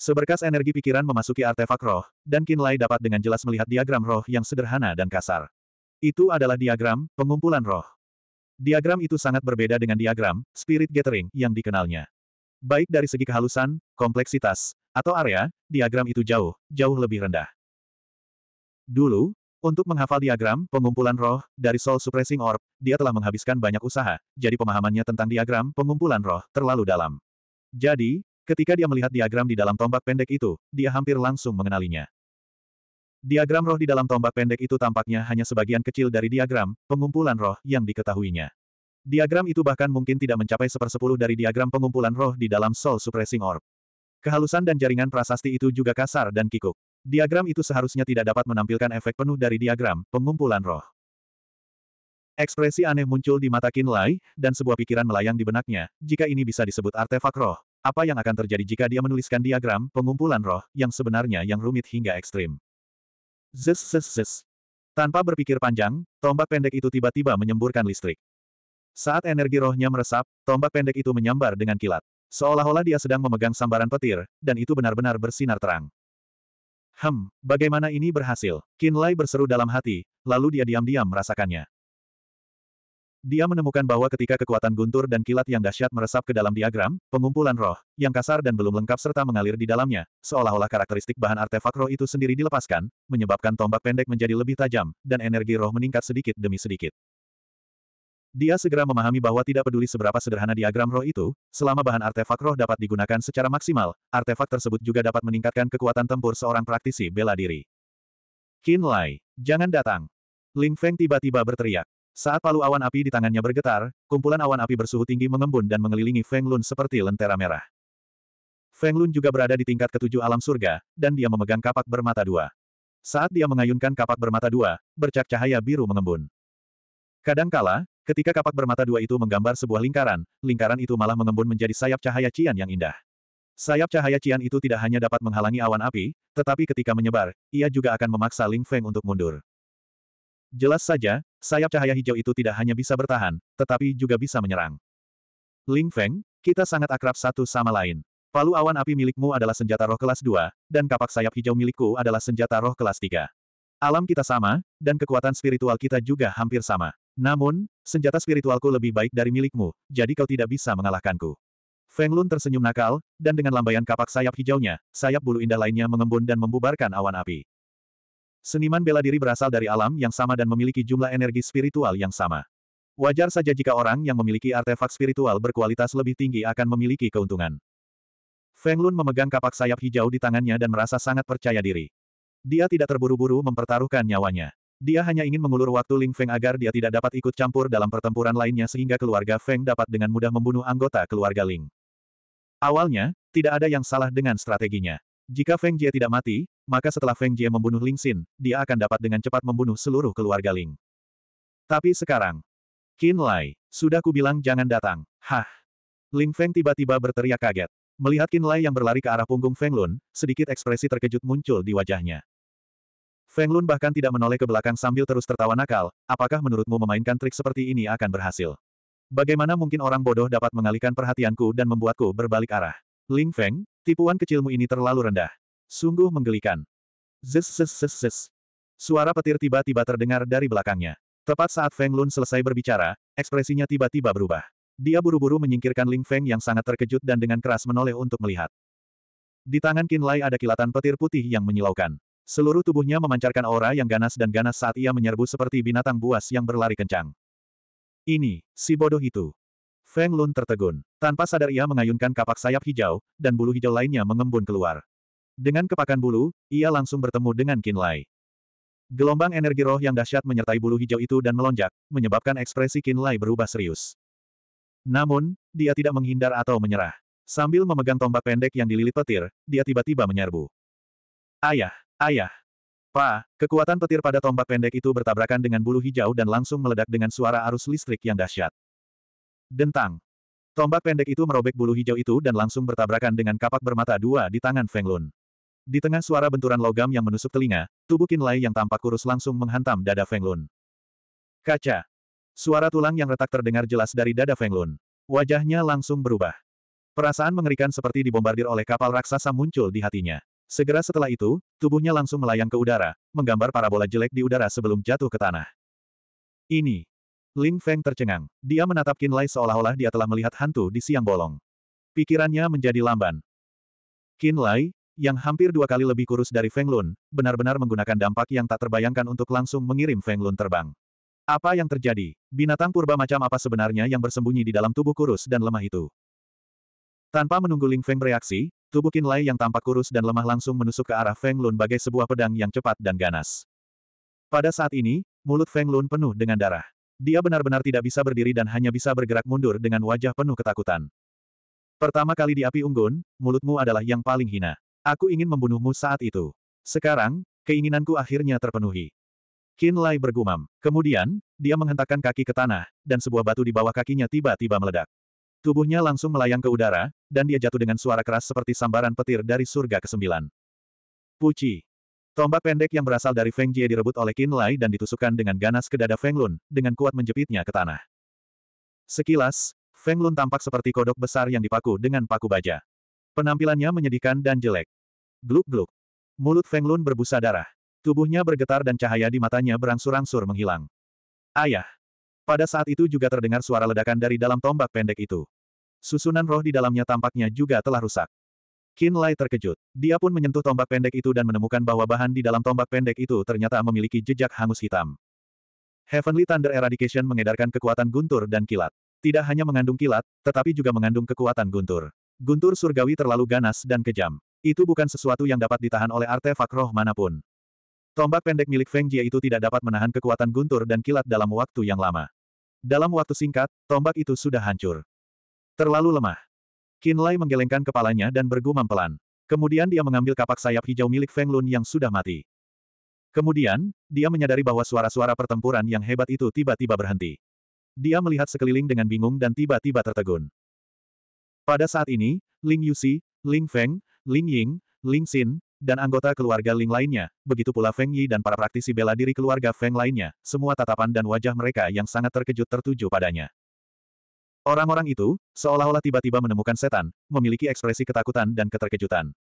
Seberkas energi pikiran memasuki artefak roh, dan Kinlay dapat dengan jelas melihat diagram roh yang sederhana dan kasar. Itu adalah diagram pengumpulan roh. Diagram itu sangat berbeda dengan diagram spirit gathering yang dikenalnya. Baik dari segi kehalusan, kompleksitas, atau area, diagram itu jauh, jauh lebih rendah. Dulu, untuk menghafal diagram pengumpulan roh dari Soul Suppressing Orb, dia telah menghabiskan banyak usaha, jadi pemahamannya tentang diagram pengumpulan roh terlalu dalam. Jadi, Ketika dia melihat diagram di dalam tombak pendek itu, dia hampir langsung mengenalinya. Diagram roh di dalam tombak pendek itu tampaknya hanya sebagian kecil dari diagram pengumpulan roh yang diketahuinya. Diagram itu bahkan mungkin tidak mencapai sepersepuluh dari diagram pengumpulan roh di dalam Soul Suppressing Orb. Kehalusan dan jaringan prasasti itu juga kasar dan kikuk. Diagram itu seharusnya tidak dapat menampilkan efek penuh dari diagram pengumpulan roh. Ekspresi aneh muncul di mata Kinlay, dan sebuah pikiran melayang di benaknya, jika ini bisa disebut artefak roh, apa yang akan terjadi jika dia menuliskan diagram pengumpulan roh yang sebenarnya yang rumit hingga ekstrim? Zes zes zes. Tanpa berpikir panjang, tombak pendek itu tiba-tiba menyemburkan listrik. Saat energi rohnya meresap, tombak pendek itu menyambar dengan kilat. Seolah-olah dia sedang memegang sambaran petir, dan itu benar-benar bersinar terang. Hem, bagaimana ini berhasil? Kinlay berseru dalam hati, lalu dia diam-diam merasakannya. Dia menemukan bahwa ketika kekuatan guntur dan kilat yang dahsyat meresap ke dalam diagram, pengumpulan roh, yang kasar dan belum lengkap serta mengalir di dalamnya, seolah-olah karakteristik bahan artefak roh itu sendiri dilepaskan, menyebabkan tombak pendek menjadi lebih tajam, dan energi roh meningkat sedikit demi sedikit. Dia segera memahami bahwa tidak peduli seberapa sederhana diagram roh itu, selama bahan artefak roh dapat digunakan secara maksimal, artefak tersebut juga dapat meningkatkan kekuatan tempur seorang praktisi bela diri. Qin Lai, jangan datang. Ling Feng tiba-tiba berteriak. Saat palu awan api di tangannya bergetar, kumpulan awan api bersuhu tinggi mengembun dan mengelilingi Feng Lun seperti lentera merah. Feng Lun juga berada di tingkat ketujuh alam surga, dan dia memegang kapak bermata dua. Saat dia mengayunkan kapak bermata dua, bercak cahaya biru mengembun. Kadangkala, ketika kapak bermata dua itu menggambar sebuah lingkaran, lingkaran itu malah mengembun menjadi sayap cahaya cian yang indah. Sayap cahaya cian itu tidak hanya dapat menghalangi awan api, tetapi ketika menyebar, ia juga akan memaksa Ling Feng untuk mundur. Jelas saja, sayap cahaya hijau itu tidak hanya bisa bertahan, tetapi juga bisa menyerang. Ling Feng, kita sangat akrab satu sama lain. Palu awan api milikmu adalah senjata roh kelas 2, dan kapak sayap hijau milikku adalah senjata roh kelas 3. Alam kita sama, dan kekuatan spiritual kita juga hampir sama. Namun, senjata spiritualku lebih baik dari milikmu, jadi kau tidak bisa mengalahkanku. Feng Lun tersenyum nakal, dan dengan lambaian kapak sayap hijaunya, sayap bulu indah lainnya mengembun dan membubarkan awan api. Seniman bela diri berasal dari alam yang sama dan memiliki jumlah energi spiritual yang sama. Wajar saja jika orang yang memiliki artefak spiritual berkualitas lebih tinggi akan memiliki keuntungan. Feng Lun memegang kapak sayap hijau di tangannya dan merasa sangat percaya diri. Dia tidak terburu-buru mempertaruhkan nyawanya. Dia hanya ingin mengulur waktu Ling Feng agar dia tidak dapat ikut campur dalam pertempuran lainnya sehingga keluarga Feng dapat dengan mudah membunuh anggota keluarga Ling. Awalnya, tidak ada yang salah dengan strateginya. Jika Feng Jie tidak mati, maka setelah Feng Jie membunuh Ling Xin, dia akan dapat dengan cepat membunuh seluruh keluarga Ling. Tapi sekarang, Qin Lai, sudah kubilang jangan datang, hah. Ling Feng tiba-tiba berteriak kaget. Melihat Qin Lai yang berlari ke arah punggung Feng Lun, sedikit ekspresi terkejut muncul di wajahnya. Feng Lun bahkan tidak menoleh ke belakang sambil terus tertawa nakal, apakah menurutmu memainkan trik seperti ini akan berhasil? Bagaimana mungkin orang bodoh dapat mengalihkan perhatianku dan membuatku berbalik arah? Ling Feng, Tipuan kecilmu ini terlalu rendah. Sungguh menggelikan. Zes zes zes zes. Suara petir tiba-tiba terdengar dari belakangnya. Tepat saat Feng Lun selesai berbicara, ekspresinya tiba-tiba berubah. Dia buru-buru menyingkirkan Ling Feng yang sangat terkejut dan dengan keras menoleh untuk melihat. Di tangan Qin Lai ada kilatan petir putih yang menyilaukan. Seluruh tubuhnya memancarkan aura yang ganas dan ganas saat ia menyerbu seperti binatang buas yang berlari kencang. Ini, si bodoh itu. Feng Lun tertegun. Tanpa sadar ia mengayunkan kapak sayap hijau, dan bulu hijau lainnya mengembun keluar. Dengan kepakan bulu, ia langsung bertemu dengan Qin Lai. Gelombang energi roh yang dahsyat menyertai bulu hijau itu dan melonjak, menyebabkan ekspresi Qin Lai berubah serius. Namun, dia tidak menghindar atau menyerah. Sambil memegang tombak pendek yang dililit petir, dia tiba-tiba menyerbu. Ayah, ayah. Pa, kekuatan petir pada tombak pendek itu bertabrakan dengan bulu hijau dan langsung meledak dengan suara arus listrik yang dahsyat. Dentang. Tombak pendek itu merobek bulu hijau itu dan langsung bertabrakan dengan kapak bermata dua di tangan Feng Lun. Di tengah suara benturan logam yang menusuk telinga, tubuh Lai yang tampak kurus langsung menghantam dada Feng Lun. Kaca. Suara tulang yang retak terdengar jelas dari dada Feng Lun. Wajahnya langsung berubah. Perasaan mengerikan seperti dibombardir oleh kapal raksasa muncul di hatinya. Segera setelah itu, tubuhnya langsung melayang ke udara, menggambar parabola jelek di udara sebelum jatuh ke tanah. Ini Ling Feng tercengang. Dia menatap Qin Lai seolah-olah dia telah melihat hantu di siang bolong. Pikirannya menjadi lamban. Qin Lai, yang hampir dua kali lebih kurus dari Feng Lun, benar-benar menggunakan dampak yang tak terbayangkan untuk langsung mengirim Feng Lun terbang. Apa yang terjadi? Binatang purba macam apa sebenarnya yang bersembunyi di dalam tubuh kurus dan lemah itu? Tanpa menunggu Ling Feng bereaksi, tubuh Qin Lai yang tampak kurus dan lemah langsung menusuk ke arah Feng Lun bagai sebuah pedang yang cepat dan ganas. Pada saat ini, mulut Feng Lun penuh dengan darah. Dia benar-benar tidak bisa berdiri dan hanya bisa bergerak mundur dengan wajah penuh ketakutan. Pertama kali di api unggun, mulutmu adalah yang paling hina. Aku ingin membunuhmu saat itu. Sekarang, keinginanku akhirnya terpenuhi. Qin Lai bergumam. Kemudian, dia menghentakkan kaki ke tanah, dan sebuah batu di bawah kakinya tiba-tiba meledak. Tubuhnya langsung melayang ke udara, dan dia jatuh dengan suara keras seperti sambaran petir dari surga ke-9. Puci. Tombak pendek yang berasal dari Feng Jie direbut oleh Qin Lai dan ditusukkan dengan ganas ke dada Feng Lun, dengan kuat menjepitnya ke tanah. Sekilas, Feng Lun tampak seperti kodok besar yang dipaku dengan paku baja. Penampilannya menyedihkan dan jelek. Gluk-gluk. Mulut Feng Lun berbusa darah. Tubuhnya bergetar dan cahaya di matanya berangsur-angsur menghilang. Ayah. Pada saat itu juga terdengar suara ledakan dari dalam tombak pendek itu. Susunan roh di dalamnya tampaknya juga telah rusak. Qin Lai terkejut. Dia pun menyentuh tombak pendek itu dan menemukan bahwa bahan di dalam tombak pendek itu ternyata memiliki jejak hangus hitam. Heavenly Thunder Eradication mengedarkan kekuatan guntur dan kilat. Tidak hanya mengandung kilat, tetapi juga mengandung kekuatan guntur. Guntur surgawi terlalu ganas dan kejam. Itu bukan sesuatu yang dapat ditahan oleh artefak roh manapun. Tombak pendek milik Feng Jie itu tidak dapat menahan kekuatan guntur dan kilat dalam waktu yang lama. Dalam waktu singkat, tombak itu sudah hancur. Terlalu lemah. Lai menggelengkan kepalanya dan bergumam pelan. Kemudian dia mengambil kapak sayap hijau milik Feng Lun yang sudah mati. Kemudian, dia menyadari bahwa suara-suara pertempuran yang hebat itu tiba-tiba berhenti. Dia melihat sekeliling dengan bingung dan tiba-tiba tertegun. Pada saat ini, Ling Yuxi, Ling Feng, Ling Ying, Ling Xin, dan anggota keluarga Ling lainnya, begitu pula Feng Yi dan para praktisi bela diri keluarga Feng lainnya, semua tatapan dan wajah mereka yang sangat terkejut tertuju padanya. Orang-orang itu, seolah-olah tiba-tiba menemukan setan, memiliki ekspresi ketakutan dan keterkejutan.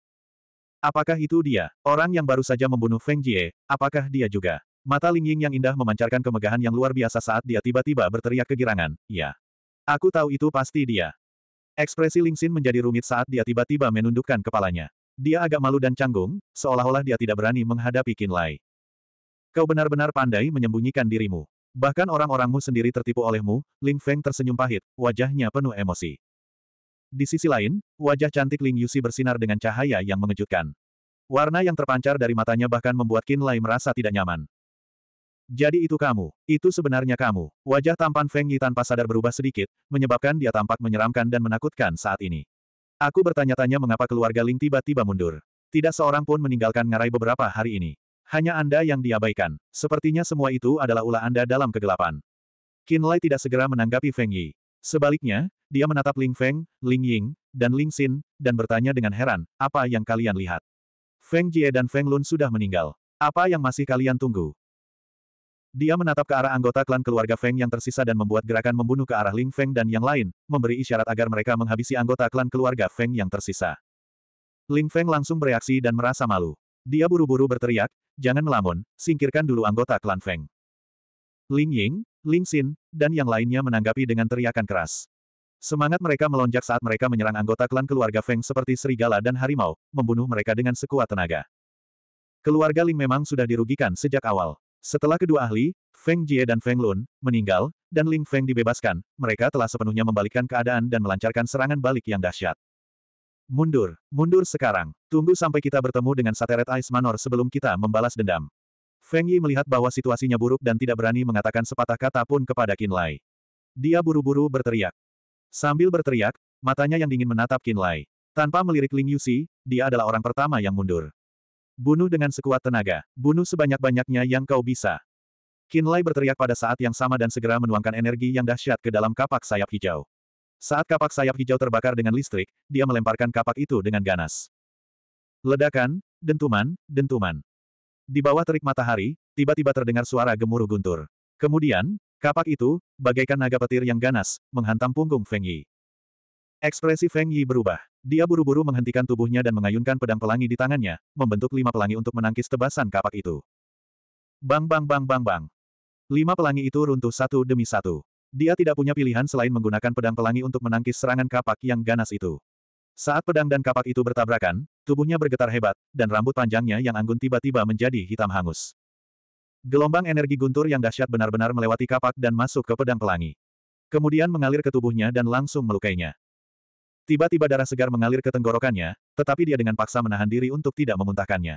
Apakah itu dia? Orang yang baru saja membunuh Feng Jie, apakah dia juga? Mata Ling Ying yang indah memancarkan kemegahan yang luar biasa saat dia tiba-tiba berteriak kegirangan, ya. Aku tahu itu pasti dia. Ekspresi Ling Xin menjadi rumit saat dia tiba-tiba menundukkan kepalanya. Dia agak malu dan canggung, seolah-olah dia tidak berani menghadapi Qin Lai. Kau benar-benar pandai menyembunyikan dirimu. Bahkan orang-orangmu sendiri tertipu olehmu, Ling Feng tersenyum pahit, wajahnya penuh emosi. Di sisi lain, wajah cantik Ling Yusi bersinar dengan cahaya yang mengejutkan. Warna yang terpancar dari matanya bahkan membuat Qin Lai merasa tidak nyaman. Jadi itu kamu, itu sebenarnya kamu. Wajah tampan Feng Yi tanpa sadar berubah sedikit, menyebabkan dia tampak menyeramkan dan menakutkan saat ini. Aku bertanya-tanya mengapa keluarga Ling tiba-tiba mundur. Tidak seorang pun meninggalkan ngarai beberapa hari ini. Hanya Anda yang diabaikan. Sepertinya semua itu adalah ulah Anda dalam kegelapan. Qin Lai tidak segera menanggapi Feng Yi. Sebaliknya, dia menatap Ling Feng, Ling Ying, dan Ling Xin, dan bertanya dengan heran, apa yang kalian lihat? Feng Jie dan Feng Lun sudah meninggal. Apa yang masih kalian tunggu? Dia menatap ke arah anggota klan keluarga Feng yang tersisa dan membuat gerakan membunuh ke arah Ling Feng dan yang lain, memberi isyarat agar mereka menghabisi anggota klan keluarga Feng yang tersisa. Ling Feng langsung bereaksi dan merasa malu. Dia buru-buru berteriak, jangan melamun, singkirkan dulu anggota klan Feng. Ling Ying, Ling Xin, dan yang lainnya menanggapi dengan teriakan keras. Semangat mereka melonjak saat mereka menyerang anggota klan keluarga Feng seperti serigala dan harimau, membunuh mereka dengan sekuat tenaga. Keluarga Ling memang sudah dirugikan sejak awal. Setelah kedua ahli, Feng Jie dan Feng Lun, meninggal, dan Ling Feng dibebaskan, mereka telah sepenuhnya membalikkan keadaan dan melancarkan serangan balik yang dahsyat. Mundur, mundur sekarang. Tunggu sampai kita bertemu dengan Sateret Ice Manor sebelum kita membalas dendam. Feng Yi melihat bahwa situasinya buruk dan tidak berani mengatakan sepatah kata pun kepada Qin Lai. Dia buru-buru berteriak. Sambil berteriak, matanya yang dingin menatap Qin Lai. Tanpa melirik Ling Yuxi, dia adalah orang pertama yang mundur. Bunuh dengan sekuat tenaga, bunuh sebanyak-banyaknya yang kau bisa. Qin Lai berteriak pada saat yang sama dan segera menuangkan energi yang dahsyat ke dalam kapak sayap hijau. Saat kapak sayap hijau terbakar dengan listrik, dia melemparkan kapak itu dengan ganas. Ledakan, dentuman, dentuman. Di bawah terik matahari, tiba-tiba terdengar suara gemuruh guntur. Kemudian, kapak itu, bagaikan naga petir yang ganas, menghantam punggung Feng Yi. Ekspresi Feng Yi berubah. Dia buru-buru menghentikan tubuhnya dan mengayunkan pedang pelangi di tangannya, membentuk lima pelangi untuk menangkis tebasan kapak itu. Bang bang bang bang bang. Lima pelangi itu runtuh satu demi satu. Dia tidak punya pilihan selain menggunakan pedang pelangi untuk menangkis serangan kapak yang ganas itu. Saat pedang dan kapak itu bertabrakan, tubuhnya bergetar hebat, dan rambut panjangnya yang anggun tiba-tiba menjadi hitam hangus. Gelombang energi guntur yang dahsyat benar-benar melewati kapak dan masuk ke pedang pelangi. Kemudian mengalir ke tubuhnya dan langsung melukainya. Tiba-tiba darah segar mengalir ke tenggorokannya, tetapi dia dengan paksa menahan diri untuk tidak memuntahkannya.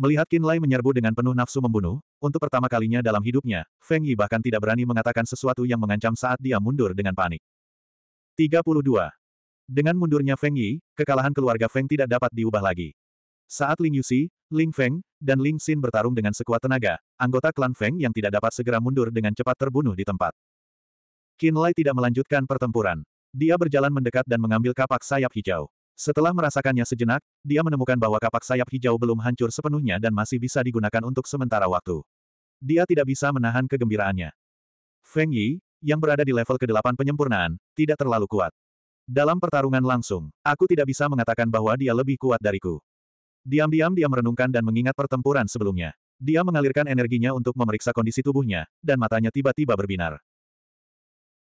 Melihat Qin Lai menyerbu dengan penuh nafsu membunuh, untuk pertama kalinya dalam hidupnya, Feng Yi bahkan tidak berani mengatakan sesuatu yang mengancam saat dia mundur dengan panik. 32. Dengan mundurnya Feng Yi, kekalahan keluarga Feng tidak dapat diubah lagi. Saat Ling Yuxi, Ling Feng, dan Ling Xin bertarung dengan sekuat tenaga, anggota klan Feng yang tidak dapat segera mundur dengan cepat terbunuh di tempat. Qin Lai tidak melanjutkan pertempuran. Dia berjalan mendekat dan mengambil kapak sayap hijau. Setelah merasakannya sejenak, dia menemukan bahwa kapak sayap hijau belum hancur sepenuhnya dan masih bisa digunakan untuk sementara waktu. Dia tidak bisa menahan kegembiraannya. Feng Yi, yang berada di level ke-8 penyempurnaan, tidak terlalu kuat. Dalam pertarungan langsung, aku tidak bisa mengatakan bahwa dia lebih kuat dariku. Diam-diam dia merenungkan dan mengingat pertempuran sebelumnya. Dia mengalirkan energinya untuk memeriksa kondisi tubuhnya, dan matanya tiba-tiba berbinar.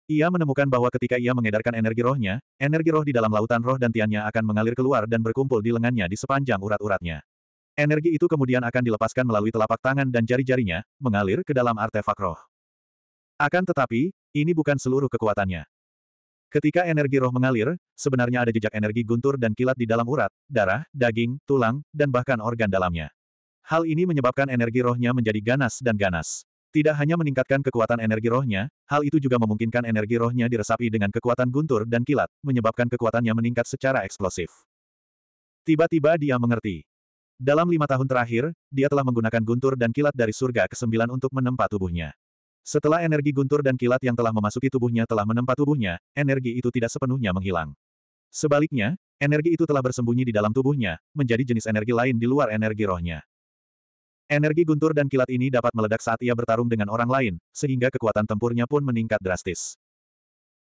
Ia menemukan bahwa ketika ia mengedarkan energi rohnya, energi roh di dalam lautan roh dan tiannya akan mengalir keluar dan berkumpul di lengannya di sepanjang urat-uratnya. Energi itu kemudian akan dilepaskan melalui telapak tangan dan jari-jarinya, mengalir ke dalam artefak roh. Akan tetapi, ini bukan seluruh kekuatannya. Ketika energi roh mengalir, sebenarnya ada jejak energi guntur dan kilat di dalam urat, darah, daging, tulang, dan bahkan organ dalamnya. Hal ini menyebabkan energi rohnya menjadi ganas dan ganas. Tidak hanya meningkatkan kekuatan energi rohnya, hal itu juga memungkinkan energi rohnya diresapi dengan kekuatan guntur dan kilat, menyebabkan kekuatannya meningkat secara eksplosif. Tiba-tiba dia mengerti. Dalam lima tahun terakhir, dia telah menggunakan guntur dan kilat dari surga ke-9 untuk menempa tubuhnya. Setelah energi guntur dan kilat yang telah memasuki tubuhnya telah menempa tubuhnya, energi itu tidak sepenuhnya menghilang. Sebaliknya, energi itu telah bersembunyi di dalam tubuhnya, menjadi jenis energi lain di luar energi rohnya. Energi guntur dan kilat ini dapat meledak saat ia bertarung dengan orang lain, sehingga kekuatan tempurnya pun meningkat drastis.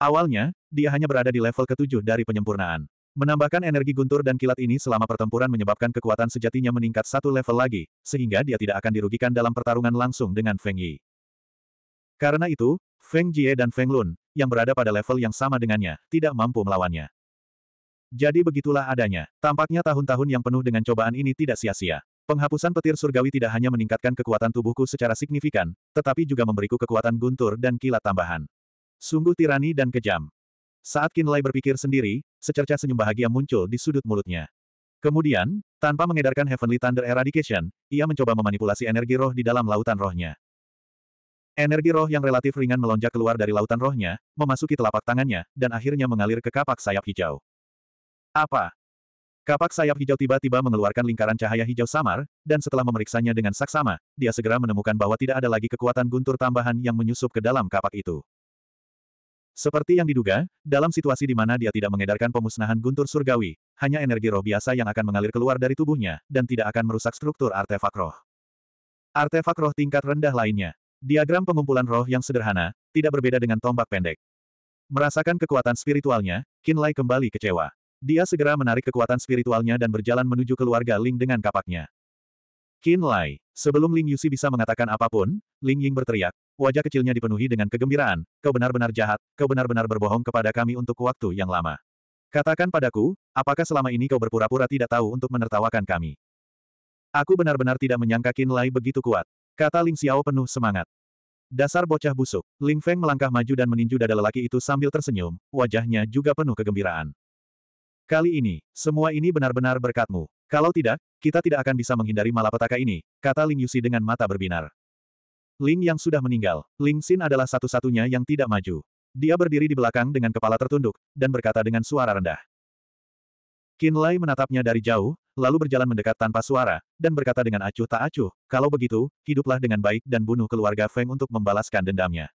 Awalnya, dia hanya berada di level ketujuh dari penyempurnaan. Menambahkan energi guntur dan kilat ini selama pertempuran menyebabkan kekuatan sejatinya meningkat satu level lagi, sehingga dia tidak akan dirugikan dalam pertarungan langsung dengan Feng Yi. Karena itu, Feng Jie dan Feng Lun, yang berada pada level yang sama dengannya, tidak mampu melawannya. Jadi begitulah adanya, tampaknya tahun-tahun yang penuh dengan cobaan ini tidak sia-sia. Penghapusan petir surgawi tidak hanya meningkatkan kekuatan tubuhku secara signifikan, tetapi juga memberiku kekuatan guntur dan kilat tambahan. Sungguh tirani dan kejam. Saat Kinlay berpikir sendiri, secercah senyum bahagia muncul di sudut mulutnya. Kemudian, tanpa mengedarkan Heavenly Thunder Eradication, ia mencoba memanipulasi energi roh di dalam lautan rohnya. Energi roh yang relatif ringan melonjak keluar dari lautan rohnya, memasuki telapak tangannya, dan akhirnya mengalir ke kapak sayap hijau. Apa? Kapak sayap hijau tiba-tiba mengeluarkan lingkaran cahaya hijau samar, dan setelah memeriksanya dengan saksama, dia segera menemukan bahwa tidak ada lagi kekuatan guntur tambahan yang menyusup ke dalam kapak itu. Seperti yang diduga, dalam situasi di mana dia tidak mengedarkan pemusnahan guntur surgawi, hanya energi roh biasa yang akan mengalir keluar dari tubuhnya, dan tidak akan merusak struktur artefak roh. Artefak roh tingkat rendah lainnya. Diagram pengumpulan roh yang sederhana, tidak berbeda dengan tombak pendek. Merasakan kekuatan spiritualnya, Kinlay kembali kecewa. Dia segera menarik kekuatan spiritualnya dan berjalan menuju keluarga Ling dengan kapaknya. Qin Lai, sebelum Ling Yusi bisa mengatakan apapun, Ling Ying berteriak, wajah kecilnya dipenuhi dengan kegembiraan, kau benar-benar jahat, kau benar-benar berbohong kepada kami untuk waktu yang lama. Katakan padaku, apakah selama ini kau berpura-pura tidak tahu untuk menertawakan kami? Aku benar-benar tidak menyangka Qin Lai begitu kuat, kata Ling Xiao penuh semangat. Dasar bocah busuk, Ling Feng melangkah maju dan meninju dada lelaki itu sambil tersenyum, wajahnya juga penuh kegembiraan. Kali ini, semua ini benar-benar berkatmu. Kalau tidak, kita tidak akan bisa menghindari malapetaka ini, kata Ling Yusi dengan mata berbinar. Ling yang sudah meninggal, Ling Xin adalah satu-satunya yang tidak maju. Dia berdiri di belakang dengan kepala tertunduk, dan berkata dengan suara rendah. Qin Lai menatapnya dari jauh, lalu berjalan mendekat tanpa suara, dan berkata dengan acuh tak acuh, kalau begitu, hiduplah dengan baik dan bunuh keluarga Feng untuk membalaskan dendamnya.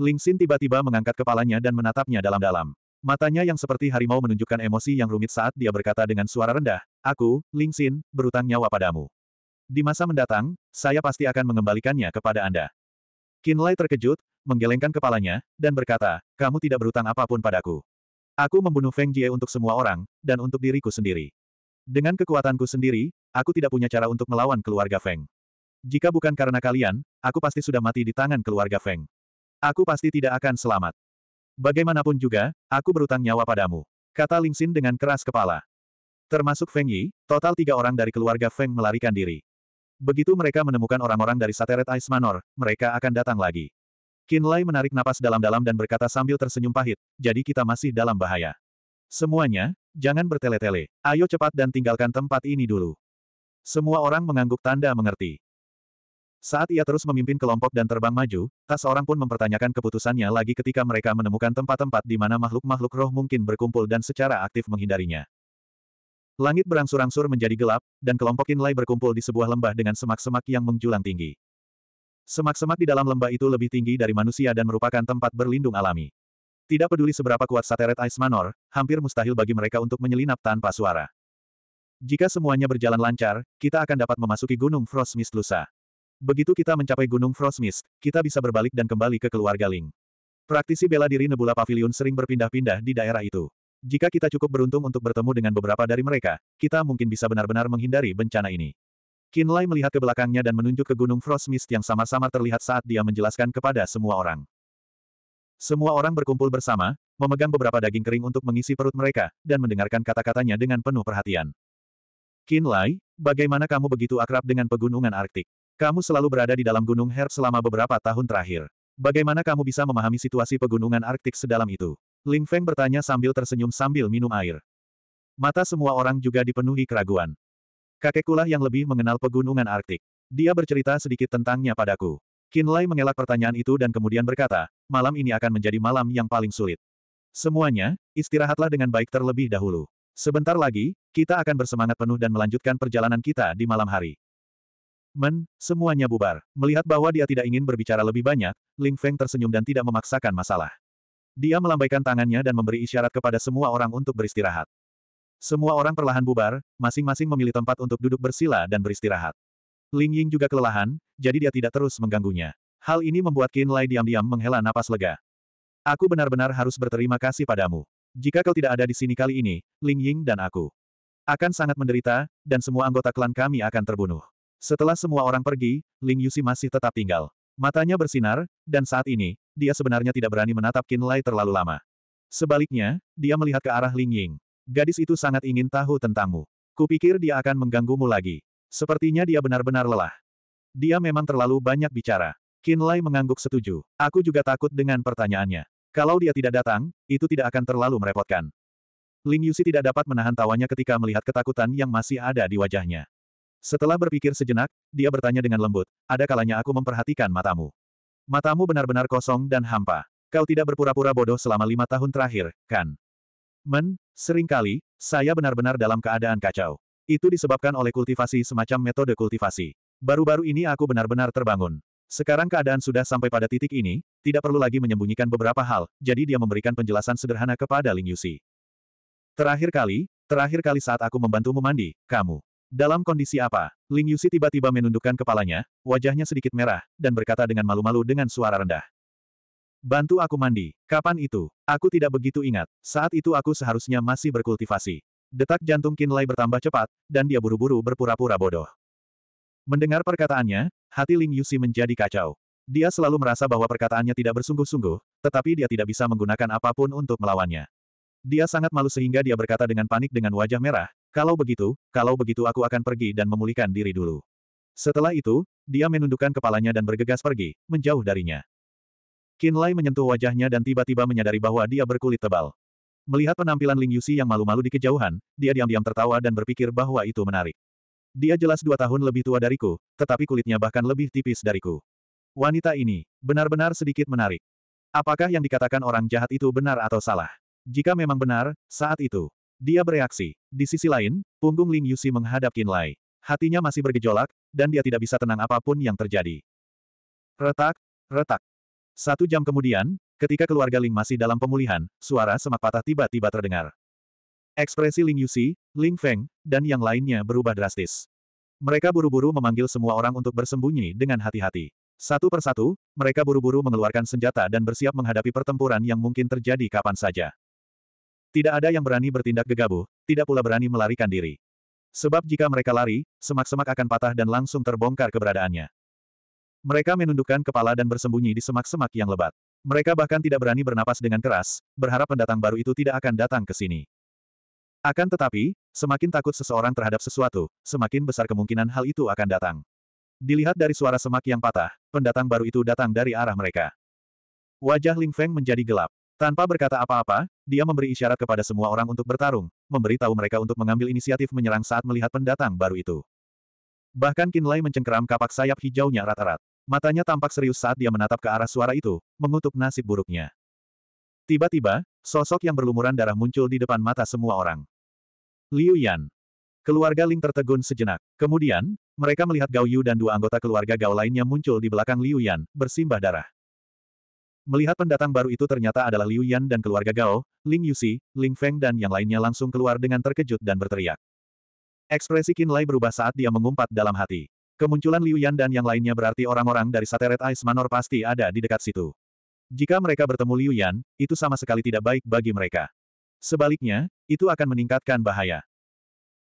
Ling Xin tiba-tiba mengangkat kepalanya dan menatapnya dalam-dalam. Matanya yang seperti harimau menunjukkan emosi yang rumit saat dia berkata dengan suara rendah, Aku, Ling Xin, berutang nyawa padamu. Di masa mendatang, saya pasti akan mengembalikannya kepada Anda. Qin Lai terkejut, menggelengkan kepalanya, dan berkata, Kamu tidak berutang apapun padaku. Aku membunuh Feng Jie untuk semua orang, dan untuk diriku sendiri. Dengan kekuatanku sendiri, aku tidak punya cara untuk melawan keluarga Feng. Jika bukan karena kalian, aku pasti sudah mati di tangan keluarga Feng. Aku pasti tidak akan selamat. Bagaimanapun juga, aku berutang nyawa padamu. Kata Lingxin dengan keras kepala. Termasuk Feng Yi, total tiga orang dari keluarga Feng melarikan diri. Begitu mereka menemukan orang-orang dari Sateret Ice Manor, mereka akan datang lagi. Qin Lai menarik napas dalam-dalam dan berkata sambil tersenyum pahit, jadi kita masih dalam bahaya. Semuanya, jangan bertele-tele, ayo cepat dan tinggalkan tempat ini dulu. Semua orang mengangguk tanda mengerti. Saat ia terus memimpin kelompok dan terbang maju, tak seorang pun mempertanyakan keputusannya lagi ketika mereka menemukan tempat-tempat di mana makhluk-makhluk roh mungkin berkumpul dan secara aktif menghindarinya. Langit berangsur-angsur menjadi gelap, dan kelompok Inlay berkumpul di sebuah lembah dengan semak-semak yang menjulang tinggi. Semak-semak di dalam lembah itu lebih tinggi dari manusia dan merupakan tempat berlindung alami. Tidak peduli seberapa kuat Sateret Ice Manor, hampir mustahil bagi mereka untuk menyelinap tanpa suara. Jika semuanya berjalan lancar, kita akan dapat memasuki Gunung Frost Mist lusa. Begitu kita mencapai Gunung Frostmist, kita bisa berbalik dan kembali ke keluarga Ling. Praktisi bela diri Nebula Pavilion sering berpindah-pindah di daerah itu. Jika kita cukup beruntung untuk bertemu dengan beberapa dari mereka, kita mungkin bisa benar-benar menghindari bencana ini. Kinlay melihat ke belakangnya dan menunjuk ke Gunung Frostmist yang samar-samar terlihat saat dia menjelaskan kepada semua orang. Semua orang berkumpul bersama, memegang beberapa daging kering untuk mengisi perut mereka, dan mendengarkan kata-katanya dengan penuh perhatian. Kinlay, bagaimana kamu begitu akrab dengan pegunungan Arktik? Kamu selalu berada di dalam Gunung Herb selama beberapa tahun terakhir. Bagaimana kamu bisa memahami situasi pegunungan Arktik sedalam itu? Ling Feng bertanya sambil tersenyum sambil minum air. Mata semua orang juga dipenuhi keraguan. Kakek kula yang lebih mengenal pegunungan Arktik. Dia bercerita sedikit tentangnya padaku. Lai mengelak pertanyaan itu dan kemudian berkata, malam ini akan menjadi malam yang paling sulit. Semuanya, istirahatlah dengan baik terlebih dahulu. Sebentar lagi, kita akan bersemangat penuh dan melanjutkan perjalanan kita di malam hari. Men, semuanya bubar. Melihat bahwa dia tidak ingin berbicara lebih banyak, Ling Feng tersenyum dan tidak memaksakan masalah. Dia melambaikan tangannya dan memberi isyarat kepada semua orang untuk beristirahat. Semua orang perlahan bubar, masing-masing memilih tempat untuk duduk bersila dan beristirahat. Ling Ying juga kelelahan, jadi dia tidak terus mengganggunya. Hal ini membuat Qin Lai diam-diam menghela napas lega. Aku benar-benar harus berterima kasih padamu. Jika kau tidak ada di sini kali ini, Ling Ying dan aku akan sangat menderita, dan semua anggota klan kami akan terbunuh. Setelah semua orang pergi, Ling Yusi masih tetap tinggal. Matanya bersinar, dan saat ini, dia sebenarnya tidak berani menatap Qin Lai terlalu lama. Sebaliknya, dia melihat ke arah Ling Ying. Gadis itu sangat ingin tahu tentangmu. Kupikir dia akan mengganggumu lagi. Sepertinya dia benar-benar lelah. Dia memang terlalu banyak bicara. Qin Lai mengangguk setuju. Aku juga takut dengan pertanyaannya. Kalau dia tidak datang, itu tidak akan terlalu merepotkan. Ling Yusi tidak dapat menahan tawanya ketika melihat ketakutan yang masih ada di wajahnya. Setelah berpikir sejenak, dia bertanya dengan lembut, ada kalanya aku memperhatikan matamu. Matamu benar-benar kosong dan hampa. Kau tidak berpura-pura bodoh selama lima tahun terakhir, kan? Men, seringkali, saya benar-benar dalam keadaan kacau. Itu disebabkan oleh kultivasi semacam metode kultivasi. Baru-baru ini aku benar-benar terbangun. Sekarang keadaan sudah sampai pada titik ini, tidak perlu lagi menyembunyikan beberapa hal, jadi dia memberikan penjelasan sederhana kepada Ling Yusi. Terakhir kali, terakhir kali saat aku membantumu mandi, kamu. Dalam kondisi apa? Ling Yusi tiba-tiba menundukkan kepalanya, wajahnya sedikit merah, dan berkata dengan malu-malu dengan suara rendah. Bantu aku mandi. Kapan itu? Aku tidak begitu ingat. Saat itu aku seharusnya masih berkultivasi. Detak jantung Kinlay bertambah cepat, dan dia buru-buru berpura-pura bodoh. Mendengar perkataannya, hati Ling Yusi menjadi kacau. Dia selalu merasa bahwa perkataannya tidak bersungguh-sungguh, tetapi dia tidak bisa menggunakan apapun untuk melawannya. Dia sangat malu sehingga dia berkata dengan panik dengan wajah merah, kalau begitu, kalau begitu aku akan pergi dan memulihkan diri dulu. Setelah itu, dia menundukkan kepalanya dan bergegas pergi, menjauh darinya. Lai menyentuh wajahnya dan tiba-tiba menyadari bahwa dia berkulit tebal. Melihat penampilan Ling Yusi yang malu-malu di kejauhan, dia diam-diam tertawa dan berpikir bahwa itu menarik. Dia jelas dua tahun lebih tua dariku, tetapi kulitnya bahkan lebih tipis dariku. Wanita ini, benar-benar sedikit menarik. Apakah yang dikatakan orang jahat itu benar atau salah? Jika memang benar, saat itu, dia bereaksi. Di sisi lain, punggung Ling Yusi menghadap Qin Lai. Hatinya masih bergejolak, dan dia tidak bisa tenang apapun yang terjadi. Retak, retak. Satu jam kemudian, ketika keluarga Ling masih dalam pemulihan, suara semak patah tiba-tiba terdengar. Ekspresi Ling Yusi, Ling Feng, dan yang lainnya berubah drastis. Mereka buru-buru memanggil semua orang untuk bersembunyi dengan hati-hati. Satu persatu, mereka buru-buru mengeluarkan senjata dan bersiap menghadapi pertempuran yang mungkin terjadi kapan saja. Tidak ada yang berani bertindak gegabah, tidak pula berani melarikan diri. Sebab jika mereka lari, semak-semak akan patah dan langsung terbongkar keberadaannya. Mereka menundukkan kepala dan bersembunyi di semak-semak yang lebat. Mereka bahkan tidak berani bernapas dengan keras, berharap pendatang baru itu tidak akan datang ke sini. Akan tetapi, semakin takut seseorang terhadap sesuatu, semakin besar kemungkinan hal itu akan datang. Dilihat dari suara semak yang patah, pendatang baru itu datang dari arah mereka. Wajah Ling Feng menjadi gelap. Tanpa berkata apa-apa, dia memberi isyarat kepada semua orang untuk bertarung, memberitahu mereka untuk mengambil inisiatif menyerang saat melihat pendatang baru itu. Bahkan Kinlay mencengkeram kapak sayap hijaunya erat-erat, Matanya tampak serius saat dia menatap ke arah suara itu, mengutuk nasib buruknya. Tiba-tiba, sosok yang berlumuran darah muncul di depan mata semua orang. Liu Yan. Keluarga Ling tertegun sejenak. Kemudian, mereka melihat Gao Yu dan dua anggota keluarga Gao lainnya muncul di belakang Liu Yan, bersimbah darah. Melihat pendatang baru itu ternyata adalah Liu Yan dan keluarga Gao, Ling Yuxi, Ling Feng dan yang lainnya langsung keluar dengan terkejut dan berteriak. Ekspresi Qin Lai berubah saat dia mengumpat dalam hati. Kemunculan Liu Yan dan yang lainnya berarti orang-orang dari Sateret Ice Manor pasti ada di dekat situ. Jika mereka bertemu Liu Yan, itu sama sekali tidak baik bagi mereka. Sebaliknya, itu akan meningkatkan bahaya.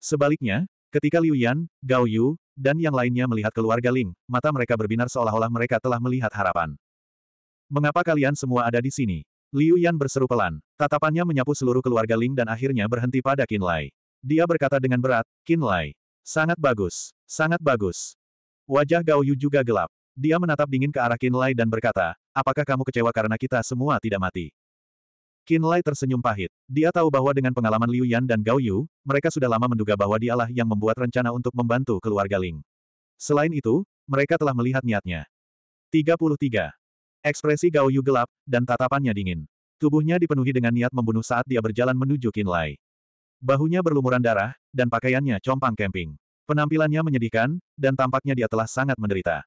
Sebaliknya, ketika Liu Yan, Gao Yu, dan yang lainnya melihat keluarga Ling, mata mereka berbinar seolah-olah mereka telah melihat harapan. Mengapa kalian semua ada di sini? Liu Yan berseru pelan. Tatapannya menyapu seluruh keluarga Ling dan akhirnya berhenti pada Qin Lai. Dia berkata dengan berat, Qin Lai. Sangat bagus. Sangat bagus. Wajah Gao Yu juga gelap. Dia menatap dingin ke arah Qin Lai dan berkata, apakah kamu kecewa karena kita semua tidak mati? Qin Lai tersenyum pahit. Dia tahu bahwa dengan pengalaman Liu Yan dan Gao Yu, mereka sudah lama menduga bahwa dialah yang membuat rencana untuk membantu keluarga Ling. Selain itu, mereka telah melihat niatnya. 33. Ekspresi Gao Yu gelap, dan tatapannya dingin. Tubuhnya dipenuhi dengan niat membunuh saat dia berjalan menuju Qin Lai. Bahunya berlumuran darah, dan pakaiannya compang kemping. Penampilannya menyedihkan, dan tampaknya dia telah sangat menderita.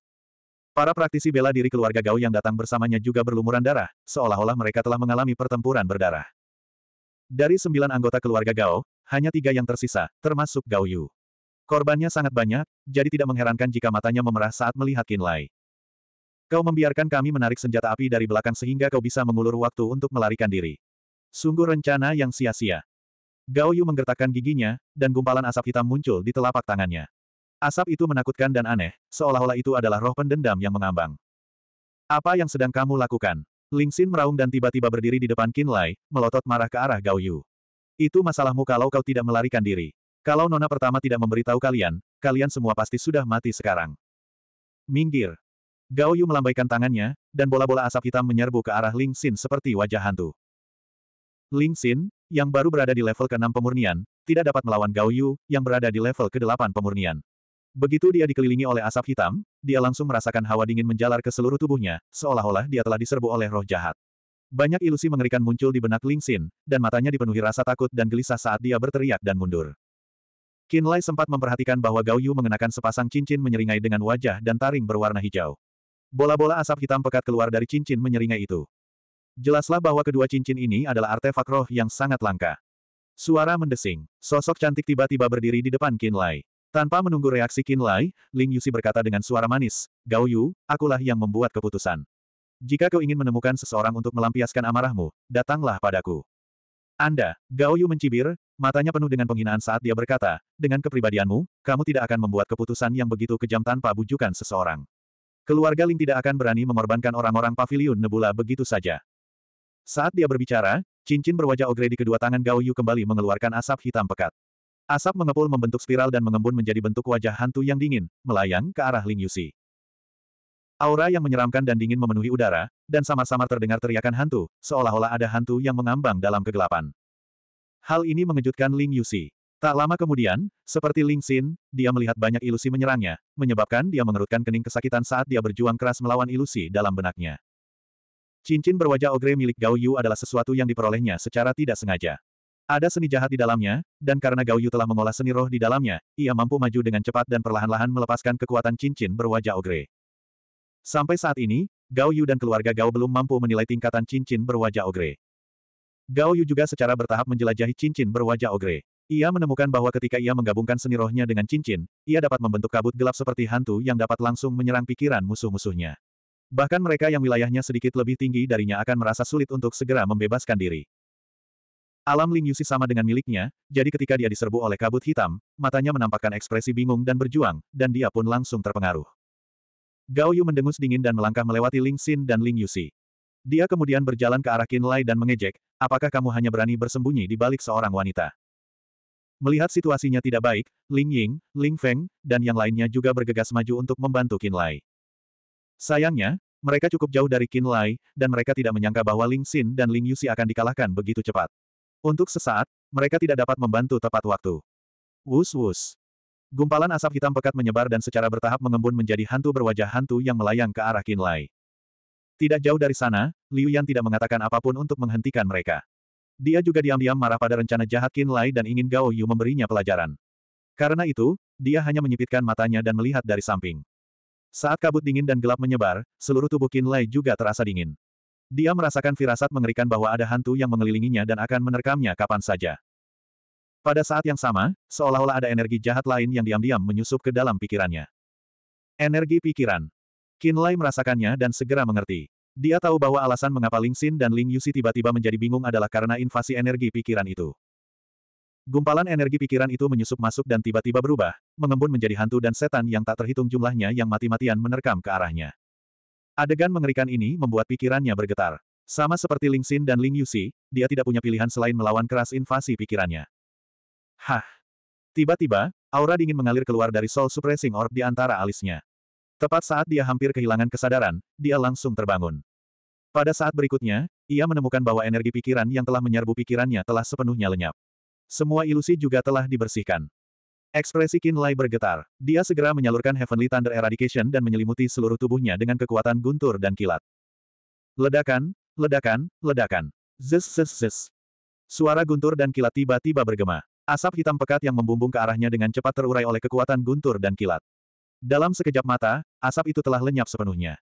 Para praktisi bela diri keluarga Gao yang datang bersamanya juga berlumuran darah, seolah-olah mereka telah mengalami pertempuran berdarah. Dari sembilan anggota keluarga Gao, hanya tiga yang tersisa, termasuk Gao Yu. Korbannya sangat banyak, jadi tidak mengherankan jika matanya memerah saat melihat Qin Lai. Kau membiarkan kami menarik senjata api dari belakang sehingga kau bisa mengulur waktu untuk melarikan diri. Sungguh rencana yang sia-sia. Gao Yu menggertakkan giginya, dan gumpalan asap hitam muncul di telapak tangannya. Asap itu menakutkan dan aneh, seolah-olah itu adalah roh pendendam yang mengambang. Apa yang sedang kamu lakukan? Ling Xin meraung dan tiba-tiba berdiri di depan Qin Lai, melotot marah ke arah Gao Yu. Itu masalahmu kalau kau tidak melarikan diri. Kalau nona pertama tidak memberitahu kalian, kalian semua pasti sudah mati sekarang. Minggir, Gao Yu melambaikan tangannya, dan bola-bola asap hitam menyerbu ke arah Ling Xin seperti wajah hantu. Ling Xin, yang baru berada di level ke-6 pemurnian, tidak dapat melawan Gao Yu, yang berada di level ke-8 pemurnian. Begitu dia dikelilingi oleh asap hitam, dia langsung merasakan hawa dingin menjalar ke seluruh tubuhnya, seolah-olah dia telah diserbu oleh roh jahat. Banyak ilusi mengerikan muncul di benak Ling Xin, dan matanya dipenuhi rasa takut dan gelisah saat dia berteriak dan mundur. Qin Lai sempat memperhatikan bahwa Gao Yu mengenakan sepasang cincin menyeringai dengan wajah dan taring berwarna hijau. Bola-bola asap hitam pekat keluar dari cincin menyeringai itu. Jelaslah bahwa kedua cincin ini adalah artefak roh yang sangat langka. Suara mendesing. Sosok cantik tiba-tiba berdiri di depan Qin Lai. Tanpa menunggu reaksi Qin Lai, Ling Yusi berkata dengan suara manis, Gao Yu, akulah yang membuat keputusan. Jika kau ingin menemukan seseorang untuk melampiaskan amarahmu, datanglah padaku. Anda, Gao Yu mencibir, matanya penuh dengan penghinaan saat dia berkata, dengan kepribadianmu, kamu tidak akan membuat keputusan yang begitu kejam tanpa bujukan seseorang. Keluarga Ling tidak akan berani mengorbankan orang-orang paviliun Nebula begitu saja. Saat dia berbicara, cincin berwajah ogre di kedua tangan Gao Yu kembali mengeluarkan asap hitam pekat. Asap mengepul membentuk spiral dan mengembun menjadi bentuk wajah hantu yang dingin, melayang ke arah Ling Yusi. Aura yang menyeramkan dan dingin memenuhi udara, dan samar-samar terdengar teriakan hantu, seolah-olah ada hantu yang mengambang dalam kegelapan. Hal ini mengejutkan Ling Yusi. Tak lama kemudian, seperti Ling Xin, dia melihat banyak ilusi menyerangnya, menyebabkan dia mengerutkan kening kesakitan saat dia berjuang keras melawan ilusi dalam benaknya. Cincin berwajah ogre milik Gao Yu adalah sesuatu yang diperolehnya secara tidak sengaja. Ada seni jahat di dalamnya, dan karena Gao Yu telah mengolah seni roh di dalamnya, ia mampu maju dengan cepat dan perlahan-lahan melepaskan kekuatan cincin berwajah ogre. Sampai saat ini, Gao Yu dan keluarga Gao belum mampu menilai tingkatan cincin berwajah ogre. Gao Yu juga secara bertahap menjelajahi cincin berwajah ogre. Ia menemukan bahwa ketika ia menggabungkan seni rohnya dengan cincin, ia dapat membentuk kabut gelap seperti hantu yang dapat langsung menyerang pikiran musuh-musuhnya. Bahkan mereka yang wilayahnya sedikit lebih tinggi darinya akan merasa sulit untuk segera membebaskan diri. Alam Ling Yusi sama dengan miliknya, jadi ketika dia diserbu oleh kabut hitam, matanya menampakkan ekspresi bingung dan berjuang, dan dia pun langsung terpengaruh. Gao Yu mendengus dingin dan melangkah melewati Ling Xin dan Ling Yusi. Dia kemudian berjalan ke arah Qin Lai dan mengejek, apakah kamu hanya berani bersembunyi di balik seorang wanita? Melihat situasinya tidak baik, Ling Ying, Ling Feng, dan yang lainnya juga bergegas maju untuk membantu Qin Lai. Sayangnya, mereka cukup jauh dari Qin Lai, dan mereka tidak menyangka bahwa Ling Xin dan Ling Yuxi akan dikalahkan begitu cepat. Untuk sesaat, mereka tidak dapat membantu tepat waktu. Wus-wus. Gumpalan asap hitam pekat menyebar dan secara bertahap mengembun menjadi hantu berwajah hantu yang melayang ke arah Qin Lai. Tidak jauh dari sana, Liu Yan tidak mengatakan apapun untuk menghentikan mereka. Dia juga diam-diam marah pada rencana jahat Qin Lai dan ingin Gao Yu memberinya pelajaran. Karena itu, dia hanya menyipitkan matanya dan melihat dari samping. Saat kabut dingin dan gelap menyebar, seluruh tubuh Qin Lai juga terasa dingin. Dia merasakan firasat mengerikan bahwa ada hantu yang mengelilinginya dan akan menerkamnya kapan saja. Pada saat yang sama, seolah-olah ada energi jahat lain yang diam-diam menyusup ke dalam pikirannya. Energi pikiran. Qin Lai merasakannya dan segera mengerti. Dia tahu bahwa alasan mengapa Ling Xin dan Ling Yusi tiba-tiba menjadi bingung adalah karena invasi energi pikiran itu. Gumpalan energi pikiran itu menyusup masuk dan tiba-tiba berubah, mengembun menjadi hantu dan setan yang tak terhitung jumlahnya yang mati-matian menerkam ke arahnya. Adegan mengerikan ini membuat pikirannya bergetar. Sama seperti Ling Xin dan Ling Yusi, dia tidak punya pilihan selain melawan keras invasi pikirannya. Hah! Tiba-tiba, aura dingin mengalir keluar dari Soul Suppressing Orb di antara alisnya. Tepat saat dia hampir kehilangan kesadaran, dia langsung terbangun. Pada saat berikutnya, ia menemukan bahwa energi pikiran yang telah menyerbu pikirannya telah sepenuhnya lenyap. Semua ilusi juga telah dibersihkan. Ekspresi Lai bergetar. Dia segera menyalurkan Heavenly Thunder Eradication dan menyelimuti seluruh tubuhnya dengan kekuatan guntur dan kilat. Ledakan, ledakan, ledakan. Zes zes zes. Suara guntur dan kilat tiba-tiba bergema. Asap hitam pekat yang membumbung ke arahnya dengan cepat terurai oleh kekuatan guntur dan kilat. Dalam sekejap mata, asap itu telah lenyap sepenuhnya.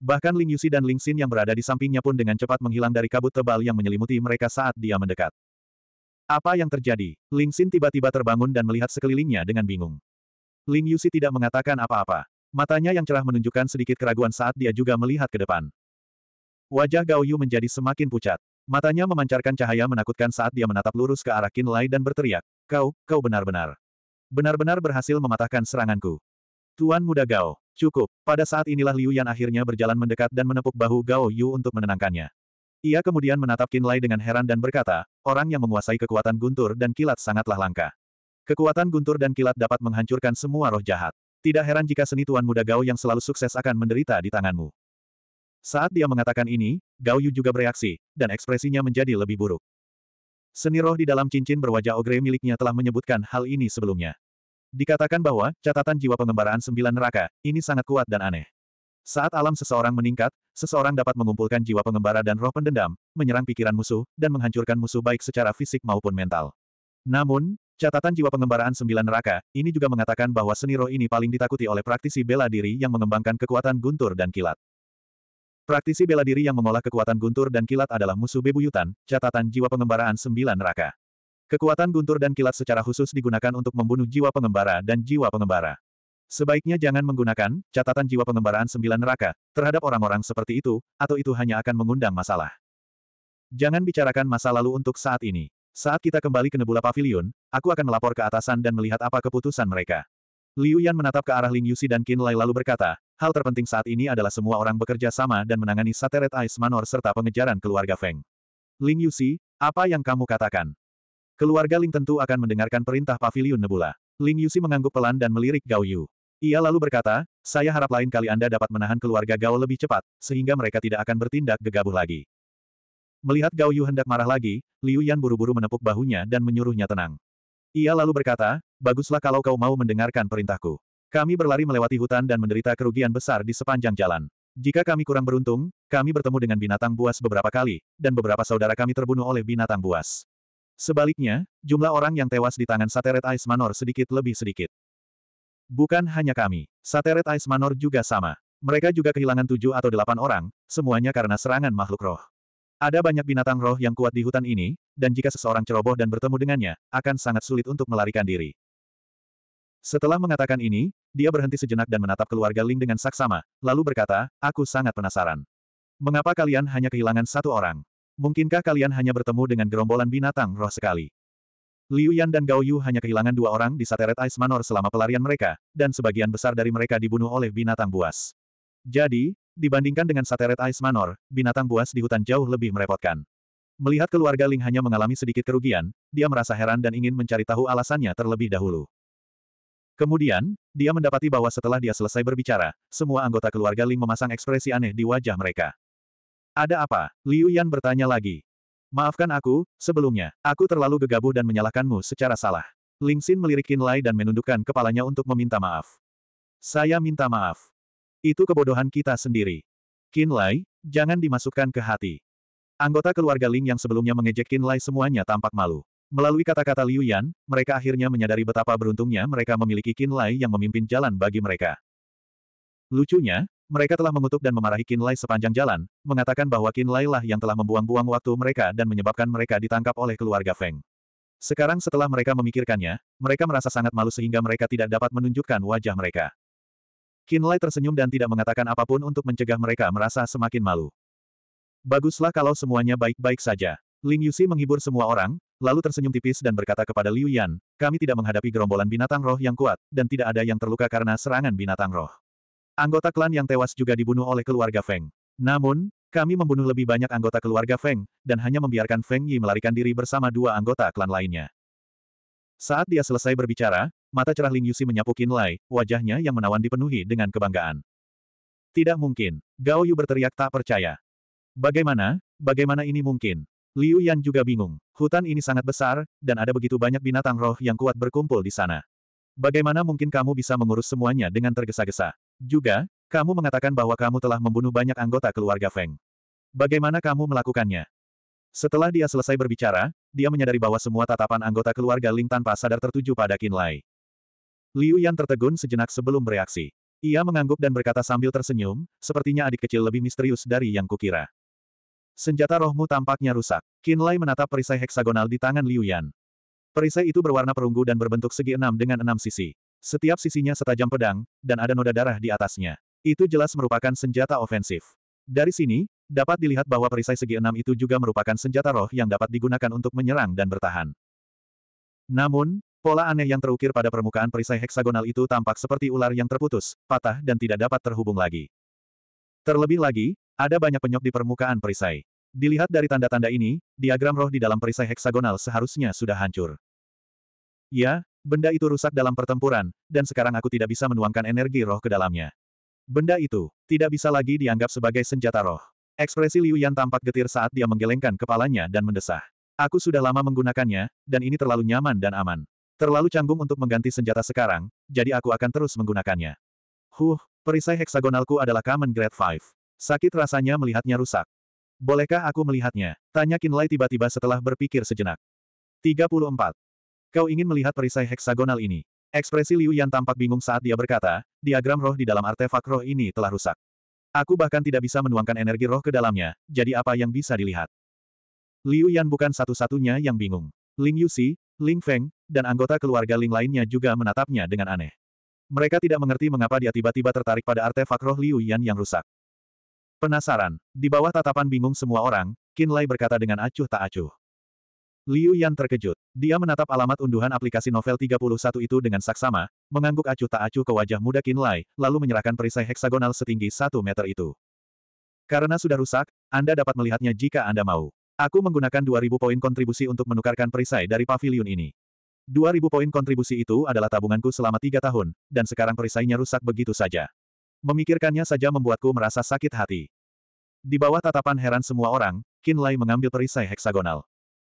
Bahkan Ling Yusi dan Ling Xin yang berada di sampingnya pun dengan cepat menghilang dari kabut tebal yang menyelimuti mereka saat dia mendekat. Apa yang terjadi? Ling Xin tiba-tiba terbangun dan melihat sekelilingnya dengan bingung. Ling Yusi tidak mengatakan apa-apa. Matanya yang cerah menunjukkan sedikit keraguan saat dia juga melihat ke depan. Wajah Gao Yu menjadi semakin pucat. Matanya memancarkan cahaya menakutkan saat dia menatap lurus ke arah Qin Lai dan berteriak, Kau, kau benar-benar. Benar-benar berhasil mematahkan seranganku. Tuan muda Gao, cukup. Pada saat inilah Liu Yan akhirnya berjalan mendekat dan menepuk bahu Gao Yu untuk menenangkannya. Ia kemudian menatap Qin Lai dengan heran dan berkata, orang yang menguasai kekuatan guntur dan kilat sangatlah langka. Kekuatan guntur dan kilat dapat menghancurkan semua roh jahat. Tidak heran jika seni tuan muda Gao yang selalu sukses akan menderita di tanganmu. Saat dia mengatakan ini, Gao Yu juga bereaksi, dan ekspresinya menjadi lebih buruk. Seni roh di dalam cincin berwajah ogre miliknya telah menyebutkan hal ini sebelumnya. Dikatakan bahwa, catatan jiwa pengembaraan sembilan neraka, ini sangat kuat dan aneh. Saat alam seseorang meningkat, seseorang dapat mengumpulkan jiwa pengembara dan roh pendendam, menyerang pikiran musuh, dan menghancurkan musuh baik secara fisik maupun mental. Namun, catatan jiwa pengembaraan sembilan neraka, ini juga mengatakan bahwa seni roh ini paling ditakuti oleh praktisi bela diri yang mengembangkan kekuatan guntur dan kilat. Praktisi bela diri yang mengolah kekuatan guntur dan kilat adalah musuh bebuyutan, catatan jiwa pengembaraan sembilan neraka. Kekuatan guntur dan kilat secara khusus digunakan untuk membunuh jiwa pengembara dan jiwa pengembara. Sebaiknya jangan menggunakan catatan jiwa pengembaraan sembilan neraka terhadap orang-orang seperti itu, atau itu hanya akan mengundang masalah. Jangan bicarakan masa lalu untuk saat ini. Saat kita kembali ke Nebula Pavilion, aku akan melapor ke atasan dan melihat apa keputusan mereka. Liu Yan menatap ke arah Ling Yusi dan Qin Lai lalu berkata, hal terpenting saat ini adalah semua orang bekerja sama dan menangani Sateret Ice Manor serta pengejaran keluarga Feng. Ling Yusi, apa yang kamu katakan? Keluarga Ling tentu akan mendengarkan perintah Paviliun Nebula. Ling Yusi mengangguk pelan dan melirik Gao Yu. Ia lalu berkata, saya harap lain kali Anda dapat menahan keluarga Gao lebih cepat, sehingga mereka tidak akan bertindak gegabah lagi. Melihat Gao Yu hendak marah lagi, Liu Yan buru-buru menepuk bahunya dan menyuruhnya tenang. Ia lalu berkata, baguslah kalau kau mau mendengarkan perintahku. Kami berlari melewati hutan dan menderita kerugian besar di sepanjang jalan. Jika kami kurang beruntung, kami bertemu dengan binatang buas beberapa kali, dan beberapa saudara kami terbunuh oleh binatang buas. Sebaliknya, jumlah orang yang tewas di tangan Sateret Ice Manor sedikit lebih sedikit. Bukan hanya kami, Sateret Ice Manor juga sama. Mereka juga kehilangan tujuh atau delapan orang, semuanya karena serangan makhluk roh. Ada banyak binatang roh yang kuat di hutan ini, dan jika seseorang ceroboh dan bertemu dengannya, akan sangat sulit untuk melarikan diri. Setelah mengatakan ini, dia berhenti sejenak dan menatap keluarga Ling dengan saksama, lalu berkata, aku sangat penasaran. Mengapa kalian hanya kehilangan satu orang? Mungkinkah kalian hanya bertemu dengan gerombolan binatang roh sekali? Liu Yan dan Gao Yu hanya kehilangan dua orang di Sateret Ice Manor selama pelarian mereka, dan sebagian besar dari mereka dibunuh oleh binatang buas. Jadi, dibandingkan dengan Sateret Ice Manor, binatang buas di hutan jauh lebih merepotkan. Melihat keluarga Ling hanya mengalami sedikit kerugian, dia merasa heran dan ingin mencari tahu alasannya terlebih dahulu. Kemudian, dia mendapati bahwa setelah dia selesai berbicara, semua anggota keluarga Ling memasang ekspresi aneh di wajah mereka. Ada apa? Liu Yan bertanya lagi. Maafkan aku, sebelumnya, aku terlalu gegabah dan menyalahkanmu secara salah. Ling Xin melirik Qin Lai dan menundukkan kepalanya untuk meminta maaf. Saya minta maaf. Itu kebodohan kita sendiri. Qin Lai, jangan dimasukkan ke hati. Anggota keluarga Ling yang sebelumnya mengejek Qin Lai semuanya tampak malu. Melalui kata-kata Liu Yan, mereka akhirnya menyadari betapa beruntungnya mereka memiliki Qin Lai yang memimpin jalan bagi mereka. Lucunya, mereka telah mengutuk dan memarahi Qin Lai sepanjang jalan, mengatakan bahwa Qin Lai lah yang telah membuang-buang waktu mereka dan menyebabkan mereka ditangkap oleh keluarga Feng. Sekarang setelah mereka memikirkannya, mereka merasa sangat malu sehingga mereka tidak dapat menunjukkan wajah mereka. Qin Lai tersenyum dan tidak mengatakan apapun untuk mencegah mereka merasa semakin malu. Baguslah kalau semuanya baik-baik saja. Ling Yusi menghibur semua orang, lalu tersenyum tipis dan berkata kepada Liu Yan, kami tidak menghadapi gerombolan binatang roh yang kuat, dan tidak ada yang terluka karena serangan binatang roh. Anggota klan yang tewas juga dibunuh oleh keluarga Feng. Namun, kami membunuh lebih banyak anggota keluarga Feng, dan hanya membiarkan Feng Yi melarikan diri bersama dua anggota klan lainnya. Saat dia selesai berbicara, mata cerah Ling Yusi menyapu Qin Lai, wajahnya yang menawan dipenuhi dengan kebanggaan. Tidak mungkin, Gao Yu berteriak tak percaya. Bagaimana, bagaimana ini mungkin? Liu Yan juga bingung. Hutan ini sangat besar, dan ada begitu banyak binatang roh yang kuat berkumpul di sana. Bagaimana mungkin kamu bisa mengurus semuanya dengan tergesa-gesa? Juga, kamu mengatakan bahwa kamu telah membunuh banyak anggota keluarga Feng. Bagaimana kamu melakukannya? Setelah dia selesai berbicara, dia menyadari bahwa semua tatapan anggota keluarga Ling tanpa sadar tertuju pada Qin Lai. Liu Yan tertegun sejenak sebelum bereaksi. Ia mengangguk dan berkata sambil tersenyum, sepertinya adik kecil lebih misterius dari yang kukira. Senjata rohmu tampaknya rusak. Qin Lai menatap perisai heksagonal di tangan Liu Yan. Perisai itu berwarna perunggu dan berbentuk segi enam dengan enam sisi. Setiap sisinya setajam pedang, dan ada noda darah di atasnya. Itu jelas merupakan senjata ofensif. Dari sini, dapat dilihat bahwa perisai segi enam itu juga merupakan senjata roh yang dapat digunakan untuk menyerang dan bertahan. Namun, pola aneh yang terukir pada permukaan perisai heksagonal itu tampak seperti ular yang terputus, patah dan tidak dapat terhubung lagi. Terlebih lagi, ada banyak penyok di permukaan perisai. Dilihat dari tanda-tanda ini, diagram roh di dalam perisai heksagonal seharusnya sudah hancur. Ya, Benda itu rusak dalam pertempuran, dan sekarang aku tidak bisa menuangkan energi roh ke dalamnya. Benda itu, tidak bisa lagi dianggap sebagai senjata roh. Ekspresi Liu Yan tampak getir saat dia menggelengkan kepalanya dan mendesah. Aku sudah lama menggunakannya, dan ini terlalu nyaman dan aman. Terlalu canggung untuk mengganti senjata sekarang, jadi aku akan terus menggunakannya. Huh, perisai heksagonalku adalah Kamen Grade 5. Sakit rasanya melihatnya rusak. Bolehkah aku melihatnya? Tanya Kinlay tiba-tiba setelah berpikir sejenak. 34. Kau ingin melihat perisai heksagonal ini. Ekspresi Liu Yan tampak bingung saat dia berkata, diagram roh di dalam artefak roh ini telah rusak. Aku bahkan tidak bisa menuangkan energi roh ke dalamnya, jadi apa yang bisa dilihat? Liu Yan bukan satu-satunya yang bingung. Ling Yu Si, Ling Feng, dan anggota keluarga Ling lainnya juga menatapnya dengan aneh. Mereka tidak mengerti mengapa dia tiba-tiba tertarik pada artefak roh Liu Yan yang rusak. Penasaran, di bawah tatapan bingung semua orang, Qin Lai berkata dengan acuh tak acuh. Liu Yan terkejut. Dia menatap alamat unduhan aplikasi novel 31 itu dengan saksama, mengangguk acuh tak acuh ke wajah muda Qin lalu menyerahkan perisai heksagonal setinggi satu meter itu. Karena sudah rusak, Anda dapat melihatnya jika Anda mau. Aku menggunakan 2000 poin kontribusi untuk menukarkan perisai dari pavilion ini. 2000 poin kontribusi itu adalah tabunganku selama tiga tahun, dan sekarang perisainya rusak begitu saja. Memikirkannya saja membuatku merasa sakit hati. Di bawah tatapan heran semua orang, Qin mengambil perisai heksagonal.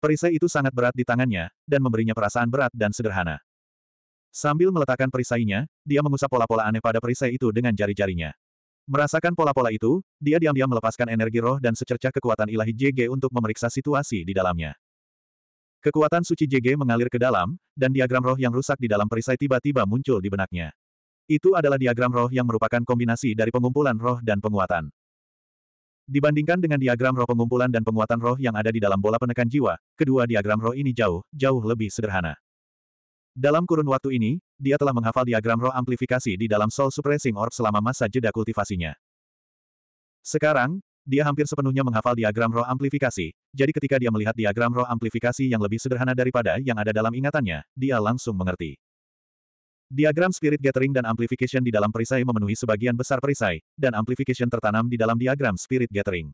Perisai itu sangat berat di tangannya, dan memberinya perasaan berat dan sederhana. Sambil meletakkan perisainya, dia mengusap pola-pola aneh pada perisai itu dengan jari-jarinya. Merasakan pola-pola itu, dia diam-diam melepaskan energi roh dan secercah kekuatan ilahi JG untuk memeriksa situasi di dalamnya. Kekuatan suci JG mengalir ke dalam, dan diagram roh yang rusak di dalam perisai tiba-tiba muncul di benaknya. Itu adalah diagram roh yang merupakan kombinasi dari pengumpulan roh dan penguatan. Dibandingkan dengan diagram roh pengumpulan dan penguatan roh yang ada di dalam bola penekan jiwa, kedua diagram roh ini jauh, jauh lebih sederhana. Dalam kurun waktu ini, dia telah menghafal diagram roh amplifikasi di dalam Soul Suppressing Orb selama masa jeda kultivasinya. Sekarang, dia hampir sepenuhnya menghafal diagram roh amplifikasi, jadi ketika dia melihat diagram roh amplifikasi yang lebih sederhana daripada yang ada dalam ingatannya, dia langsung mengerti. Diagram spirit gathering dan amplification di dalam perisai memenuhi sebagian besar perisai, dan amplification tertanam di dalam diagram spirit gathering.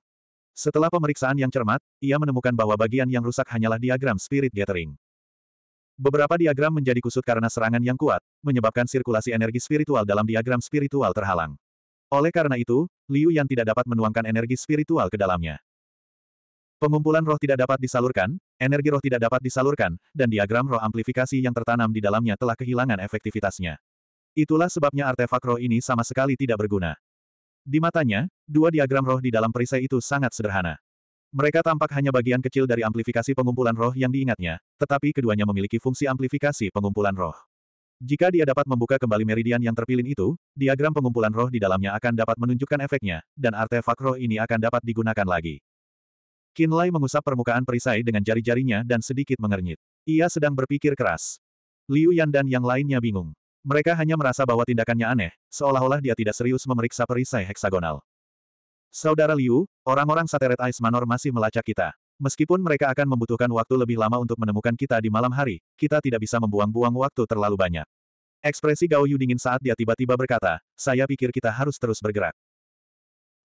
Setelah pemeriksaan yang cermat, ia menemukan bahwa bagian yang rusak hanyalah diagram spirit gathering. Beberapa diagram menjadi kusut karena serangan yang kuat, menyebabkan sirkulasi energi spiritual dalam diagram spiritual terhalang. Oleh karena itu, Liu yang tidak dapat menuangkan energi spiritual ke dalamnya. Pengumpulan roh tidak dapat disalurkan, energi roh tidak dapat disalurkan, dan diagram roh amplifikasi yang tertanam di dalamnya telah kehilangan efektivitasnya. Itulah sebabnya artefak roh ini sama sekali tidak berguna. Di matanya, dua diagram roh di dalam perisai itu sangat sederhana. Mereka tampak hanya bagian kecil dari amplifikasi pengumpulan roh yang diingatnya, tetapi keduanya memiliki fungsi amplifikasi pengumpulan roh. Jika dia dapat membuka kembali meridian yang terpilin itu, diagram pengumpulan roh di dalamnya akan dapat menunjukkan efeknya, dan artefak roh ini akan dapat digunakan lagi. Kinlai mengusap permukaan perisai dengan jari-jarinya dan sedikit mengernyit. Ia sedang berpikir keras. Liu Yan dan yang lainnya bingung. Mereka hanya merasa bahwa tindakannya aneh, seolah-olah dia tidak serius memeriksa perisai heksagonal. Saudara Liu, orang-orang Sateret Ice Manor masih melacak kita. Meskipun mereka akan membutuhkan waktu lebih lama untuk menemukan kita di malam hari, kita tidak bisa membuang-buang waktu terlalu banyak. Ekspresi Gao Yu dingin saat dia tiba-tiba berkata, saya pikir kita harus terus bergerak.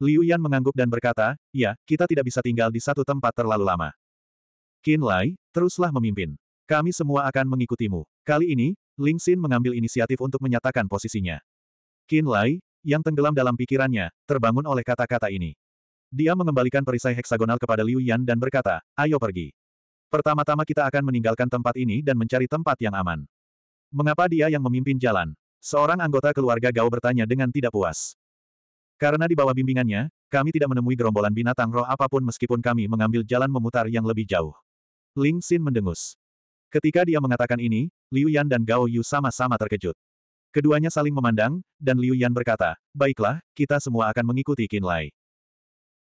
Liu Yan mengangguk dan berkata, ya, kita tidak bisa tinggal di satu tempat terlalu lama. Qin Lai, teruslah memimpin. Kami semua akan mengikutimu. Kali ini, Ling Xin mengambil inisiatif untuk menyatakan posisinya. Qin Lai, yang tenggelam dalam pikirannya, terbangun oleh kata-kata ini. Dia mengembalikan perisai heksagonal kepada Liu Yan dan berkata, ayo pergi. Pertama-tama kita akan meninggalkan tempat ini dan mencari tempat yang aman. Mengapa dia yang memimpin jalan? Seorang anggota keluarga Gao bertanya dengan tidak puas. Karena di bawah bimbingannya, kami tidak menemui gerombolan binatang roh apapun meskipun kami mengambil jalan memutar yang lebih jauh. Ling Xin mendengus. Ketika dia mengatakan ini, Liu Yan dan Gao Yu sama-sama terkejut. Keduanya saling memandang, dan Liu Yan berkata, Baiklah, kita semua akan mengikuti Qin Lai.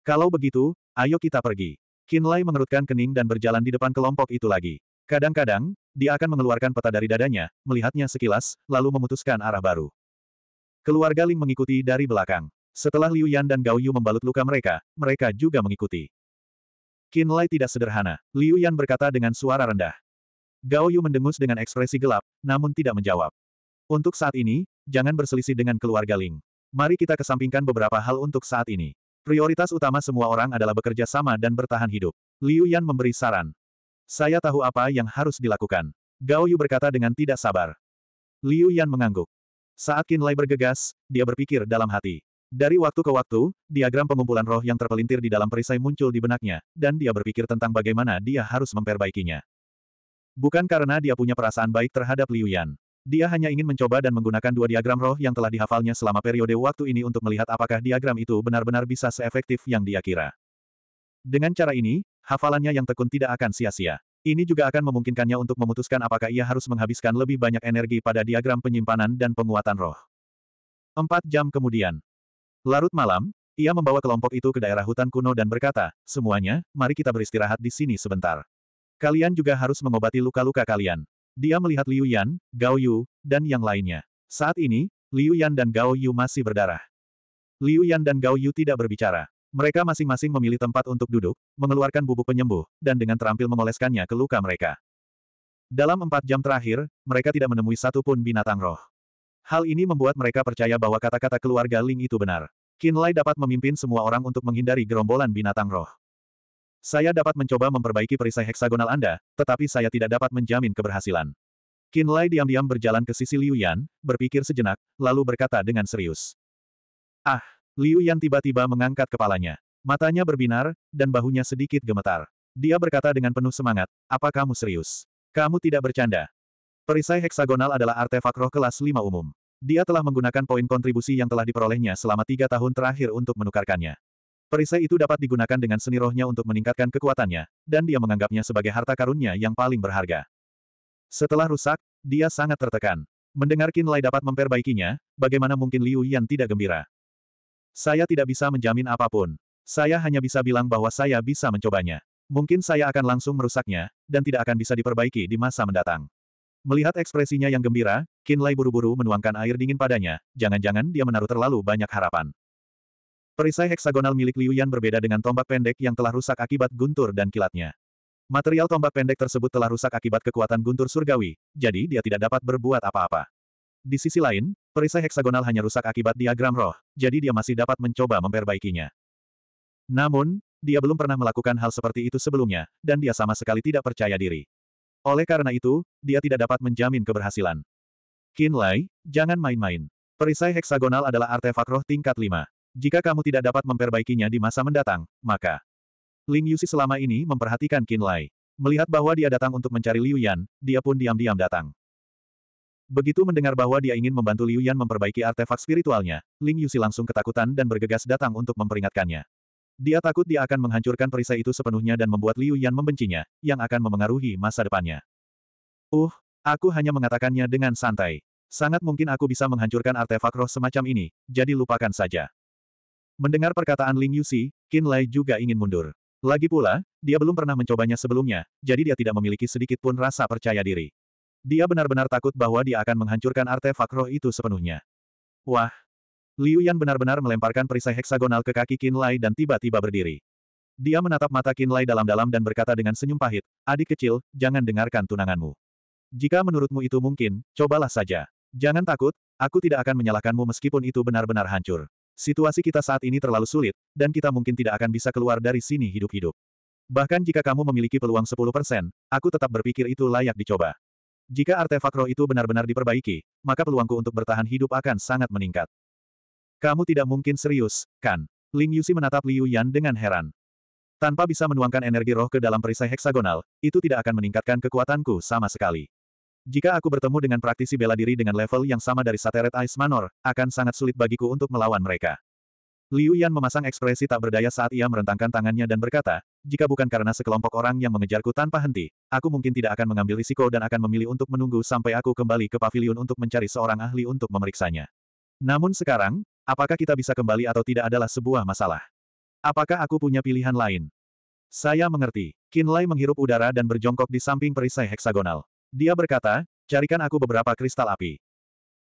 Kalau begitu, ayo kita pergi. Qin Lai mengerutkan kening dan berjalan di depan kelompok itu lagi. Kadang-kadang, dia akan mengeluarkan peta dari dadanya, melihatnya sekilas, lalu memutuskan arah baru. Keluarga Ling mengikuti dari belakang. Setelah Liu Yan dan Gao Yu membalut luka mereka, mereka juga mengikuti. Qin Lai tidak sederhana, Liu Yan berkata dengan suara rendah. Gao Yu mendengus dengan ekspresi gelap, namun tidak menjawab. Untuk saat ini, jangan berselisih dengan keluarga Ling. Mari kita kesampingkan beberapa hal untuk saat ini. Prioritas utama semua orang adalah bekerja sama dan bertahan hidup. Liu Yan memberi saran. Saya tahu apa yang harus dilakukan. Gao Yu berkata dengan tidak sabar. Liu Yan mengangguk. Saat Qin Lai bergegas, dia berpikir dalam hati. Dari waktu ke waktu, diagram pengumpulan roh yang terpelintir di dalam perisai muncul di benaknya, dan dia berpikir tentang bagaimana dia harus memperbaikinya. Bukan karena dia punya perasaan baik terhadap Liu Yan. Dia hanya ingin mencoba dan menggunakan dua diagram roh yang telah dihafalnya selama periode waktu ini untuk melihat apakah diagram itu benar-benar bisa seefektif yang dia kira. Dengan cara ini, hafalannya yang tekun tidak akan sia-sia. Ini juga akan memungkinkannya untuk memutuskan apakah ia harus menghabiskan lebih banyak energi pada diagram penyimpanan dan penguatan roh. Empat jam kemudian, Larut malam, ia membawa kelompok itu ke daerah hutan kuno dan berkata, semuanya, mari kita beristirahat di sini sebentar. Kalian juga harus mengobati luka-luka kalian. Dia melihat Liu Yan, Gao Yu, dan yang lainnya. Saat ini, Liu Yan dan Gao Yu masih berdarah. Liu Yan dan Gao Yu tidak berbicara. Mereka masing-masing memilih tempat untuk duduk, mengeluarkan bubuk penyembuh, dan dengan terampil mengoleskannya ke luka mereka. Dalam empat jam terakhir, mereka tidak menemui satupun binatang roh. Hal ini membuat mereka percaya bahwa kata-kata keluarga Ling itu benar. Kinlay dapat memimpin semua orang untuk menghindari gerombolan binatang roh. Saya dapat mencoba memperbaiki perisai heksagonal Anda, tetapi saya tidak dapat menjamin keberhasilan. Kinlay diam-diam berjalan ke sisi Liu Yan, berpikir sejenak, lalu berkata dengan serius. Ah, Liu Yan tiba-tiba mengangkat kepalanya. Matanya berbinar, dan bahunya sedikit gemetar. Dia berkata dengan penuh semangat, apa kamu serius? Kamu tidak bercanda. Perisai heksagonal adalah artefak roh kelas 5 umum. Dia telah menggunakan poin kontribusi yang telah diperolehnya selama tiga tahun terakhir untuk menukarkannya. Perisai itu dapat digunakan dengan seni rohnya untuk meningkatkan kekuatannya, dan dia menganggapnya sebagai harta karunnya yang paling berharga. Setelah rusak, dia sangat tertekan. Mendengar Qin Lai dapat memperbaikinya, bagaimana mungkin Liu Yan tidak gembira? Saya tidak bisa menjamin apapun. Saya hanya bisa bilang bahwa saya bisa mencobanya. Mungkin saya akan langsung merusaknya, dan tidak akan bisa diperbaiki di masa mendatang. Melihat ekspresinya yang gembira, Kinlay buru-buru menuangkan air dingin padanya, jangan-jangan dia menaruh terlalu banyak harapan. Perisai heksagonal milik Liu Yan berbeda dengan tombak pendek yang telah rusak akibat guntur dan kilatnya. Material tombak pendek tersebut telah rusak akibat kekuatan guntur surgawi, jadi dia tidak dapat berbuat apa-apa. Di sisi lain, perisai heksagonal hanya rusak akibat diagram roh, jadi dia masih dapat mencoba memperbaikinya. Namun, dia belum pernah melakukan hal seperti itu sebelumnya, dan dia sama sekali tidak percaya diri. Oleh karena itu, dia tidak dapat menjamin keberhasilan. Qin Lai, jangan main-main. Perisai heksagonal adalah artefak roh tingkat 5. Jika kamu tidak dapat memperbaikinya di masa mendatang, maka... Ling Yusi selama ini memperhatikan Qin Lai. Melihat bahwa dia datang untuk mencari Liu Yan, dia pun diam-diam datang. Begitu mendengar bahwa dia ingin membantu Liu Yan memperbaiki artefak spiritualnya, Ling Yusi langsung ketakutan dan bergegas datang untuk memperingatkannya. Dia takut dia akan menghancurkan perisai itu sepenuhnya dan membuat Liu Yan membencinya, yang akan memengaruhi masa depannya. Uh, aku hanya mengatakannya dengan santai. Sangat mungkin aku bisa menghancurkan artefak roh semacam ini, jadi lupakan saja. Mendengar perkataan Ling Yuxi, Qin Lai juga ingin mundur. Lagi pula, dia belum pernah mencobanya sebelumnya, jadi dia tidak memiliki sedikit pun rasa percaya diri. Dia benar-benar takut bahwa dia akan menghancurkan artefak roh itu sepenuhnya. Wah, Liu Yan benar-benar melemparkan perisai heksagonal ke kaki Qin Lai dan tiba-tiba berdiri. Dia menatap mata Qin Lai dalam-dalam dan berkata dengan senyum pahit, adik kecil, jangan dengarkan tunanganmu. Jika menurutmu itu mungkin, cobalah saja. Jangan takut, aku tidak akan menyalahkanmu meskipun itu benar-benar hancur. Situasi kita saat ini terlalu sulit, dan kita mungkin tidak akan bisa keluar dari sini hidup-hidup. Bahkan jika kamu memiliki peluang 10%, aku tetap berpikir itu layak dicoba. Jika artefak roh itu benar-benar diperbaiki, maka peluangku untuk bertahan hidup akan sangat meningkat. Kamu tidak mungkin serius, kan? Ling Yusi menatap Liu Yan dengan heran. Tanpa bisa menuangkan energi roh ke dalam perisai heksagonal, itu tidak akan meningkatkan kekuatanku sama sekali. Jika aku bertemu dengan praktisi bela diri dengan level yang sama dari Sateret Ice Manor, akan sangat sulit bagiku untuk melawan mereka. Liu Yan memasang ekspresi tak berdaya saat ia merentangkan tangannya dan berkata, jika bukan karena sekelompok orang yang mengejarku tanpa henti, aku mungkin tidak akan mengambil risiko dan akan memilih untuk menunggu sampai aku kembali ke pavilion untuk mencari seorang ahli untuk memeriksanya. Namun sekarang, Apakah kita bisa kembali atau tidak adalah sebuah masalah. Apakah aku punya pilihan lain? Saya mengerti. Kinlay menghirup udara dan berjongkok di samping perisai heksagonal. Dia berkata, carikan aku beberapa kristal api.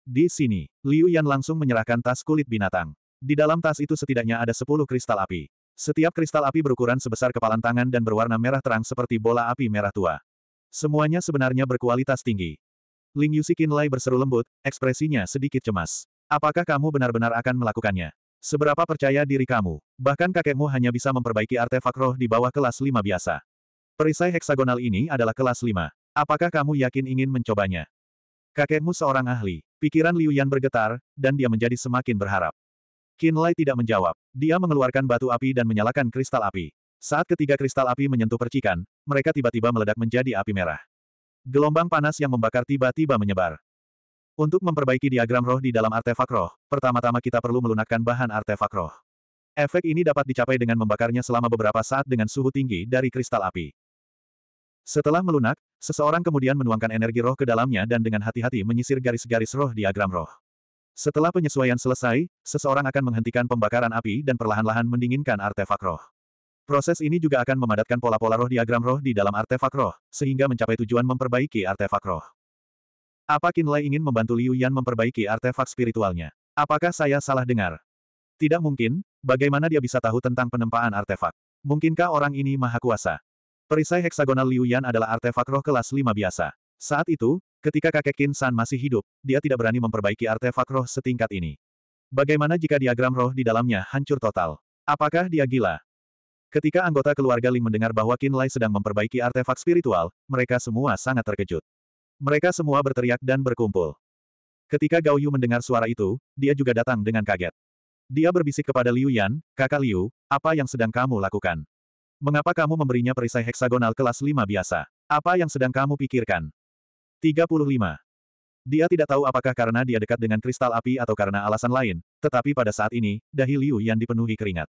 Di sini, Liu Yan langsung menyerahkan tas kulit binatang. Di dalam tas itu setidaknya ada sepuluh kristal api. Setiap kristal api berukuran sebesar kepalan tangan dan berwarna merah terang seperti bola api merah tua. Semuanya sebenarnya berkualitas tinggi. Ling Yusi Lai berseru lembut, ekspresinya sedikit cemas. Apakah kamu benar-benar akan melakukannya? Seberapa percaya diri kamu? Bahkan kakekmu hanya bisa memperbaiki artefak roh di bawah kelas 5 biasa. Perisai heksagonal ini adalah kelas 5. Apakah kamu yakin ingin mencobanya? Kakekmu seorang ahli. Pikiran Liu Yan bergetar, dan dia menjadi semakin berharap. Qin Lai tidak menjawab. Dia mengeluarkan batu api dan menyalakan kristal api. Saat ketiga kristal api menyentuh percikan, mereka tiba-tiba meledak menjadi api merah. Gelombang panas yang membakar tiba-tiba menyebar. Untuk memperbaiki diagram roh di dalam artefak roh, pertama-tama kita perlu melunakkan bahan artefak roh. Efek ini dapat dicapai dengan membakarnya selama beberapa saat dengan suhu tinggi dari kristal api. Setelah melunak, seseorang kemudian menuangkan energi roh ke dalamnya dan dengan hati-hati menyisir garis-garis roh diagram roh. Setelah penyesuaian selesai, seseorang akan menghentikan pembakaran api dan perlahan-lahan mendinginkan artefak roh. Proses ini juga akan memadatkan pola-pola roh diagram roh di dalam artefak roh, sehingga mencapai tujuan memperbaiki artefak roh. Apa Kinlay ingin membantu Liu Yan memperbaiki artefak spiritualnya? Apakah saya salah dengar? Tidak mungkin, bagaimana dia bisa tahu tentang penempaan artefak? Mungkinkah orang ini maha kuasa? Perisai heksagonal Liu Yan adalah artefak roh kelas 5 biasa. Saat itu, ketika kakek Qin San masih hidup, dia tidak berani memperbaiki artefak roh setingkat ini. Bagaimana jika diagram roh di dalamnya hancur total? Apakah dia gila? Ketika anggota keluarga Ling mendengar bahwa Qin Lai sedang memperbaiki artefak spiritual, mereka semua sangat terkejut. Mereka semua berteriak dan berkumpul. Ketika Gao Yu mendengar suara itu, dia juga datang dengan kaget. Dia berbisik kepada Liu Yan, kakak Liu, apa yang sedang kamu lakukan? Mengapa kamu memberinya perisai heksagonal kelas 5 biasa? Apa yang sedang kamu pikirkan? 35. Dia tidak tahu apakah karena dia dekat dengan kristal api atau karena alasan lain, tetapi pada saat ini, dahi Liu Yan dipenuhi keringat.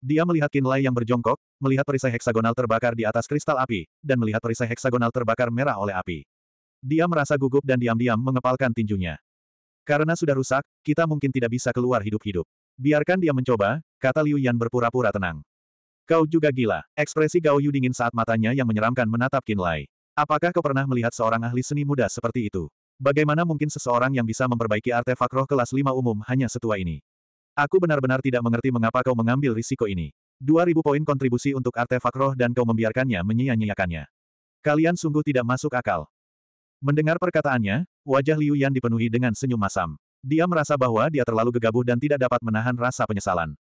Dia melihat Kinlay yang berjongkok, melihat perisai heksagonal terbakar di atas kristal api, dan melihat perisai heksagonal terbakar merah oleh api. Dia merasa gugup dan diam-diam mengepalkan tinjunya. Karena sudah rusak, kita mungkin tidak bisa keluar hidup-hidup. Biarkan dia mencoba, kata Liu Yan berpura-pura tenang. Kau juga gila, ekspresi Gao Yu dingin saat matanya yang menyeramkan menatap Kinlay. Apakah kau pernah melihat seorang ahli seni muda seperti itu? Bagaimana mungkin seseorang yang bisa memperbaiki artefak roh kelas lima umum hanya setua ini? Aku benar-benar tidak mengerti mengapa kau mengambil risiko ini. 2000 poin kontribusi untuk artefak roh dan kau membiarkannya menyia-nyiakannya. Kalian sungguh tidak masuk akal. Mendengar perkataannya, wajah Liu Yan dipenuhi dengan senyum masam. Dia merasa bahwa dia terlalu gegabah dan tidak dapat menahan rasa penyesalan.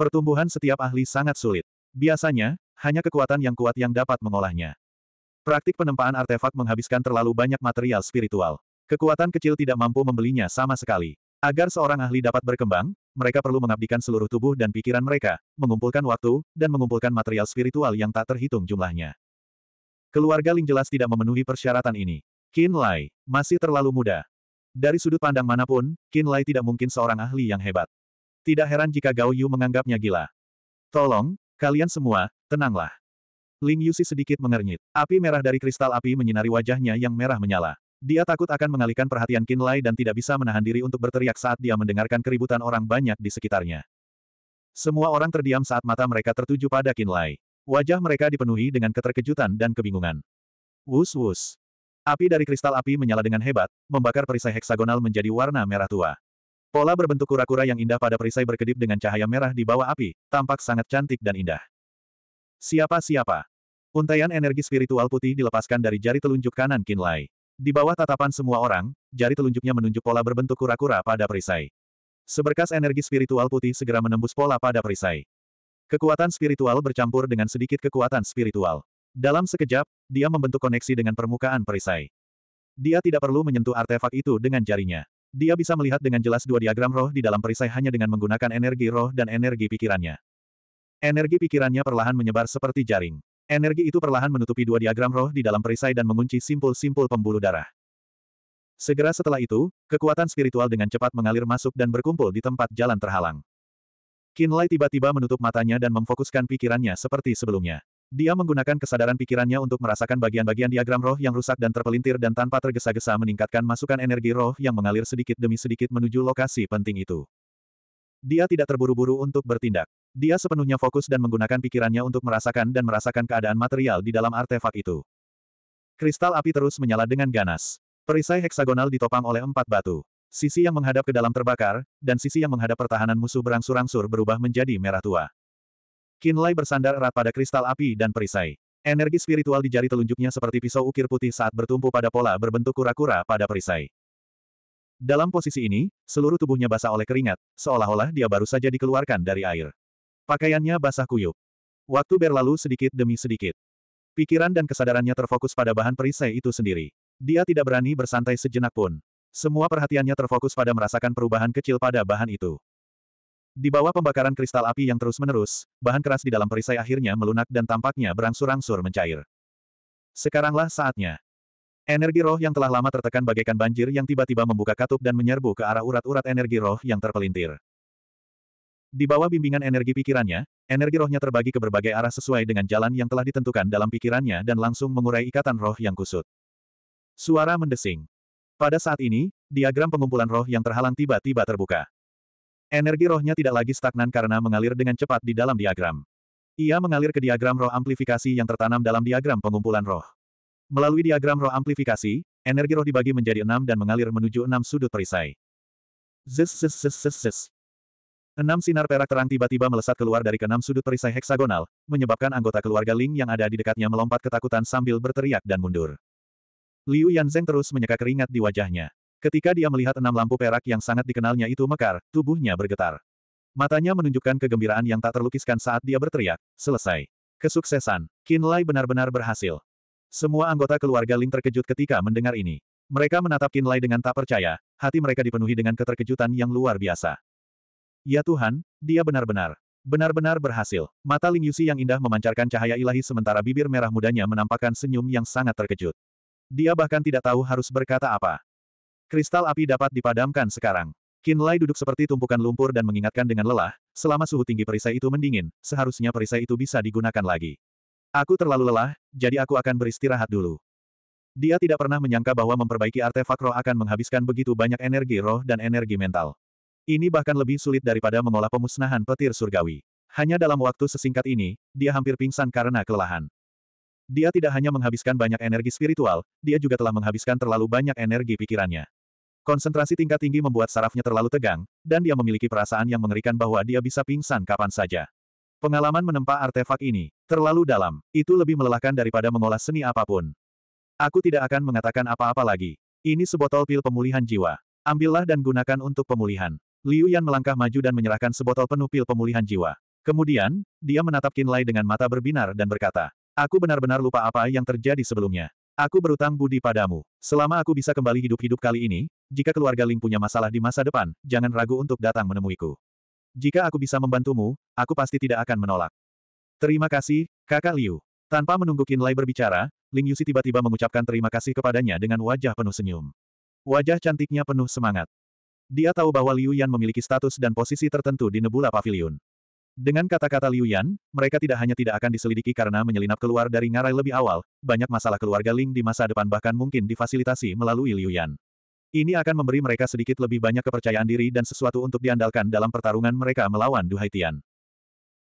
Pertumbuhan setiap ahli sangat sulit. Biasanya, hanya kekuatan yang kuat yang dapat mengolahnya. Praktik penempaan artefak menghabiskan terlalu banyak material spiritual. Kekuatan kecil tidak mampu membelinya sama sekali. Agar seorang ahli dapat berkembang, mereka perlu mengabdikan seluruh tubuh dan pikiran mereka, mengumpulkan waktu, dan mengumpulkan material spiritual yang tak terhitung jumlahnya. Keluarga Ling jelas tidak memenuhi persyaratan ini. Qin Lai, masih terlalu muda. Dari sudut pandang manapun, Qin Lai tidak mungkin seorang ahli yang hebat. Tidak heran jika Gao Yu menganggapnya gila. Tolong, kalian semua, tenanglah. Ling Yusi sedikit mengernyit. Api merah dari kristal api menyinari wajahnya yang merah menyala. Dia takut akan mengalihkan perhatian Kinlay dan tidak bisa menahan diri untuk berteriak saat dia mendengarkan keributan orang banyak di sekitarnya. Semua orang terdiam saat mata mereka tertuju pada Kinlay. Wajah mereka dipenuhi dengan keterkejutan dan kebingungan. Wus-wus. Api dari kristal api menyala dengan hebat, membakar perisai heksagonal menjadi warna merah tua. Pola berbentuk kura-kura yang indah pada perisai berkedip dengan cahaya merah di bawah api, tampak sangat cantik dan indah. Siapa-siapa? Untaian energi spiritual putih dilepaskan dari jari telunjuk kanan Kinlay. Di bawah tatapan semua orang, jari telunjuknya menunjuk pola berbentuk kura-kura pada perisai. Seberkas energi spiritual putih segera menembus pola pada perisai. Kekuatan spiritual bercampur dengan sedikit kekuatan spiritual. Dalam sekejap, dia membentuk koneksi dengan permukaan perisai. Dia tidak perlu menyentuh artefak itu dengan jarinya. Dia bisa melihat dengan jelas dua diagram roh di dalam perisai hanya dengan menggunakan energi roh dan energi pikirannya. Energi pikirannya perlahan menyebar seperti jaring. Energi itu perlahan menutupi dua diagram roh di dalam perisai dan mengunci simpul-simpul pembuluh darah. Segera setelah itu, kekuatan spiritual dengan cepat mengalir masuk dan berkumpul di tempat jalan terhalang. Kinlay tiba-tiba menutup matanya dan memfokuskan pikirannya seperti sebelumnya. Dia menggunakan kesadaran pikirannya untuk merasakan bagian-bagian diagram roh yang rusak dan terpelintir dan tanpa tergesa-gesa meningkatkan masukan energi roh yang mengalir sedikit demi sedikit menuju lokasi penting itu. Dia tidak terburu-buru untuk bertindak. Dia sepenuhnya fokus dan menggunakan pikirannya untuk merasakan dan merasakan keadaan material di dalam artefak itu. Kristal api terus menyala dengan ganas. Perisai heksagonal ditopang oleh empat batu. Sisi yang menghadap ke dalam terbakar, dan sisi yang menghadap pertahanan musuh berangsur-angsur berubah menjadi merah tua. Kinlay bersandar erat pada kristal api dan perisai. Energi spiritual di jari telunjuknya seperti pisau ukir putih saat bertumpu pada pola berbentuk kura-kura pada perisai. Dalam posisi ini, seluruh tubuhnya basah oleh keringat, seolah-olah dia baru saja dikeluarkan dari air. Pakaiannya basah kuyup. Waktu berlalu sedikit demi sedikit. Pikiran dan kesadarannya terfokus pada bahan perisai itu sendiri. Dia tidak berani bersantai sejenak pun. Semua perhatiannya terfokus pada merasakan perubahan kecil pada bahan itu. Di bawah pembakaran kristal api yang terus-menerus, bahan keras di dalam perisai akhirnya melunak dan tampaknya berangsur-angsur mencair. Sekaranglah saatnya. Energi roh yang telah lama tertekan bagaikan banjir yang tiba-tiba membuka katup dan menyerbu ke arah urat-urat energi roh yang terpelintir. Di bawah bimbingan energi pikirannya, energi rohnya terbagi ke berbagai arah sesuai dengan jalan yang telah ditentukan dalam pikirannya dan langsung mengurai ikatan roh yang kusut. Suara mendesing. Pada saat ini, diagram pengumpulan roh yang terhalang tiba-tiba terbuka. Energi rohnya tidak lagi stagnan karena mengalir dengan cepat di dalam diagram. Ia mengalir ke diagram roh amplifikasi yang tertanam dalam diagram pengumpulan roh. Melalui diagram roh amplifikasi, energi roh dibagi menjadi enam dan mengalir menuju enam sudut perisai. Zes zes zes zes Enam sinar perak terang tiba-tiba melesat keluar dari keenam sudut perisai heksagonal, menyebabkan anggota keluarga Ling yang ada di dekatnya melompat ketakutan sambil berteriak dan mundur. Liu Yanzeng terus menyeka keringat di wajahnya. Ketika dia melihat enam lampu perak yang sangat dikenalnya itu mekar, tubuhnya bergetar. Matanya menunjukkan kegembiraan yang tak terlukiskan saat dia berteriak, selesai. Kesuksesan, Qin Lai benar-benar berhasil. Semua anggota keluarga Ling terkejut ketika mendengar ini. Mereka menatap Qin dengan tak percaya, hati mereka dipenuhi dengan keterkejutan yang luar biasa. Ya Tuhan, dia benar-benar, benar-benar berhasil. Mata Ling Yusi yang indah memancarkan cahaya ilahi sementara bibir merah mudanya menampakkan senyum yang sangat terkejut. Dia bahkan tidak tahu harus berkata apa. Kristal api dapat dipadamkan sekarang. Qin duduk seperti tumpukan lumpur dan mengingatkan dengan lelah, selama suhu tinggi perisai itu mendingin, seharusnya perisai itu bisa digunakan lagi. Aku terlalu lelah, jadi aku akan beristirahat dulu. Dia tidak pernah menyangka bahwa memperbaiki artefak roh akan menghabiskan begitu banyak energi roh dan energi mental. Ini bahkan lebih sulit daripada mengolah pemusnahan petir surgawi. Hanya dalam waktu sesingkat ini, dia hampir pingsan karena kelelahan. Dia tidak hanya menghabiskan banyak energi spiritual, dia juga telah menghabiskan terlalu banyak energi pikirannya. Konsentrasi tingkat tinggi membuat sarafnya terlalu tegang, dan dia memiliki perasaan yang mengerikan bahwa dia bisa pingsan kapan saja. Pengalaman menempa artefak ini, terlalu dalam, itu lebih melelahkan daripada mengolah seni apapun. Aku tidak akan mengatakan apa-apa lagi. Ini sebotol pil pemulihan jiwa. Ambillah dan gunakan untuk pemulihan. Liu Yan melangkah maju dan menyerahkan sebotol penuh pil pemulihan jiwa. Kemudian, dia menatap Qin Lai dengan mata berbinar dan berkata, Aku benar-benar lupa apa yang terjadi sebelumnya. Aku berutang budi padamu. Selama aku bisa kembali hidup-hidup kali ini, jika keluarga Ling punya masalah di masa depan, jangan ragu untuk datang menemuiku. Jika aku bisa membantumu, aku pasti tidak akan menolak. Terima kasih, kakak Liu. Tanpa menunggu Kinlay berbicara, Ling Yusi tiba-tiba mengucapkan terima kasih kepadanya dengan wajah penuh senyum. Wajah cantiknya penuh semangat. Dia tahu bahwa Liu Yan memiliki status dan posisi tertentu di Nebula Pavilion. Dengan kata-kata Liu Yan, mereka tidak hanya tidak akan diselidiki karena menyelinap keluar dari ngarai lebih awal, banyak masalah keluarga Ling di masa depan bahkan mungkin difasilitasi melalui Liu Yan. Ini akan memberi mereka sedikit lebih banyak kepercayaan diri dan sesuatu untuk diandalkan dalam pertarungan mereka melawan Duhaitian. Haitian.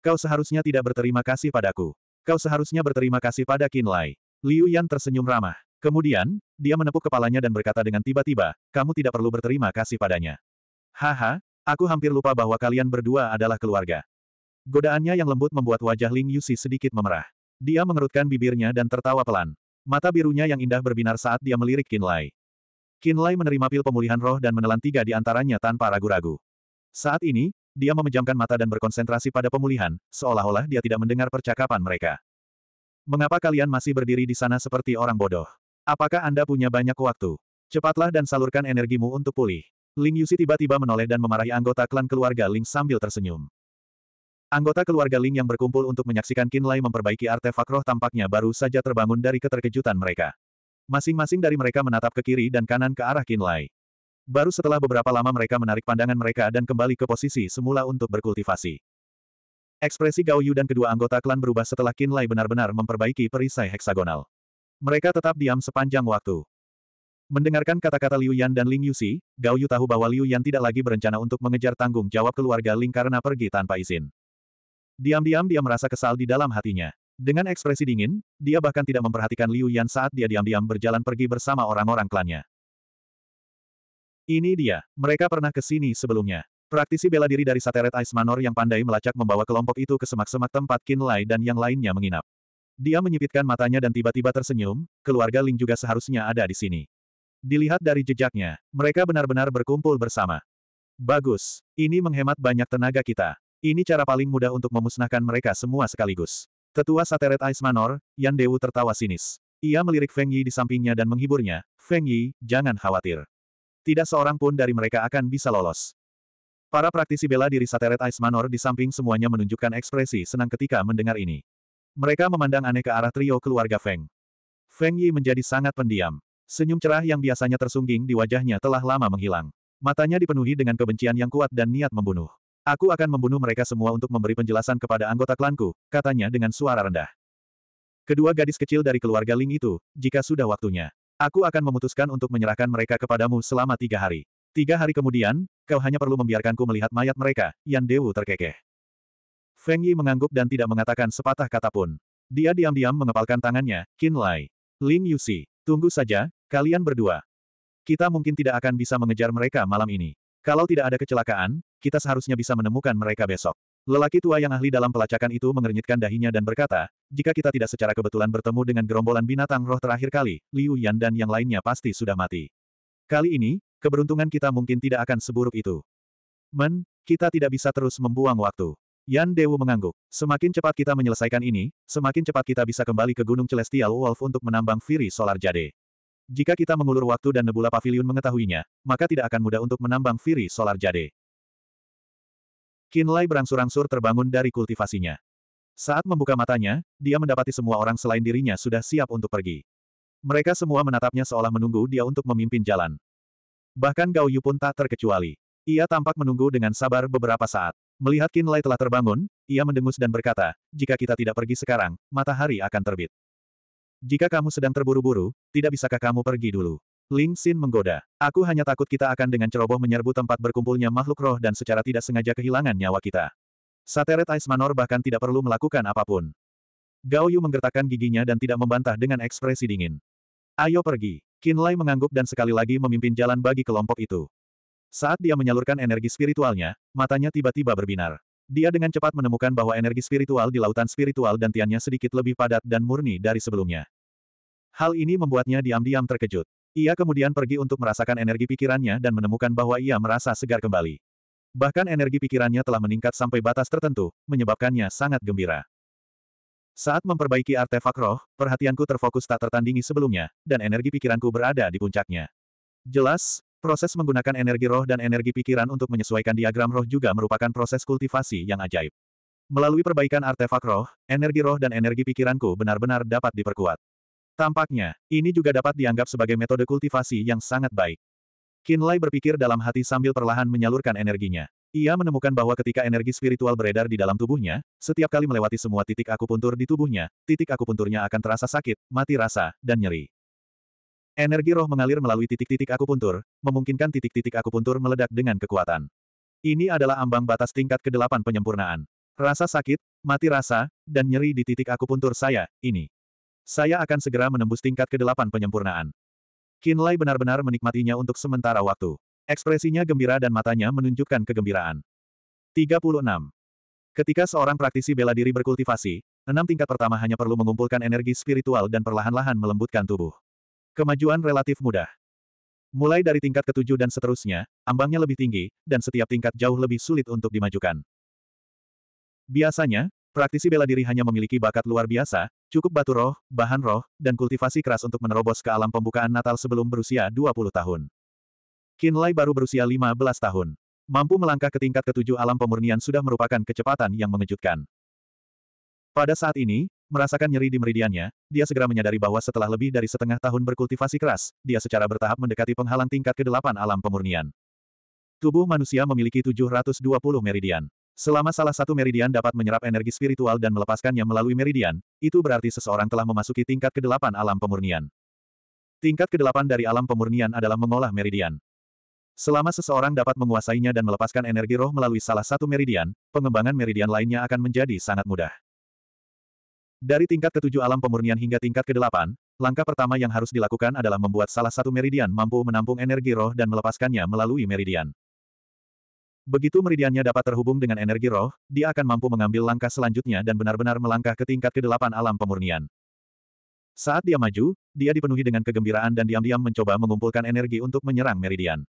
Kau seharusnya tidak berterima kasih padaku. Kau seharusnya berterima kasih pada Qin Lai. Liu Yan tersenyum ramah. Kemudian, dia menepuk kepalanya dan berkata dengan tiba-tiba, kamu tidak perlu berterima kasih padanya. Haha, aku hampir lupa bahwa kalian berdua adalah keluarga. Godaannya yang lembut membuat wajah Ling Yusi sedikit memerah. Dia mengerutkan bibirnya dan tertawa pelan. Mata birunya yang indah berbinar saat dia melirik Qin Lai. Kinlay menerima pil pemulihan roh dan menelan tiga di antaranya tanpa ragu-ragu. Saat ini, dia memejamkan mata dan berkonsentrasi pada pemulihan, seolah-olah dia tidak mendengar percakapan mereka. Mengapa kalian masih berdiri di sana seperti orang bodoh? Apakah Anda punya banyak waktu? Cepatlah dan salurkan energimu untuk pulih. Ling Yusi tiba-tiba menoleh dan memarahi anggota klan keluarga Ling sambil tersenyum. Anggota keluarga Ling yang berkumpul untuk menyaksikan Kinlay memperbaiki artefak roh tampaknya baru saja terbangun dari keterkejutan mereka. Masing-masing dari mereka menatap ke kiri dan kanan ke arah Kinlay. Baru setelah beberapa lama mereka menarik pandangan mereka dan kembali ke posisi semula untuk berkultivasi. Ekspresi Gao Yu dan kedua anggota klan berubah setelah Kinlay benar-benar memperbaiki perisai heksagonal. Mereka tetap diam sepanjang waktu. Mendengarkan kata-kata Liu Yan dan Ling Yuxi, Gao Yu tahu bahwa Liu Yan tidak lagi berencana untuk mengejar tanggung jawab keluarga Ling karena pergi tanpa izin. Diam-diam dia merasa kesal di dalam hatinya. Dengan ekspresi dingin, dia bahkan tidak memperhatikan Liu Yan saat dia diam-diam berjalan pergi bersama orang-orang klannya. Ini dia, mereka pernah ke sini sebelumnya. Praktisi bela diri dari Sateret Ice Manor yang pandai melacak membawa kelompok itu ke semak-semak tempat Qin Lai dan yang lainnya menginap. Dia menyipitkan matanya dan tiba-tiba tersenyum, keluarga Ling juga seharusnya ada di sini. Dilihat dari jejaknya, mereka benar-benar berkumpul bersama. Bagus, ini menghemat banyak tenaga kita. Ini cara paling mudah untuk memusnahkan mereka semua sekaligus. Ketua Sateret Ice Manor, Yan Dewu tertawa sinis. Ia melirik Feng Yi di sampingnya dan menghiburnya, Feng Yi, jangan khawatir. Tidak seorang pun dari mereka akan bisa lolos. Para praktisi bela diri Sateret Ice Manor di samping semuanya menunjukkan ekspresi senang ketika mendengar ini. Mereka memandang aneh ke arah trio keluarga Feng. Feng Yi menjadi sangat pendiam. Senyum cerah yang biasanya tersungging di wajahnya telah lama menghilang. Matanya dipenuhi dengan kebencian yang kuat dan niat membunuh. Aku akan membunuh mereka semua untuk memberi penjelasan kepada anggota klanku, katanya dengan suara rendah. Kedua gadis kecil dari keluarga Ling itu, jika sudah waktunya, aku akan memutuskan untuk menyerahkan mereka kepadamu selama tiga hari. Tiga hari kemudian, kau hanya perlu membiarkanku melihat mayat mereka, Yan Dewu terkekeh. Feng Yi mengangguk dan tidak mengatakan sepatah kata pun. Dia diam-diam mengepalkan tangannya, Qin Lai. Ling Yusi, tunggu saja, kalian berdua. Kita mungkin tidak akan bisa mengejar mereka malam ini. Kalau tidak ada kecelakaan, kita seharusnya bisa menemukan mereka besok. Lelaki tua yang ahli dalam pelacakan itu mengernyitkan dahinya dan berkata, jika kita tidak secara kebetulan bertemu dengan gerombolan binatang roh terakhir kali, Liu Yan dan yang lainnya pasti sudah mati. Kali ini, keberuntungan kita mungkin tidak akan seburuk itu. Men, kita tidak bisa terus membuang waktu. Yan Dewu mengangguk. Semakin cepat kita menyelesaikan ini, semakin cepat kita bisa kembali ke Gunung Celestial Wolf untuk menambang Firi Solar Jade. Jika kita mengulur waktu dan Nebula Pavilion mengetahuinya, maka tidak akan mudah untuk menambang Firi Solar Jade. Kinlay berangsur-angsur terbangun dari kultivasinya. Saat membuka matanya, dia mendapati semua orang selain dirinya sudah siap untuk pergi. Mereka semua menatapnya seolah menunggu dia untuk memimpin jalan. Bahkan Gao Yu pun tak terkecuali. Ia tampak menunggu dengan sabar beberapa saat. Melihat Kinlay telah terbangun, ia mendengus dan berkata, jika kita tidak pergi sekarang, matahari akan terbit. Jika kamu sedang terburu-buru, tidak bisakah kamu pergi dulu? Ling Xin menggoda. Aku hanya takut kita akan dengan ceroboh menyerbu tempat berkumpulnya makhluk roh dan secara tidak sengaja kehilangan nyawa kita. Sateret Ice Manor bahkan tidak perlu melakukan apapun. Gao Yu menggertakkan giginya dan tidak membantah dengan ekspresi dingin. Ayo pergi. Qin Lai mengangguk dan sekali lagi memimpin jalan bagi kelompok itu. Saat dia menyalurkan energi spiritualnya, matanya tiba-tiba berbinar. Dia dengan cepat menemukan bahwa energi spiritual di lautan spiritual dan tiannya sedikit lebih padat dan murni dari sebelumnya. Hal ini membuatnya diam-diam terkejut. Ia kemudian pergi untuk merasakan energi pikirannya dan menemukan bahwa ia merasa segar kembali. Bahkan energi pikirannya telah meningkat sampai batas tertentu, menyebabkannya sangat gembira. Saat memperbaiki artefak roh, perhatianku terfokus tak tertandingi sebelumnya, dan energi pikiranku berada di puncaknya. Jelas, proses menggunakan energi roh dan energi pikiran untuk menyesuaikan diagram roh juga merupakan proses kultivasi yang ajaib. Melalui perbaikan artefak roh, energi roh dan energi pikiranku benar-benar dapat diperkuat. Tampaknya, ini juga dapat dianggap sebagai metode kultivasi yang sangat baik. Lai berpikir dalam hati sambil perlahan menyalurkan energinya. Ia menemukan bahwa ketika energi spiritual beredar di dalam tubuhnya, setiap kali melewati semua titik akupuntur di tubuhnya, titik akupunturnya akan terasa sakit, mati rasa, dan nyeri. Energi roh mengalir melalui titik-titik akupuntur, memungkinkan titik-titik akupuntur meledak dengan kekuatan. Ini adalah ambang batas tingkat ke-8 penyempurnaan. Rasa sakit, mati rasa, dan nyeri di titik akupuntur saya, ini. Saya akan segera menembus tingkat ke-8 penyempurnaan. Kinlay benar-benar menikmatinya untuk sementara waktu. Ekspresinya gembira dan matanya menunjukkan kegembiraan. 36. Ketika seorang praktisi bela diri berkultivasi, enam tingkat pertama hanya perlu mengumpulkan energi spiritual dan perlahan-lahan melembutkan tubuh. Kemajuan relatif mudah. Mulai dari tingkat ketujuh dan seterusnya, ambangnya lebih tinggi, dan setiap tingkat jauh lebih sulit untuk dimajukan. Biasanya, Praktisi bela diri hanya memiliki bakat luar biasa, cukup batu roh, bahan roh, dan kultivasi keras untuk menerobos ke alam pembukaan Natal sebelum berusia 20 tahun. Lai baru berusia 15 tahun. Mampu melangkah ke tingkat ketujuh alam pemurnian sudah merupakan kecepatan yang mengejutkan. Pada saat ini, merasakan nyeri di meridiannya, dia segera menyadari bahwa setelah lebih dari setengah tahun berkultivasi keras, dia secara bertahap mendekati penghalang tingkat ke-8 alam pemurnian. Tubuh manusia memiliki 720 meridian. Selama salah satu meridian dapat menyerap energi spiritual dan melepaskannya melalui meridian, itu berarti seseorang telah memasuki tingkat kedelapan alam pemurnian. Tingkat kedelapan dari alam pemurnian adalah mengolah meridian. Selama seseorang dapat menguasainya dan melepaskan energi roh melalui salah satu meridian, pengembangan meridian lainnya akan menjadi sangat mudah. Dari tingkat ketujuh alam pemurnian hingga tingkat kedelapan, langkah pertama yang harus dilakukan adalah membuat salah satu meridian mampu menampung energi roh dan melepaskannya melalui meridian. Begitu meridiannya dapat terhubung dengan energi roh, dia akan mampu mengambil langkah selanjutnya dan benar-benar melangkah ke tingkat kedelapan alam pemurnian. Saat dia maju, dia dipenuhi dengan kegembiraan dan diam-diam mencoba mengumpulkan energi untuk menyerang meridian.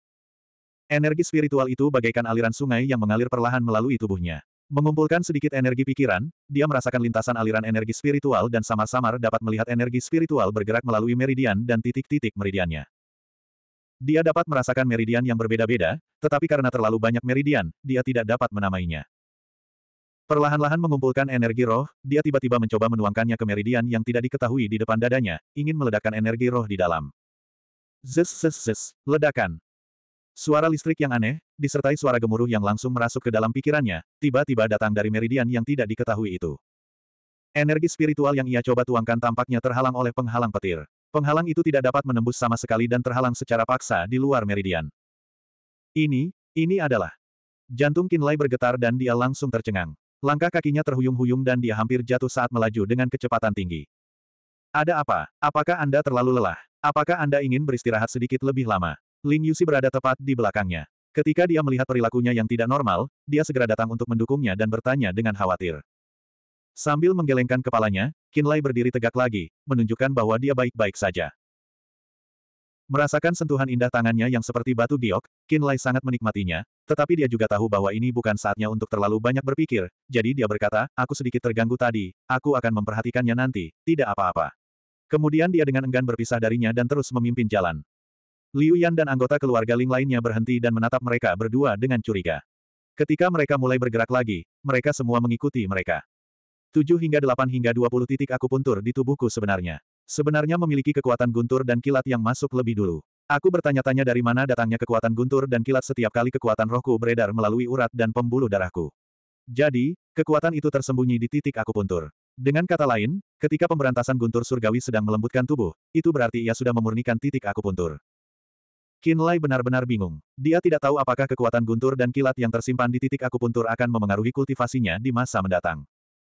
Energi spiritual itu bagaikan aliran sungai yang mengalir perlahan melalui tubuhnya. Mengumpulkan sedikit energi pikiran, dia merasakan lintasan aliran energi spiritual dan samar-samar dapat melihat energi spiritual bergerak melalui meridian dan titik-titik meridiannya. Dia dapat merasakan meridian yang berbeda-beda, tetapi karena terlalu banyak meridian, dia tidak dapat menamainya. Perlahan-lahan mengumpulkan energi roh, dia tiba-tiba mencoba menuangkannya ke meridian yang tidak diketahui di depan dadanya, ingin meledakkan energi roh di dalam. Zes zes zes, ledakan. Suara listrik yang aneh, disertai suara gemuruh yang langsung merasuk ke dalam pikirannya, tiba-tiba datang dari meridian yang tidak diketahui itu. Energi spiritual yang ia coba tuangkan tampaknya terhalang oleh penghalang petir. Penghalang itu tidak dapat menembus sama sekali dan terhalang secara paksa di luar meridian. Ini, ini adalah. Jantung Kinlay bergetar dan dia langsung tercengang. Langkah kakinya terhuyung-huyung dan dia hampir jatuh saat melaju dengan kecepatan tinggi. Ada apa? Apakah Anda terlalu lelah? Apakah Anda ingin beristirahat sedikit lebih lama? Ling Yusi berada tepat di belakangnya. Ketika dia melihat perilakunya yang tidak normal, dia segera datang untuk mendukungnya dan bertanya dengan khawatir. Sambil menggelengkan kepalanya, Kinlay berdiri tegak lagi, menunjukkan bahwa dia baik-baik saja. Merasakan sentuhan indah tangannya yang seperti batu giok, Kinlay sangat menikmatinya, tetapi dia juga tahu bahwa ini bukan saatnya untuk terlalu banyak berpikir, jadi dia berkata, aku sedikit terganggu tadi, aku akan memperhatikannya nanti, tidak apa-apa. Kemudian dia dengan enggan berpisah darinya dan terus memimpin jalan. Liu Yan dan anggota keluarga Ling lainnya berhenti dan menatap mereka berdua dengan curiga. Ketika mereka mulai bergerak lagi, mereka semua mengikuti mereka. 7 hingga 8 hingga 20 titik akupuntur di tubuhku sebenarnya. Sebenarnya memiliki kekuatan guntur dan kilat yang masuk lebih dulu. Aku bertanya-tanya dari mana datangnya kekuatan guntur dan kilat setiap kali kekuatan rohku beredar melalui urat dan pembuluh darahku. Jadi, kekuatan itu tersembunyi di titik akupuntur. Dengan kata lain, ketika pemberantasan guntur surgawi sedang melembutkan tubuh, itu berarti ia sudah memurnikan titik akupuntur. puntur. benar-benar bingung. Dia tidak tahu apakah kekuatan guntur dan kilat yang tersimpan di titik akupuntur akan memengaruhi kultivasinya di masa mendatang.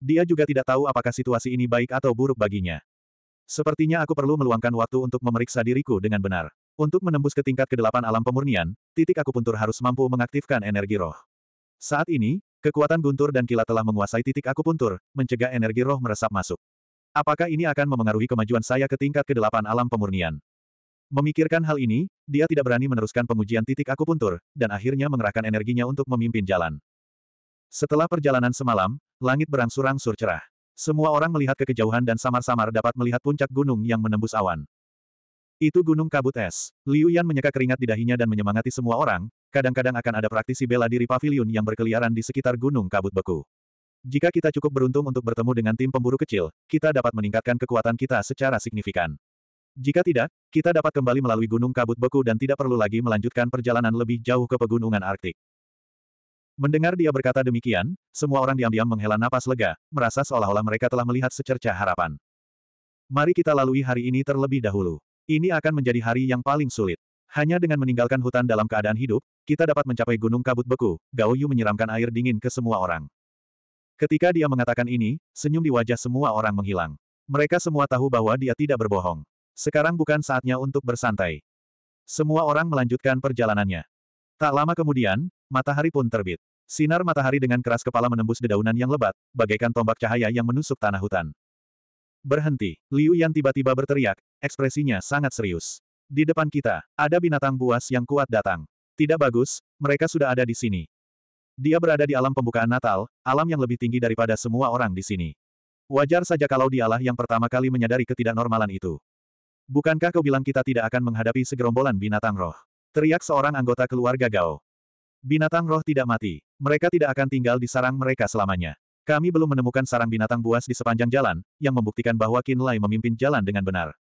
Dia juga tidak tahu apakah situasi ini baik atau buruk baginya. Sepertinya aku perlu meluangkan waktu untuk memeriksa diriku dengan benar. Untuk menembus ke tingkat kedelapan alam pemurnian, titik akupuntur harus mampu mengaktifkan energi roh. Saat ini, kekuatan guntur dan kilat telah menguasai titik akupuntur, mencegah energi roh meresap masuk. Apakah ini akan memengaruhi kemajuan saya ke tingkat kedelapan alam pemurnian? Memikirkan hal ini, dia tidak berani meneruskan pengujian titik akupuntur, dan akhirnya mengerahkan energinya untuk memimpin jalan. Setelah perjalanan semalam, Langit berangsur-angsur cerah. Semua orang melihat ke kejauhan dan samar-samar dapat melihat puncak gunung yang menembus awan. Itu gunung kabut es. Liu Yan menyeka keringat di dahinya dan menyemangati semua orang, kadang-kadang akan ada praktisi bela diri pavilion yang berkeliaran di sekitar gunung kabut beku. Jika kita cukup beruntung untuk bertemu dengan tim pemburu kecil, kita dapat meningkatkan kekuatan kita secara signifikan. Jika tidak, kita dapat kembali melalui gunung kabut beku dan tidak perlu lagi melanjutkan perjalanan lebih jauh ke pegunungan Arktik. Mendengar dia berkata demikian, semua orang diam-diam menghela napas lega, merasa seolah-olah mereka telah melihat secercah harapan. Mari kita lalui hari ini terlebih dahulu. Ini akan menjadi hari yang paling sulit. Hanya dengan meninggalkan hutan dalam keadaan hidup, kita dapat mencapai gunung kabut beku, Gao Yu menyiramkan air dingin ke semua orang. Ketika dia mengatakan ini, senyum di wajah semua orang menghilang. Mereka semua tahu bahwa dia tidak berbohong. Sekarang bukan saatnya untuk bersantai. Semua orang melanjutkan perjalanannya. Tak lama kemudian, matahari pun terbit. Sinar matahari dengan keras kepala menembus dedaunan yang lebat, bagaikan tombak cahaya yang menusuk tanah hutan. Berhenti, Liu Yan tiba-tiba berteriak, ekspresinya sangat serius. Di depan kita, ada binatang buas yang kuat datang. Tidak bagus, mereka sudah ada di sini. Dia berada di alam pembukaan Natal, alam yang lebih tinggi daripada semua orang di sini. Wajar saja kalau dialah yang pertama kali menyadari ketidaknormalan itu. Bukankah kau bilang kita tidak akan menghadapi segerombolan binatang roh? Teriak seorang anggota keluarga Gao. Binatang roh tidak mati. Mereka tidak akan tinggal di sarang mereka selamanya. Kami belum menemukan sarang binatang buas di sepanjang jalan, yang membuktikan bahwa Qin Lai memimpin jalan dengan benar.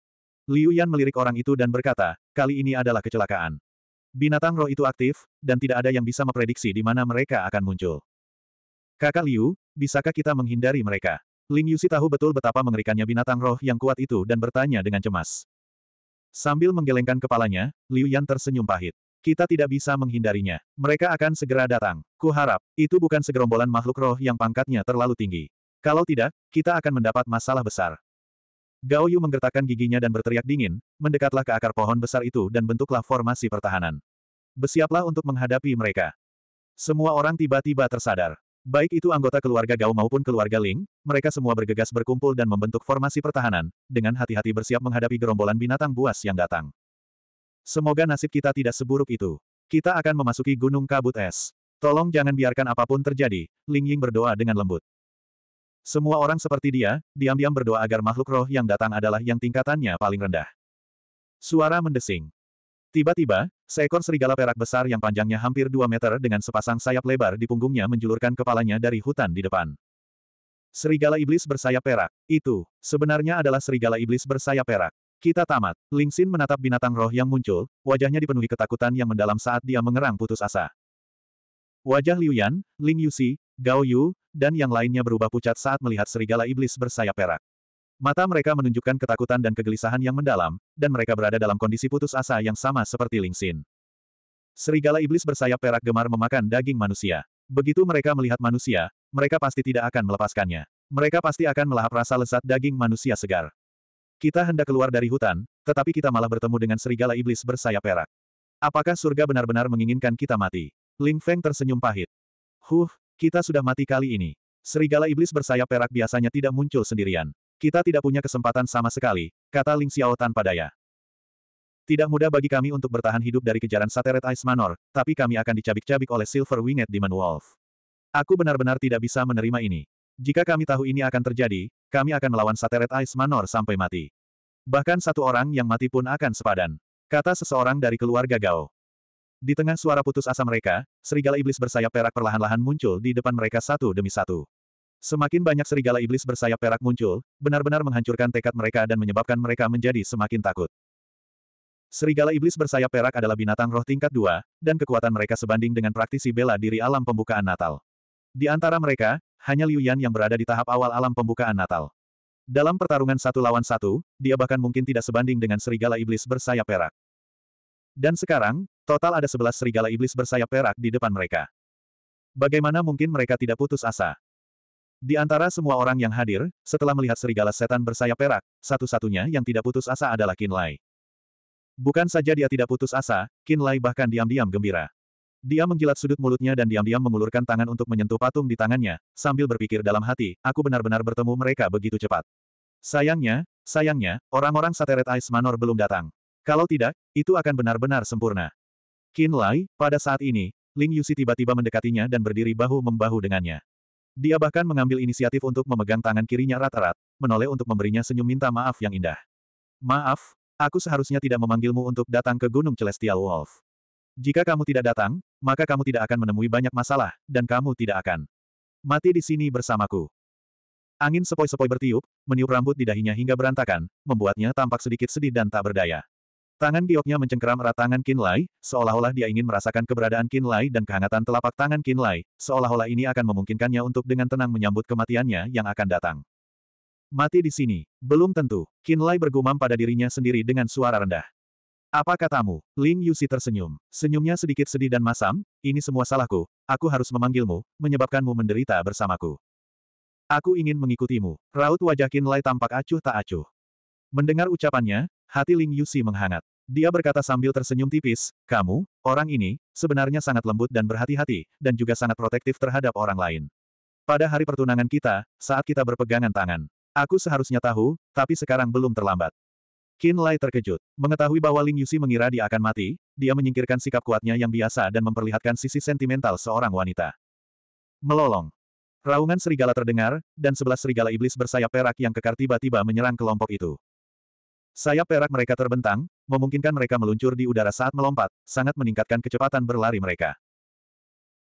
Liu Yan melirik orang itu dan berkata, kali ini adalah kecelakaan. Binatang roh itu aktif, dan tidak ada yang bisa memprediksi di mana mereka akan muncul. Kakak Liu, bisakah kita menghindari mereka? Ling Yusi tahu betul betapa mengerikannya binatang roh yang kuat itu dan bertanya dengan cemas. Sambil menggelengkan kepalanya, Liu Yan tersenyum pahit. Kita tidak bisa menghindarinya. Mereka akan segera datang. Kuharap, itu bukan segerombolan makhluk roh yang pangkatnya terlalu tinggi. Kalau tidak, kita akan mendapat masalah besar. Gao Yu menggertakkan giginya dan berteriak dingin, mendekatlah ke akar pohon besar itu dan bentuklah formasi pertahanan. Bersiaplah untuk menghadapi mereka. Semua orang tiba-tiba tersadar. Baik itu anggota keluarga Gao maupun keluarga Ling, mereka semua bergegas berkumpul dan membentuk formasi pertahanan, dengan hati-hati bersiap menghadapi gerombolan binatang buas yang datang. Semoga nasib kita tidak seburuk itu. Kita akan memasuki gunung kabut es. Tolong jangan biarkan apapun terjadi, Ling Ying berdoa dengan lembut. Semua orang seperti dia, diam-diam berdoa agar makhluk roh yang datang adalah yang tingkatannya paling rendah. Suara mendesing. Tiba-tiba, seekor serigala perak besar yang panjangnya hampir dua meter dengan sepasang sayap lebar di punggungnya menjulurkan kepalanya dari hutan di depan. Serigala iblis bersayap perak. Itu, sebenarnya adalah serigala iblis bersayap perak. Kita tamat. Ling Xin menatap binatang roh yang muncul, wajahnya dipenuhi ketakutan yang mendalam saat dia mengerang putus asa. Wajah Liu Yan, Ling Yuxi, Gao Yu, dan yang lainnya berubah pucat saat melihat serigala iblis bersayap perak. Mata mereka menunjukkan ketakutan dan kegelisahan yang mendalam, dan mereka berada dalam kondisi putus asa yang sama seperti Ling Xin. Serigala iblis bersayap perak gemar memakan daging manusia. Begitu mereka melihat manusia, mereka pasti tidak akan melepaskannya. Mereka pasti akan melahap rasa lezat daging manusia segar. Kita hendak keluar dari hutan, tetapi kita malah bertemu dengan serigala iblis bersayap perak. Apakah surga benar-benar menginginkan kita mati? Ling Feng tersenyum pahit. Huh, kita sudah mati kali ini. Serigala iblis bersayap perak biasanya tidak muncul sendirian. Kita tidak punya kesempatan sama sekali, kata Ling Xiao tanpa daya. Tidak mudah bagi kami untuk bertahan hidup dari kejaran Sateret Ice Manor, tapi kami akan dicabik-cabik oleh Silver Winged Demon Wolf. Aku benar-benar tidak bisa menerima ini. Jika kami tahu ini akan terjadi, kami akan melawan Sateret Ice Manor sampai mati. Bahkan satu orang yang mati pun akan sepadan. Kata seseorang dari keluarga Gao. Di tengah suara putus asa mereka, serigala iblis bersayap perak perlahan-lahan muncul di depan mereka satu demi satu. Semakin banyak serigala iblis bersayap perak muncul, benar-benar menghancurkan tekad mereka dan menyebabkan mereka menjadi semakin takut. Serigala iblis bersayap perak adalah binatang roh tingkat dua, dan kekuatan mereka sebanding dengan praktisi bela diri alam pembukaan Natal. Di antara mereka, hanya Liu Yan yang berada di tahap awal alam pembukaan Natal. Dalam pertarungan satu lawan satu, dia bahkan mungkin tidak sebanding dengan serigala iblis bersayap perak. Dan sekarang, total ada 11 serigala iblis bersayap perak di depan mereka. Bagaimana mungkin mereka tidak putus asa? Di antara semua orang yang hadir, setelah melihat serigala setan bersayap perak, satu-satunya yang tidak putus asa adalah Qin Lai. Bukan saja dia tidak putus asa, Qin Lai bahkan diam-diam gembira. Dia menggilat sudut mulutnya dan diam-diam mengulurkan tangan untuk menyentuh patung di tangannya, sambil berpikir dalam hati, aku benar-benar bertemu mereka begitu cepat. Sayangnya, sayangnya, orang-orang Sateret Ice Manor belum datang. Kalau tidak, itu akan benar-benar sempurna. Qin Lai, pada saat ini, Ling Yusi tiba-tiba mendekatinya dan berdiri bahu-membahu dengannya. Dia bahkan mengambil inisiatif untuk memegang tangan kirinya rata-rat, menoleh untuk memberinya senyum minta maaf yang indah. Maaf, aku seharusnya tidak memanggilmu untuk datang ke Gunung Celestial Wolf. Jika kamu tidak datang, maka kamu tidak akan menemui banyak masalah, dan kamu tidak akan mati di sini bersamaku. Angin sepoi-sepoi bertiup, meniup rambut di dahinya hingga berantakan, membuatnya tampak sedikit sedih dan tak berdaya. Tangan gioknya mencengkeram erat tangan Qin Lai, seolah-olah dia ingin merasakan keberadaan Qin Lai dan kehangatan telapak tangan Qin Lai, seolah-olah ini akan memungkinkannya untuk dengan tenang menyambut kematiannya yang akan datang. Mati di sini, belum tentu. Qin Lai bergumam pada dirinya sendiri dengan suara rendah. Apa katamu? Ling Yusi tersenyum. Senyumnya sedikit sedih dan masam, ini semua salahku, aku harus memanggilmu, menyebabkanmu menderita bersamaku. Aku ingin mengikutimu. Raut wajah Qin Lai tampak acuh tak acuh. Mendengar ucapannya, Hati Ling Yusi menghangat. Dia berkata sambil tersenyum tipis, kamu, orang ini, sebenarnya sangat lembut dan berhati-hati, dan juga sangat protektif terhadap orang lain. Pada hari pertunangan kita, saat kita berpegangan tangan, aku seharusnya tahu, tapi sekarang belum terlambat. Qin Lai terkejut. Mengetahui bahwa Ling Yusi mengira dia akan mati, dia menyingkirkan sikap kuatnya yang biasa dan memperlihatkan sisi sentimental seorang wanita. Melolong. Raungan serigala terdengar, dan sebelas serigala iblis bersayap perak yang kekar tiba-tiba menyerang kelompok itu. Sayap perak mereka terbentang, memungkinkan mereka meluncur di udara saat melompat, sangat meningkatkan kecepatan berlari mereka.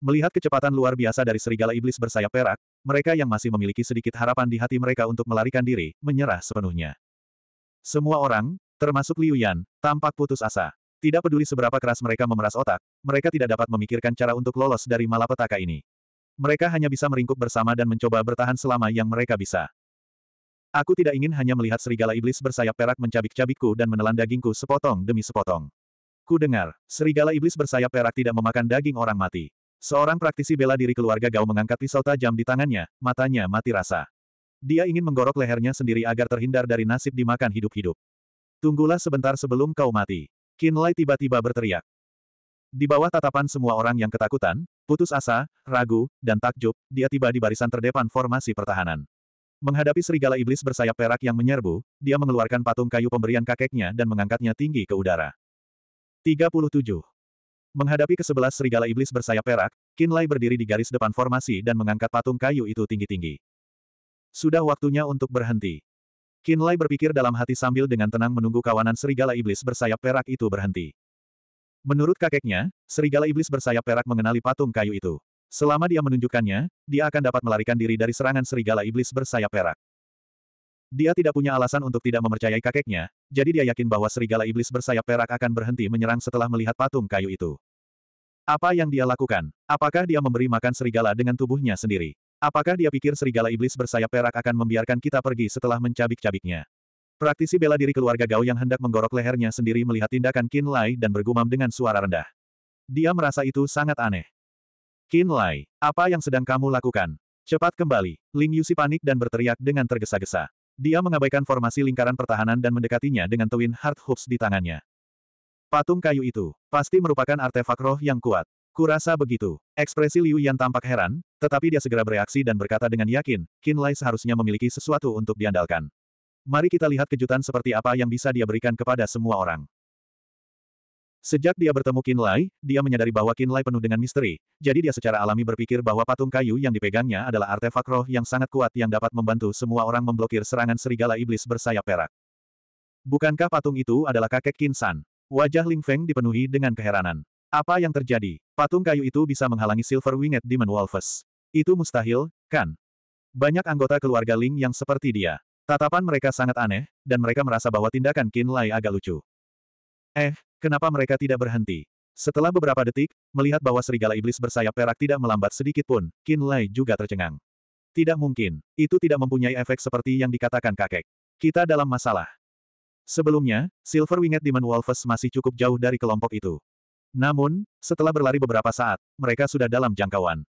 Melihat kecepatan luar biasa dari serigala iblis bersayap perak, mereka yang masih memiliki sedikit harapan di hati mereka untuk melarikan diri, menyerah sepenuhnya. Semua orang, termasuk Liu Yan, tampak putus asa. Tidak peduli seberapa keras mereka memeras otak, mereka tidak dapat memikirkan cara untuk lolos dari malapetaka ini. Mereka hanya bisa meringkuk bersama dan mencoba bertahan selama yang mereka bisa. Aku tidak ingin hanya melihat serigala iblis bersayap perak mencabik-cabikku dan menelan dagingku sepotong demi sepotong. Ku dengar, serigala iblis bersayap perak tidak memakan daging orang mati. Seorang praktisi bela diri keluarga Gao mengangkat pisau tajam di tangannya, matanya mati rasa. Dia ingin menggorok lehernya sendiri agar terhindar dari nasib dimakan hidup-hidup. Tunggulah sebentar sebelum kau mati. Lai tiba-tiba berteriak. Di bawah tatapan semua orang yang ketakutan, putus asa, ragu, dan takjub, dia tiba di barisan terdepan formasi pertahanan. Menghadapi serigala iblis bersayap perak yang menyerbu, dia mengeluarkan patung kayu pemberian kakeknya dan mengangkatnya tinggi ke udara. 37. Menghadapi kesebelas serigala iblis bersayap perak, Kinlay berdiri di garis depan formasi dan mengangkat patung kayu itu tinggi-tinggi. Sudah waktunya untuk berhenti. Kinlay berpikir dalam hati sambil dengan tenang menunggu kawanan serigala iblis bersayap perak itu berhenti. Menurut kakeknya, serigala iblis bersayap perak mengenali patung kayu itu. Selama dia menunjukkannya, dia akan dapat melarikan diri dari serangan serigala iblis bersayap perak. Dia tidak punya alasan untuk tidak mempercayai kakeknya, jadi dia yakin bahwa serigala iblis bersayap perak akan berhenti menyerang setelah melihat patung kayu itu. Apa yang dia lakukan? Apakah dia memberi makan serigala dengan tubuhnya sendiri? Apakah dia pikir serigala iblis bersayap perak akan membiarkan kita pergi setelah mencabik-cabiknya? Praktisi bela diri keluarga Gao yang hendak menggorok lehernya sendiri melihat tindakan Qin Lai dan bergumam dengan suara rendah. Dia merasa itu sangat aneh. Kinlay, apa yang sedang kamu lakukan? Cepat kembali, Ling Yusi panik dan berteriak dengan tergesa-gesa. Dia mengabaikan formasi lingkaran pertahanan dan mendekatinya dengan Twin Heart Hoops di tangannya. Patung kayu itu, pasti merupakan artefak roh yang kuat. Kurasa begitu. Ekspresi Liu Yan tampak heran, tetapi dia segera bereaksi dan berkata dengan yakin, Kinlay seharusnya memiliki sesuatu untuk diandalkan. Mari kita lihat kejutan seperti apa yang bisa dia berikan kepada semua orang. Sejak dia bertemu Kinlay, dia menyadari bahwa Kinlay penuh dengan misteri, jadi dia secara alami berpikir bahwa patung kayu yang dipegangnya adalah artefak roh yang sangat kuat yang dapat membantu semua orang memblokir serangan serigala iblis bersayap perak. Bukankah patung itu adalah kakek Kinsan? Wajah Ling Feng dipenuhi dengan keheranan. Apa yang terjadi? Patung kayu itu bisa menghalangi Silver Winged Demon Wolves. Itu mustahil, kan? Banyak anggota keluarga Ling yang seperti dia. Tatapan mereka sangat aneh, dan mereka merasa bahwa tindakan Kinlay agak lucu. Eh, kenapa mereka tidak berhenti? Setelah beberapa detik, melihat bahwa serigala iblis bersayap perak tidak melambat sedikit pun, Qin Lai juga tercengang. Tidak mungkin, itu tidak mempunyai efek seperti yang dikatakan kakek. Kita dalam masalah. Sebelumnya, Silver Winged Demon Wolves masih cukup jauh dari kelompok itu. Namun, setelah berlari beberapa saat, mereka sudah dalam jangkauan.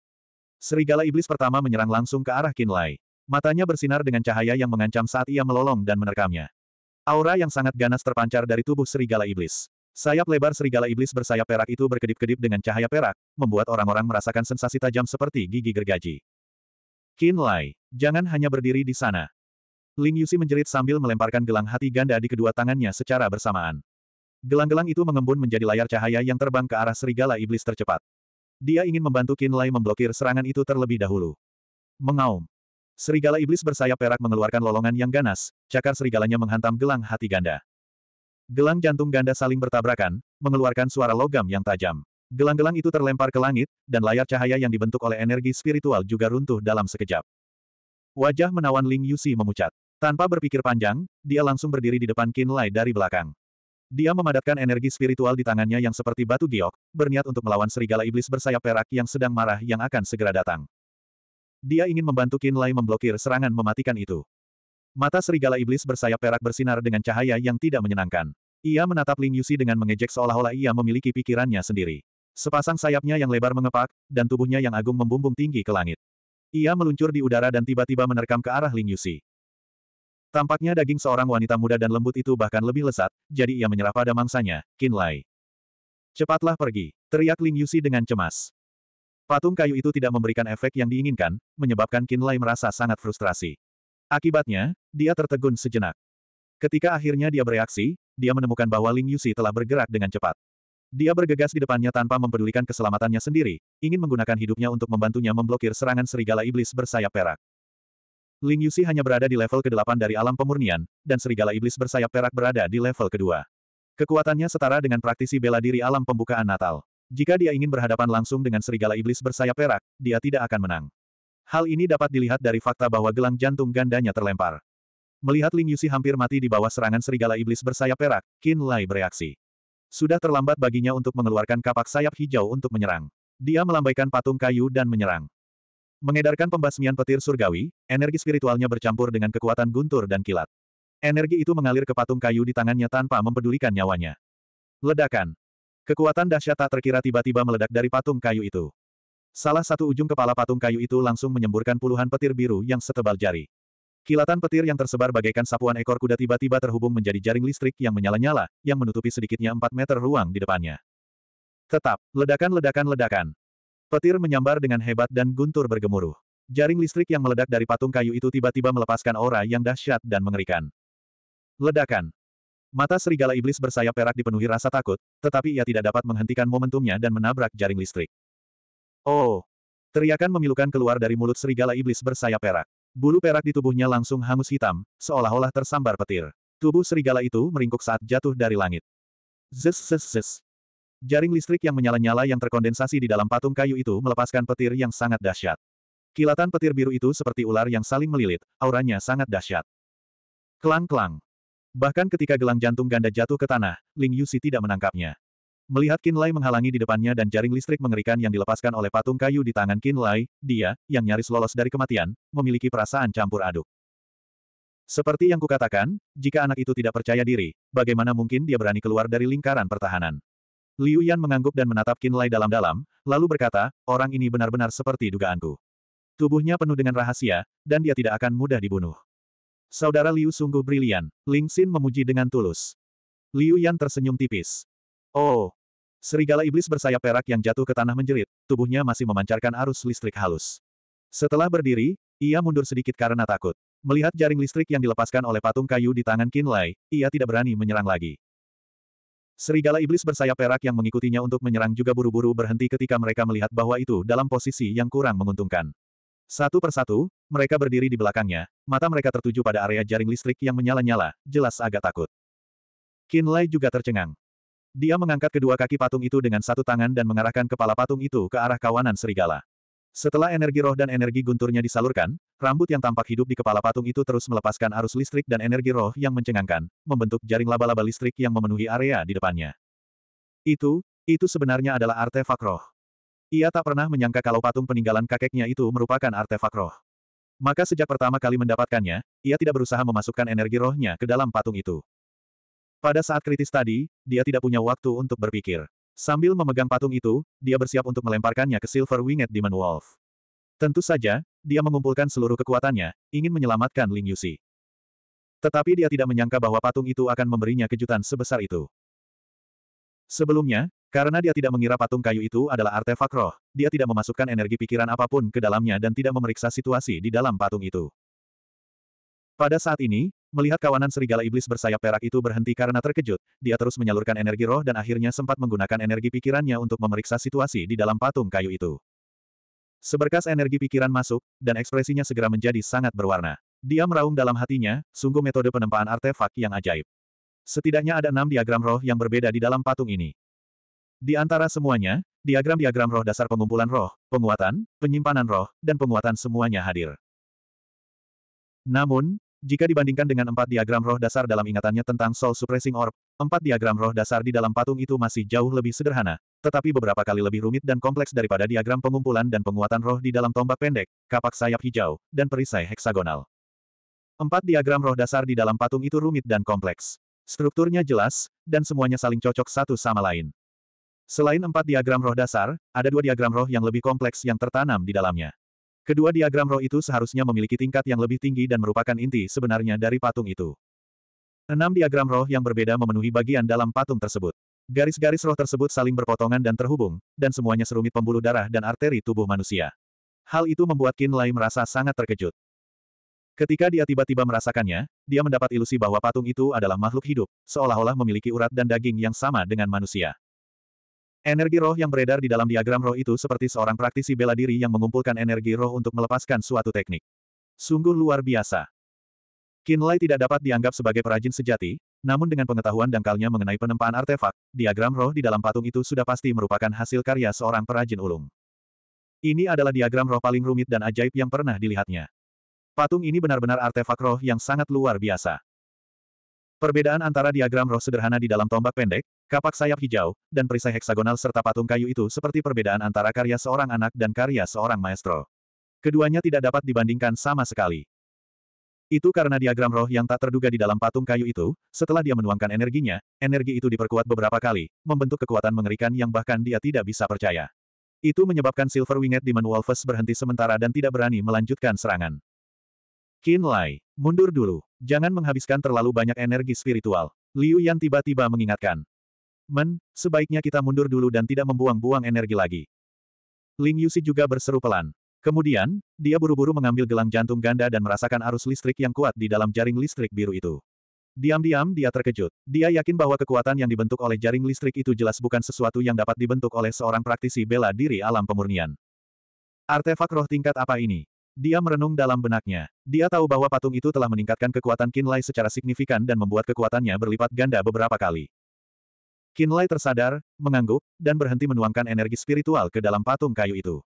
Serigala iblis pertama menyerang langsung ke arah Kinlay. Matanya bersinar dengan cahaya yang mengancam saat ia melolong dan menerkamnya. Aura yang sangat ganas terpancar dari tubuh serigala iblis. Sayap lebar serigala iblis bersayap perak itu berkedip-kedip dengan cahaya perak, membuat orang-orang merasakan sensasi tajam seperti gigi gergaji. Qin Lai, jangan hanya berdiri di sana. Ling Yusi menjerit sambil melemparkan gelang hati ganda di kedua tangannya secara bersamaan. Gelang-gelang itu mengembun menjadi layar cahaya yang terbang ke arah serigala iblis tercepat. Dia ingin membantu Qin Lai memblokir serangan itu terlebih dahulu. Mengaum, Serigala iblis bersayap perak mengeluarkan lolongan yang ganas, cakar serigalanya menghantam gelang hati ganda. Gelang jantung ganda saling bertabrakan, mengeluarkan suara logam yang tajam. Gelang-gelang itu terlempar ke langit, dan layar cahaya yang dibentuk oleh energi spiritual juga runtuh dalam sekejap. Wajah menawan Ling Yusi memucat. Tanpa berpikir panjang, dia langsung berdiri di depan Qin Lai dari belakang. Dia memadatkan energi spiritual di tangannya yang seperti batu giok, berniat untuk melawan serigala iblis bersayap perak yang sedang marah yang akan segera datang. Dia ingin membantu Qin Lai memblokir serangan mematikan itu. Mata serigala iblis bersayap perak bersinar dengan cahaya yang tidak menyenangkan. Ia menatap Ling Yusi dengan mengejek seolah-olah ia memiliki pikirannya sendiri. Sepasang sayapnya yang lebar mengepak, dan tubuhnya yang agung membumbung tinggi ke langit. Ia meluncur di udara dan tiba-tiba menerkam ke arah Ling Yusi. Tampaknya daging seorang wanita muda dan lembut itu bahkan lebih lesat, jadi ia menyerah pada mangsanya, Qin Lai. Cepatlah pergi, teriak Ling Yusi dengan cemas. Patung kayu itu tidak memberikan efek yang diinginkan, menyebabkan Kinlay merasa sangat frustrasi. Akibatnya, dia tertegun sejenak. Ketika akhirnya dia bereaksi, dia menemukan bahwa Ling Yusi telah bergerak dengan cepat. Dia bergegas di depannya tanpa mempedulikan keselamatannya sendiri, ingin menggunakan hidupnya untuk membantunya memblokir serangan serigala iblis bersayap perak. Ling Yusi hanya berada di level ke-8 dari alam pemurnian, dan serigala iblis bersayap perak berada di level kedua. Kekuatannya setara dengan praktisi bela diri alam pembukaan Natal. Jika dia ingin berhadapan langsung dengan serigala iblis bersayap perak, dia tidak akan menang. Hal ini dapat dilihat dari fakta bahwa gelang jantung gandanya terlempar. Melihat Ling Yusi hampir mati di bawah serangan serigala iblis bersayap perak, Qin Lai bereaksi. Sudah terlambat baginya untuk mengeluarkan kapak sayap hijau untuk menyerang. Dia melambaikan patung kayu dan menyerang. Mengedarkan pembasmian petir surgawi, energi spiritualnya bercampur dengan kekuatan guntur dan kilat. Energi itu mengalir ke patung kayu di tangannya tanpa mempedulikan nyawanya. Ledakan. Kekuatan dahsyat tak terkira tiba-tiba meledak dari patung kayu itu. Salah satu ujung kepala patung kayu itu langsung menyemburkan puluhan petir biru yang setebal jari. Kilatan petir yang tersebar bagaikan sapuan ekor kuda tiba-tiba terhubung menjadi jaring listrik yang menyala-nyala, yang menutupi sedikitnya 4 meter ruang di depannya. Tetap, ledakan-ledakan-ledakan. Petir menyambar dengan hebat dan guntur bergemuruh. Jaring listrik yang meledak dari patung kayu itu tiba-tiba melepaskan aura yang dahsyat dan mengerikan. Ledakan. Mata serigala iblis bersayap perak dipenuhi rasa takut, tetapi ia tidak dapat menghentikan momentumnya dan menabrak jaring listrik. Oh! Teriakan memilukan keluar dari mulut serigala iblis bersayap perak. Bulu perak di tubuhnya langsung hangus hitam, seolah-olah tersambar petir. Tubuh serigala itu meringkuk saat jatuh dari langit. Zes zes zes. Jaring listrik yang menyala-nyala yang terkondensasi di dalam patung kayu itu melepaskan petir yang sangat dahsyat. Kilatan petir biru itu seperti ular yang saling melilit, auranya sangat dahsyat. Klang-klang. Bahkan ketika gelang jantung ganda jatuh ke tanah, Ling Yusi tidak menangkapnya. Melihat Qin Lai menghalangi di depannya dan jaring listrik mengerikan yang dilepaskan oleh patung kayu di tangan Qin Lai, dia, yang nyaris lolos dari kematian, memiliki perasaan campur aduk. Seperti yang kukatakan, jika anak itu tidak percaya diri, bagaimana mungkin dia berani keluar dari lingkaran pertahanan? Liu Yan mengangguk dan menatap Qin Lai dalam-dalam, lalu berkata, orang ini benar-benar seperti dugaanku. Tubuhnya penuh dengan rahasia, dan dia tidak akan mudah dibunuh. Saudara Liu sungguh brilian, Ling Xin memuji dengan tulus. Liu Yan tersenyum tipis. Oh! Serigala iblis bersayap perak yang jatuh ke tanah menjerit, tubuhnya masih memancarkan arus listrik halus. Setelah berdiri, ia mundur sedikit karena takut. Melihat jaring listrik yang dilepaskan oleh patung kayu di tangan Qin Lai, ia tidak berani menyerang lagi. Serigala iblis bersayap perak yang mengikutinya untuk menyerang juga buru-buru berhenti ketika mereka melihat bahwa itu dalam posisi yang kurang menguntungkan. Satu persatu, mereka berdiri di belakangnya, mata mereka tertuju pada area jaring listrik yang menyala-nyala, jelas agak takut. Qin Lai juga tercengang. Dia mengangkat kedua kaki patung itu dengan satu tangan dan mengarahkan kepala patung itu ke arah kawanan serigala. Setelah energi roh dan energi gunturnya disalurkan, rambut yang tampak hidup di kepala patung itu terus melepaskan arus listrik dan energi roh yang mencengangkan, membentuk jaring laba-laba listrik yang memenuhi area di depannya. Itu, itu sebenarnya adalah artefak roh. Ia tak pernah menyangka kalau patung peninggalan kakeknya itu merupakan artefak roh. Maka sejak pertama kali mendapatkannya, ia tidak berusaha memasukkan energi rohnya ke dalam patung itu. Pada saat kritis tadi, dia tidak punya waktu untuk berpikir. Sambil memegang patung itu, dia bersiap untuk melemparkannya ke Silver Winged Demon Wolf. Tentu saja, dia mengumpulkan seluruh kekuatannya, ingin menyelamatkan Ling Yusi. Tetapi dia tidak menyangka bahwa patung itu akan memberinya kejutan sebesar itu. Sebelumnya, karena dia tidak mengira patung kayu itu adalah artefak roh, dia tidak memasukkan energi pikiran apapun ke dalamnya dan tidak memeriksa situasi di dalam patung itu. Pada saat ini, melihat kawanan serigala iblis bersayap perak itu berhenti karena terkejut, dia terus menyalurkan energi roh dan akhirnya sempat menggunakan energi pikirannya untuk memeriksa situasi di dalam patung kayu itu. Seberkas energi pikiran masuk, dan ekspresinya segera menjadi sangat berwarna. Dia meraung dalam hatinya, sungguh metode penempaan artefak yang ajaib. Setidaknya ada enam diagram roh yang berbeda di dalam patung ini. Di antara semuanya, diagram-diagram roh dasar pengumpulan roh, penguatan, penyimpanan roh, dan penguatan semuanya hadir. Namun, jika dibandingkan dengan empat diagram roh dasar dalam ingatannya tentang Soul Suppressing Orb, empat diagram roh dasar di dalam patung itu masih jauh lebih sederhana, tetapi beberapa kali lebih rumit dan kompleks daripada diagram pengumpulan dan penguatan roh di dalam tombak pendek, kapak sayap hijau, dan perisai heksagonal. Empat diagram roh dasar di dalam patung itu rumit dan kompleks. Strukturnya jelas, dan semuanya saling cocok satu sama lain. Selain empat diagram roh dasar, ada dua diagram roh yang lebih kompleks yang tertanam di dalamnya. Kedua diagram roh itu seharusnya memiliki tingkat yang lebih tinggi dan merupakan inti sebenarnya dari patung itu. Enam diagram roh yang berbeda memenuhi bagian dalam patung tersebut. Garis-garis roh tersebut saling berpotongan dan terhubung, dan semuanya serumit pembuluh darah dan arteri tubuh manusia. Hal itu membuat Qin Lai merasa sangat terkejut. Ketika dia tiba-tiba merasakannya, dia mendapat ilusi bahwa patung itu adalah makhluk hidup, seolah-olah memiliki urat dan daging yang sama dengan manusia. Energi roh yang beredar di dalam diagram roh itu seperti seorang praktisi bela diri yang mengumpulkan energi roh untuk melepaskan suatu teknik. Sungguh luar biasa. Kinlay tidak dapat dianggap sebagai perajin sejati, namun dengan pengetahuan dangkalnya mengenai penempaan artefak, diagram roh di dalam patung itu sudah pasti merupakan hasil karya seorang perajin ulung. Ini adalah diagram roh paling rumit dan ajaib yang pernah dilihatnya. Patung ini benar-benar artefak roh yang sangat luar biasa. Perbedaan antara diagram roh sederhana di dalam tombak pendek, kapak sayap hijau, dan perisai heksagonal serta patung kayu itu seperti perbedaan antara karya seorang anak dan karya seorang maestro. Keduanya tidak dapat dibandingkan sama sekali. Itu karena diagram roh yang tak terduga di dalam patung kayu itu, setelah dia menuangkan energinya, energi itu diperkuat beberapa kali, membentuk kekuatan mengerikan yang bahkan dia tidak bisa percaya. Itu menyebabkan Silver Winged Demon Wolves berhenti sementara dan tidak berani melanjutkan serangan. Qin Lai, mundur dulu. Jangan menghabiskan terlalu banyak energi spiritual. Liu Yan tiba-tiba mengingatkan. Men, sebaiknya kita mundur dulu dan tidak membuang-buang energi lagi. Ling Yusi juga berseru pelan. Kemudian, dia buru-buru mengambil gelang jantung ganda dan merasakan arus listrik yang kuat di dalam jaring listrik biru itu. Diam-diam dia terkejut. Dia yakin bahwa kekuatan yang dibentuk oleh jaring listrik itu jelas bukan sesuatu yang dapat dibentuk oleh seorang praktisi bela diri alam pemurnian. Artefak roh tingkat apa ini? Dia merenung dalam benaknya. Dia tahu bahwa patung itu telah meningkatkan kekuatan Kinlay secara signifikan dan membuat kekuatannya berlipat ganda beberapa kali. Kinlay tersadar, mengangguk, dan berhenti menuangkan energi spiritual ke dalam patung kayu itu.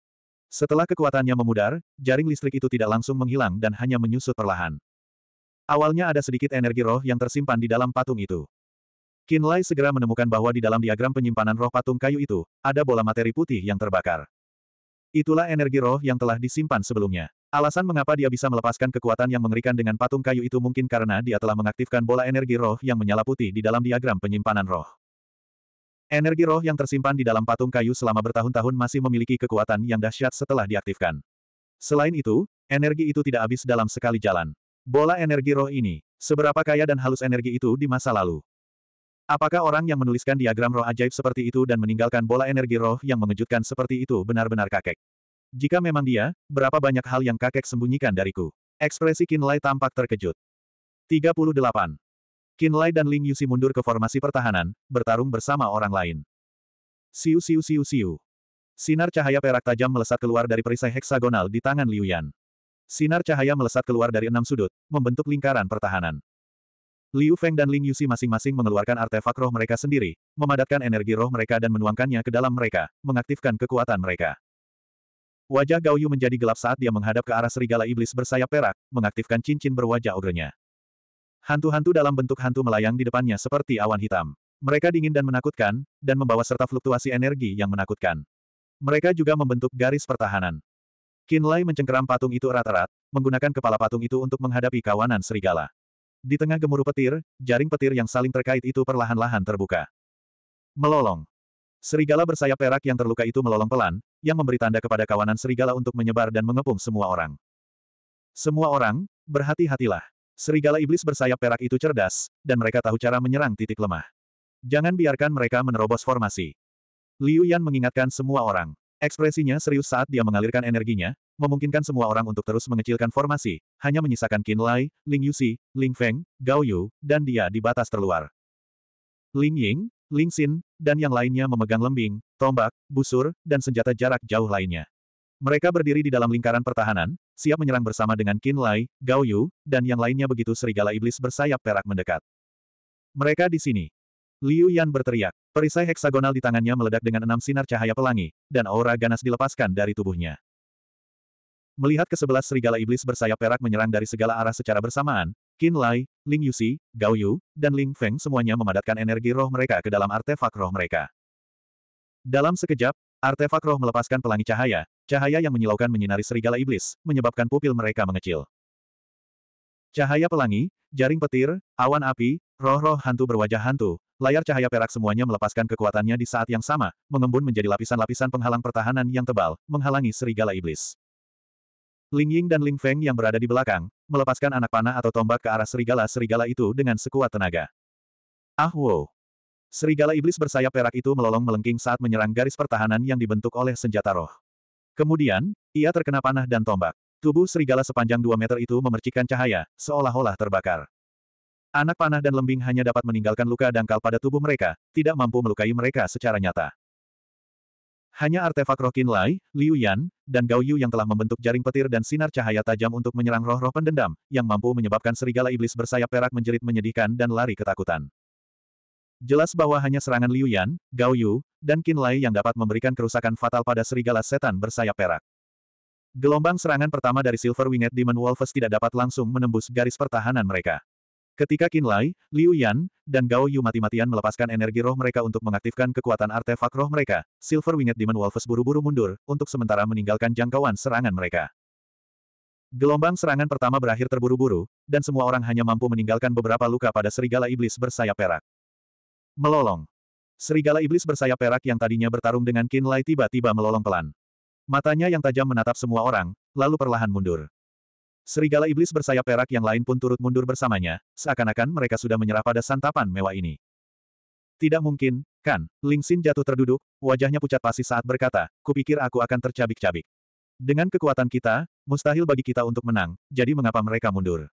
Setelah kekuatannya memudar, jaring listrik itu tidak langsung menghilang dan hanya menyusut perlahan. Awalnya ada sedikit energi roh yang tersimpan di dalam patung itu. Kinlay segera menemukan bahwa di dalam diagram penyimpanan roh patung kayu itu, ada bola materi putih yang terbakar. Itulah energi roh yang telah disimpan sebelumnya. Alasan mengapa dia bisa melepaskan kekuatan yang mengerikan dengan patung kayu itu mungkin karena dia telah mengaktifkan bola energi roh yang menyala putih di dalam diagram penyimpanan roh. Energi roh yang tersimpan di dalam patung kayu selama bertahun-tahun masih memiliki kekuatan yang dahsyat setelah diaktifkan. Selain itu, energi itu tidak habis dalam sekali jalan. Bola energi roh ini, seberapa kaya dan halus energi itu di masa lalu. Apakah orang yang menuliskan diagram roh ajaib seperti itu dan meninggalkan bola energi roh yang mengejutkan seperti itu benar-benar kakek? Jika memang dia, berapa banyak hal yang kakek sembunyikan dariku? Ekspresi Kinlay tampak terkejut. 38. Kinlay dan Ling Yusi mundur ke formasi pertahanan, bertarung bersama orang lain. Siu siu siu siu. Sinar cahaya perak tajam melesat keluar dari perisai heksagonal di tangan Liu Yan. Sinar cahaya melesat keluar dari enam sudut, membentuk lingkaran pertahanan. Liu Feng dan Ling Yusi masing-masing mengeluarkan artefak roh mereka sendiri, memadatkan energi roh mereka dan menuangkannya ke dalam mereka, mengaktifkan kekuatan mereka. Wajah Gao Yu menjadi gelap saat dia menghadap ke arah serigala iblis bersayap perak, mengaktifkan cincin berwajah ogrenya. Hantu-hantu dalam bentuk hantu melayang di depannya seperti awan hitam. Mereka dingin dan menakutkan, dan membawa serta fluktuasi energi yang menakutkan. Mereka juga membentuk garis pertahanan. Qin Lai mencengkeram patung itu erat-erat, menggunakan kepala patung itu untuk menghadapi kawanan serigala. Di tengah gemuruh petir, jaring petir yang saling terkait itu perlahan-lahan terbuka. Melolong. Serigala bersayap perak yang terluka itu melolong pelan, yang memberi tanda kepada kawanan serigala untuk menyebar dan mengepung semua orang. Semua orang, berhati-hatilah. Serigala iblis bersayap perak itu cerdas, dan mereka tahu cara menyerang titik lemah. Jangan biarkan mereka menerobos formasi. Liu Yan mengingatkan semua orang. Ekspresinya serius saat dia mengalirkan energinya, memungkinkan semua orang untuk terus mengecilkan formasi, hanya menyisakan Qin Lai, Ling Yuxi, Ling Feng, Gao Yu, dan dia di batas terluar. Ling Ying, Ling Xin, dan yang lainnya memegang lembing, tombak, busur, dan senjata jarak jauh lainnya. Mereka berdiri di dalam lingkaran pertahanan, siap menyerang bersama dengan Qin Lai, Gao Yu, dan yang lainnya begitu serigala iblis bersayap perak mendekat. Mereka di sini. Liu Yan berteriak. Perisai heksagonal di tangannya meledak dengan enam sinar cahaya pelangi, dan aura ganas dilepaskan dari tubuhnya. Melihat ke sebelas serigala iblis bersayap perak menyerang dari segala arah secara bersamaan, Qin Lai, Ling Yuxi, Gao Yu, dan Ling Feng semuanya memadatkan energi roh mereka ke dalam artefak roh mereka. Dalam sekejap, artefak roh melepaskan pelangi cahaya, cahaya yang menyilaukan menyinari serigala iblis, menyebabkan pupil mereka mengecil. Cahaya pelangi, jaring petir, awan api, roh-roh hantu berwajah hantu, layar cahaya perak semuanya melepaskan kekuatannya di saat yang sama, mengembun menjadi lapisan-lapisan penghalang pertahanan yang tebal, menghalangi serigala iblis. Ling Ying dan Ling Feng yang berada di belakang, melepaskan anak panah atau tombak ke arah serigala-serigala itu dengan sekuat tenaga. Ah wow! Serigala iblis bersayap perak itu melolong melengking saat menyerang garis pertahanan yang dibentuk oleh senjata roh. Kemudian, ia terkena panah dan tombak. Tubuh serigala sepanjang dua meter itu memercikkan cahaya, seolah-olah terbakar. Anak panah dan lembing hanya dapat meninggalkan luka dangkal pada tubuh mereka, tidak mampu melukai mereka secara nyata. Hanya artefak roh Lai, Liu Yan, dan Gao Yu yang telah membentuk jaring petir dan sinar cahaya tajam untuk menyerang roh-roh pendendam, yang mampu menyebabkan serigala iblis bersayap perak menjerit menyedihkan dan lari ketakutan. Jelas bahwa hanya serangan Liu Yan, Gao Yu, dan Kin Lai yang dapat memberikan kerusakan fatal pada serigala setan bersayap perak. Gelombang serangan pertama dari Silver Winged Demon Wolves tidak dapat langsung menembus garis pertahanan mereka. Ketika Qin Lai, Liu Yan, dan Gao Yu mati-matian melepaskan energi roh mereka untuk mengaktifkan kekuatan artefak roh mereka, Silver Winged Demon Wolves buru-buru mundur, untuk sementara meninggalkan jangkauan serangan mereka. Gelombang serangan pertama berakhir terburu-buru, dan semua orang hanya mampu meninggalkan beberapa luka pada serigala iblis bersayap perak. Melolong. Serigala iblis bersayap perak yang tadinya bertarung dengan Qin Lai tiba-tiba melolong pelan. Matanya yang tajam menatap semua orang, lalu perlahan mundur. Serigala iblis bersayap perak yang lain pun turut mundur bersamanya, seakan-akan mereka sudah menyerah pada santapan mewah ini. Tidak mungkin, kan? Ling Xin jatuh terduduk, wajahnya pucat pasi saat berkata, kupikir aku akan tercabik-cabik. Dengan kekuatan kita, mustahil bagi kita untuk menang, jadi mengapa mereka mundur?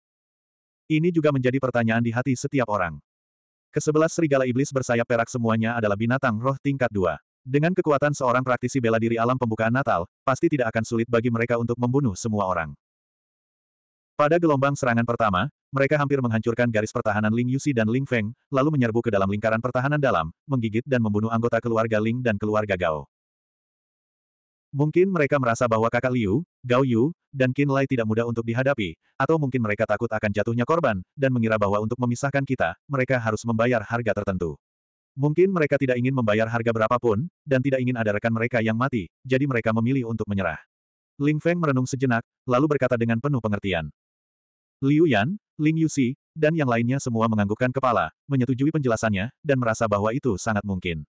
Ini juga menjadi pertanyaan di hati setiap orang. Kesebelas serigala iblis bersayap perak semuanya adalah binatang roh tingkat dua. Dengan kekuatan seorang praktisi bela diri alam pembukaan Natal, pasti tidak akan sulit bagi mereka untuk membunuh semua orang. Pada gelombang serangan pertama, mereka hampir menghancurkan garis pertahanan Ling Yusi dan Ling Feng, lalu menyerbu ke dalam lingkaran pertahanan dalam, menggigit dan membunuh anggota keluarga Ling dan keluarga Gao. Mungkin mereka merasa bahwa kakak Liu, Gao Yu, dan Qin Lai tidak mudah untuk dihadapi, atau mungkin mereka takut akan jatuhnya korban, dan mengira bahwa untuk memisahkan kita, mereka harus membayar harga tertentu. Mungkin mereka tidak ingin membayar harga berapapun, dan tidak ingin ada rekan mereka yang mati, jadi mereka memilih untuk menyerah. Ling Feng merenung sejenak, lalu berkata dengan penuh pengertian. Liu Yan, Ling Yuxi, dan yang lainnya semua menganggukkan kepala, menyetujui penjelasannya, dan merasa bahwa itu sangat mungkin.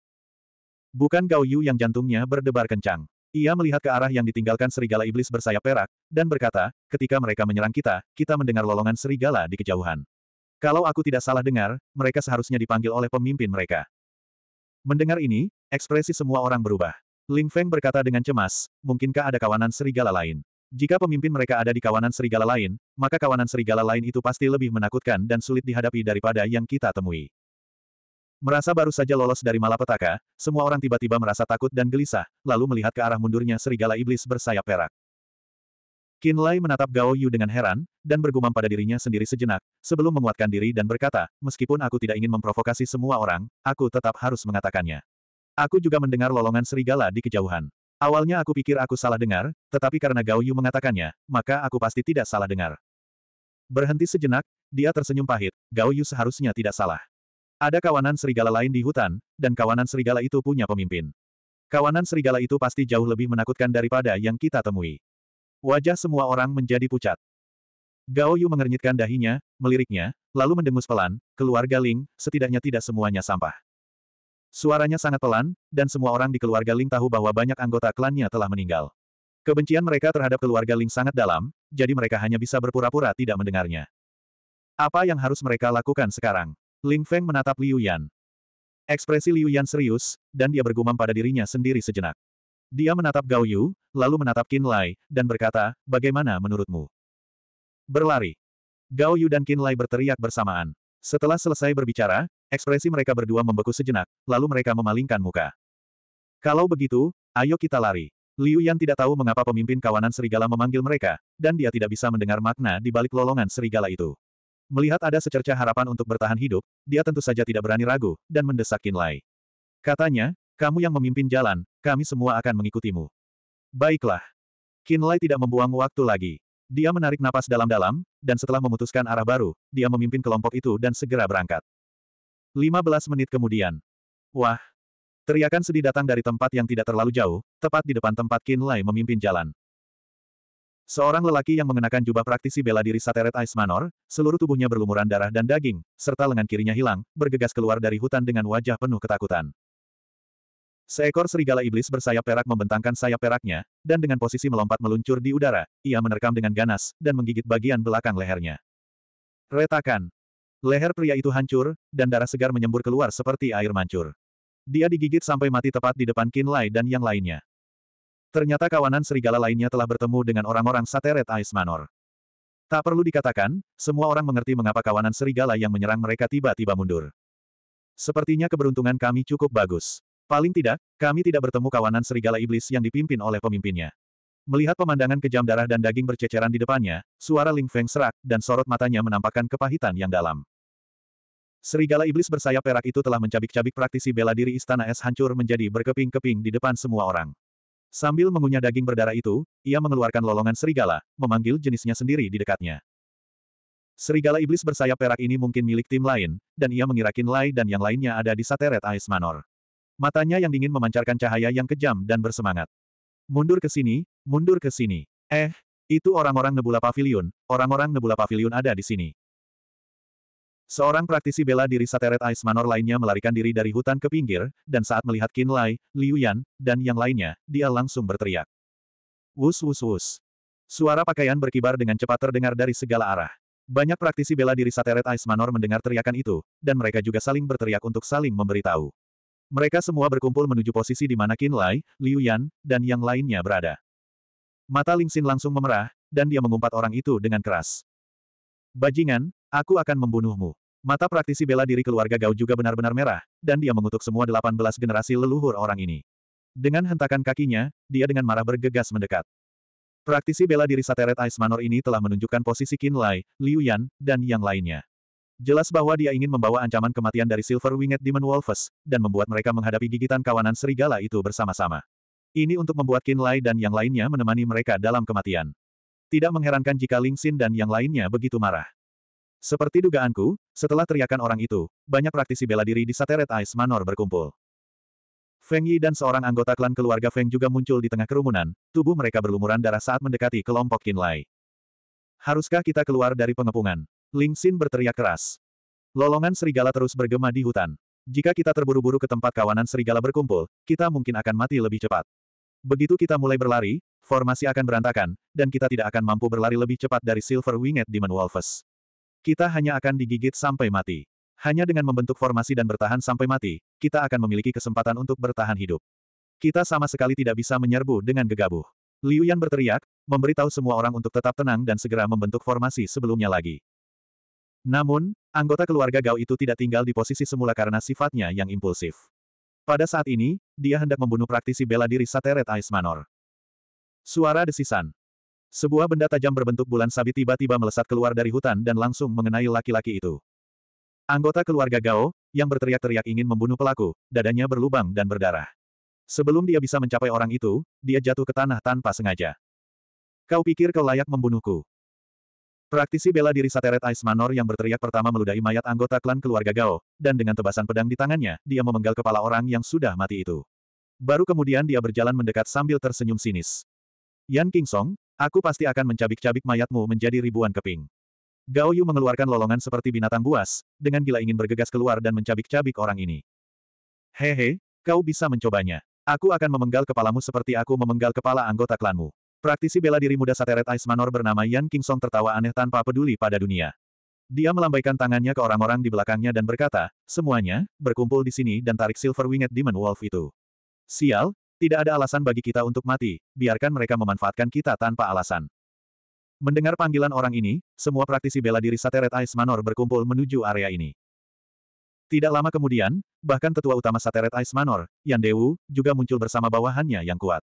Bukan Gao Yu yang jantungnya berdebar kencang. Ia melihat ke arah yang ditinggalkan serigala iblis bersayap perak, dan berkata, ketika mereka menyerang kita, kita mendengar lolongan serigala di kejauhan. Kalau aku tidak salah dengar, mereka seharusnya dipanggil oleh pemimpin mereka. Mendengar ini, ekspresi semua orang berubah. Ling Feng berkata dengan cemas, mungkinkah ada kawanan serigala lain? Jika pemimpin mereka ada di kawanan serigala lain, maka kawanan serigala lain itu pasti lebih menakutkan dan sulit dihadapi daripada yang kita temui. Merasa baru saja lolos dari malapetaka, semua orang tiba-tiba merasa takut dan gelisah, lalu melihat ke arah mundurnya serigala iblis bersayap perak. Qin Lai menatap Gao Yu dengan heran, dan bergumam pada dirinya sendiri sejenak, sebelum menguatkan diri dan berkata, meskipun aku tidak ingin memprovokasi semua orang, aku tetap harus mengatakannya. Aku juga mendengar lolongan serigala di kejauhan. Awalnya aku pikir aku salah dengar, tetapi karena Gao Yu mengatakannya, maka aku pasti tidak salah dengar. Berhenti sejenak, dia tersenyum pahit, Gao Yu seharusnya tidak salah. Ada kawanan serigala lain di hutan, dan kawanan serigala itu punya pemimpin. Kawanan serigala itu pasti jauh lebih menakutkan daripada yang kita temui. Wajah semua orang menjadi pucat. Gao Yu mengernyitkan dahinya, meliriknya, lalu mendengus pelan, keluarga Ling, setidaknya tidak semuanya sampah. Suaranya sangat pelan, dan semua orang di keluarga Ling tahu bahwa banyak anggota klannya telah meninggal. Kebencian mereka terhadap keluarga Ling sangat dalam, jadi mereka hanya bisa berpura-pura tidak mendengarnya. Apa yang harus mereka lakukan sekarang? Ling Feng menatap Liu Yan. Ekspresi Liu Yan serius, dan dia bergumam pada dirinya sendiri sejenak. Dia menatap Gao Yu, lalu menatap Qin Lai, dan berkata, bagaimana menurutmu? Berlari. Gao Yu dan Qin Lai berteriak bersamaan. Setelah selesai berbicara, Ekspresi mereka berdua membeku sejenak, lalu mereka memalingkan muka. Kalau begitu, ayo kita lari. Liu Yan tidak tahu mengapa pemimpin kawanan serigala memanggil mereka, dan dia tidak bisa mendengar makna di balik lolongan serigala itu. Melihat ada secerca harapan untuk bertahan hidup, dia tentu saja tidak berani ragu, dan mendesak Kinlai. Katanya, kamu yang memimpin jalan, kami semua akan mengikutimu. Baiklah. Kinlai tidak membuang waktu lagi. Dia menarik napas dalam-dalam, dan setelah memutuskan arah baru, dia memimpin kelompok itu dan segera berangkat. 15 menit kemudian. Wah! Teriakan sedih datang dari tempat yang tidak terlalu jauh, tepat di depan tempat Qin Lai memimpin jalan. Seorang lelaki yang mengenakan jubah praktisi bela diri Sateret Ice Manor, seluruh tubuhnya berlumuran darah dan daging, serta lengan kirinya hilang, bergegas keluar dari hutan dengan wajah penuh ketakutan. Seekor serigala iblis bersayap perak membentangkan sayap peraknya, dan dengan posisi melompat meluncur di udara, ia menerkam dengan ganas, dan menggigit bagian belakang lehernya. Retakan. Leher pria itu hancur, dan darah segar menyembur keluar seperti air mancur. Dia digigit sampai mati tepat di depan Qin Lai dan yang lainnya. Ternyata kawanan serigala lainnya telah bertemu dengan orang-orang Sateret Ice Manor. Tak perlu dikatakan, semua orang mengerti mengapa kawanan serigala yang menyerang mereka tiba-tiba mundur. Sepertinya keberuntungan kami cukup bagus. Paling tidak, kami tidak bertemu kawanan serigala iblis yang dipimpin oleh pemimpinnya. Melihat pemandangan kejam darah dan daging berceceran di depannya, suara Ling Feng serak, dan sorot matanya menampakkan kepahitan yang dalam. Serigala iblis bersayap perak itu telah mencabik-cabik praktisi bela diri istana es hancur menjadi berkeping-keping di depan semua orang. Sambil mengunyah daging berdarah itu, ia mengeluarkan lolongan serigala, memanggil jenisnya sendiri di dekatnya. Serigala iblis bersayap perak ini mungkin milik tim lain, dan ia mengira Lai dan yang lainnya ada di Sateret Ais Manor. Matanya yang dingin memancarkan cahaya yang kejam dan bersemangat. Mundur ke sini, mundur ke sini. Eh, itu orang-orang Nebula Pavilion, orang-orang Nebula Pavilion ada di sini. Seorang praktisi bela diri Sateret Ice Manor lainnya melarikan diri dari hutan ke pinggir, dan saat melihat Qin Lai, Liu Yan, dan yang lainnya, dia langsung berteriak. Wus wus wus. Suara pakaian berkibar dengan cepat terdengar dari segala arah. Banyak praktisi bela diri Sateret Ice Manor mendengar teriakan itu, dan mereka juga saling berteriak untuk saling memberitahu. Mereka semua berkumpul menuju posisi di mana Qin Lai, Liu Yan, dan yang lainnya berada. Mata Ling Xin langsung memerah, dan dia mengumpat orang itu dengan keras. Bajingan, Aku akan membunuhmu. Mata praktisi bela diri keluarga Gao juga benar-benar merah, dan dia mengutuk semua 18 generasi leluhur orang ini. Dengan hentakan kakinya, dia dengan marah bergegas mendekat. Praktisi bela diri Sateret Ice Manor ini telah menunjukkan posisi Qin Lai, Liu Yan, dan yang lainnya. Jelas bahwa dia ingin membawa ancaman kematian dari Silver Winged Demon Wolves, dan membuat mereka menghadapi gigitan kawanan serigala itu bersama-sama. Ini untuk membuat Qin Lai dan yang lainnya menemani mereka dalam kematian. Tidak mengherankan jika Ling Xin dan yang lainnya begitu marah. Seperti dugaanku, setelah teriakan orang itu, banyak praktisi bela diri di Sateret Ice Manor berkumpul. Feng Yi dan seorang anggota klan keluarga Feng juga muncul di tengah kerumunan, tubuh mereka berlumuran darah saat mendekati kelompok Qin Lai. Haruskah kita keluar dari pengepungan? Ling Xin berteriak keras. Lolongan serigala terus bergema di hutan. Jika kita terburu-buru ke tempat kawanan serigala berkumpul, kita mungkin akan mati lebih cepat. Begitu kita mulai berlari, formasi akan berantakan, dan kita tidak akan mampu berlari lebih cepat dari Silver Winged Demon Wolves. Kita hanya akan digigit sampai mati. Hanya dengan membentuk formasi dan bertahan sampai mati, kita akan memiliki kesempatan untuk bertahan hidup. Kita sama sekali tidak bisa menyerbu dengan gegabah. Liu Yan berteriak, memberitahu semua orang untuk tetap tenang dan segera membentuk formasi sebelumnya lagi. Namun, anggota keluarga Gao itu tidak tinggal di posisi semula karena sifatnya yang impulsif. Pada saat ini, dia hendak membunuh praktisi bela diri Sateret Ice Manor. Suara desisan. Sebuah benda tajam berbentuk bulan sabit tiba-tiba melesat keluar dari hutan dan langsung mengenai laki-laki itu. Anggota keluarga Gao, yang berteriak-teriak ingin membunuh pelaku, dadanya berlubang dan berdarah. Sebelum dia bisa mencapai orang itu, dia jatuh ke tanah tanpa sengaja. Kau pikir kau layak membunuhku? Praktisi bela diri Sateret Ice Manor yang berteriak pertama meludahi mayat anggota klan keluarga Gao, dan dengan tebasan pedang di tangannya, dia memenggal kepala orang yang sudah mati itu. Baru kemudian dia berjalan mendekat sambil tersenyum sinis. Yan King Song. Aku pasti akan mencabik-cabik mayatmu menjadi ribuan keping. Gao Yu mengeluarkan lolongan seperti binatang buas, dengan gila ingin bergegas keluar dan mencabik-cabik orang ini. Hehe, kau bisa mencobanya. Aku akan memenggal kepalamu seperti aku memenggal kepala anggota klanmu. Praktisi bela diri muda sateret Ice Manor bernama Yan Kingsong tertawa aneh tanpa peduli pada dunia. Dia melambaikan tangannya ke orang-orang di belakangnya dan berkata, semuanya, berkumpul di sini dan tarik Silver Winged Demon Wolf itu. Sial, tidak ada alasan bagi kita untuk mati, biarkan mereka memanfaatkan kita tanpa alasan. Mendengar panggilan orang ini, semua praktisi bela diri Sateret Ice Manor berkumpul menuju area ini. Tidak lama kemudian, bahkan tetua utama Sateret Ice Manor, Yan Dewu, juga muncul bersama bawahannya yang kuat.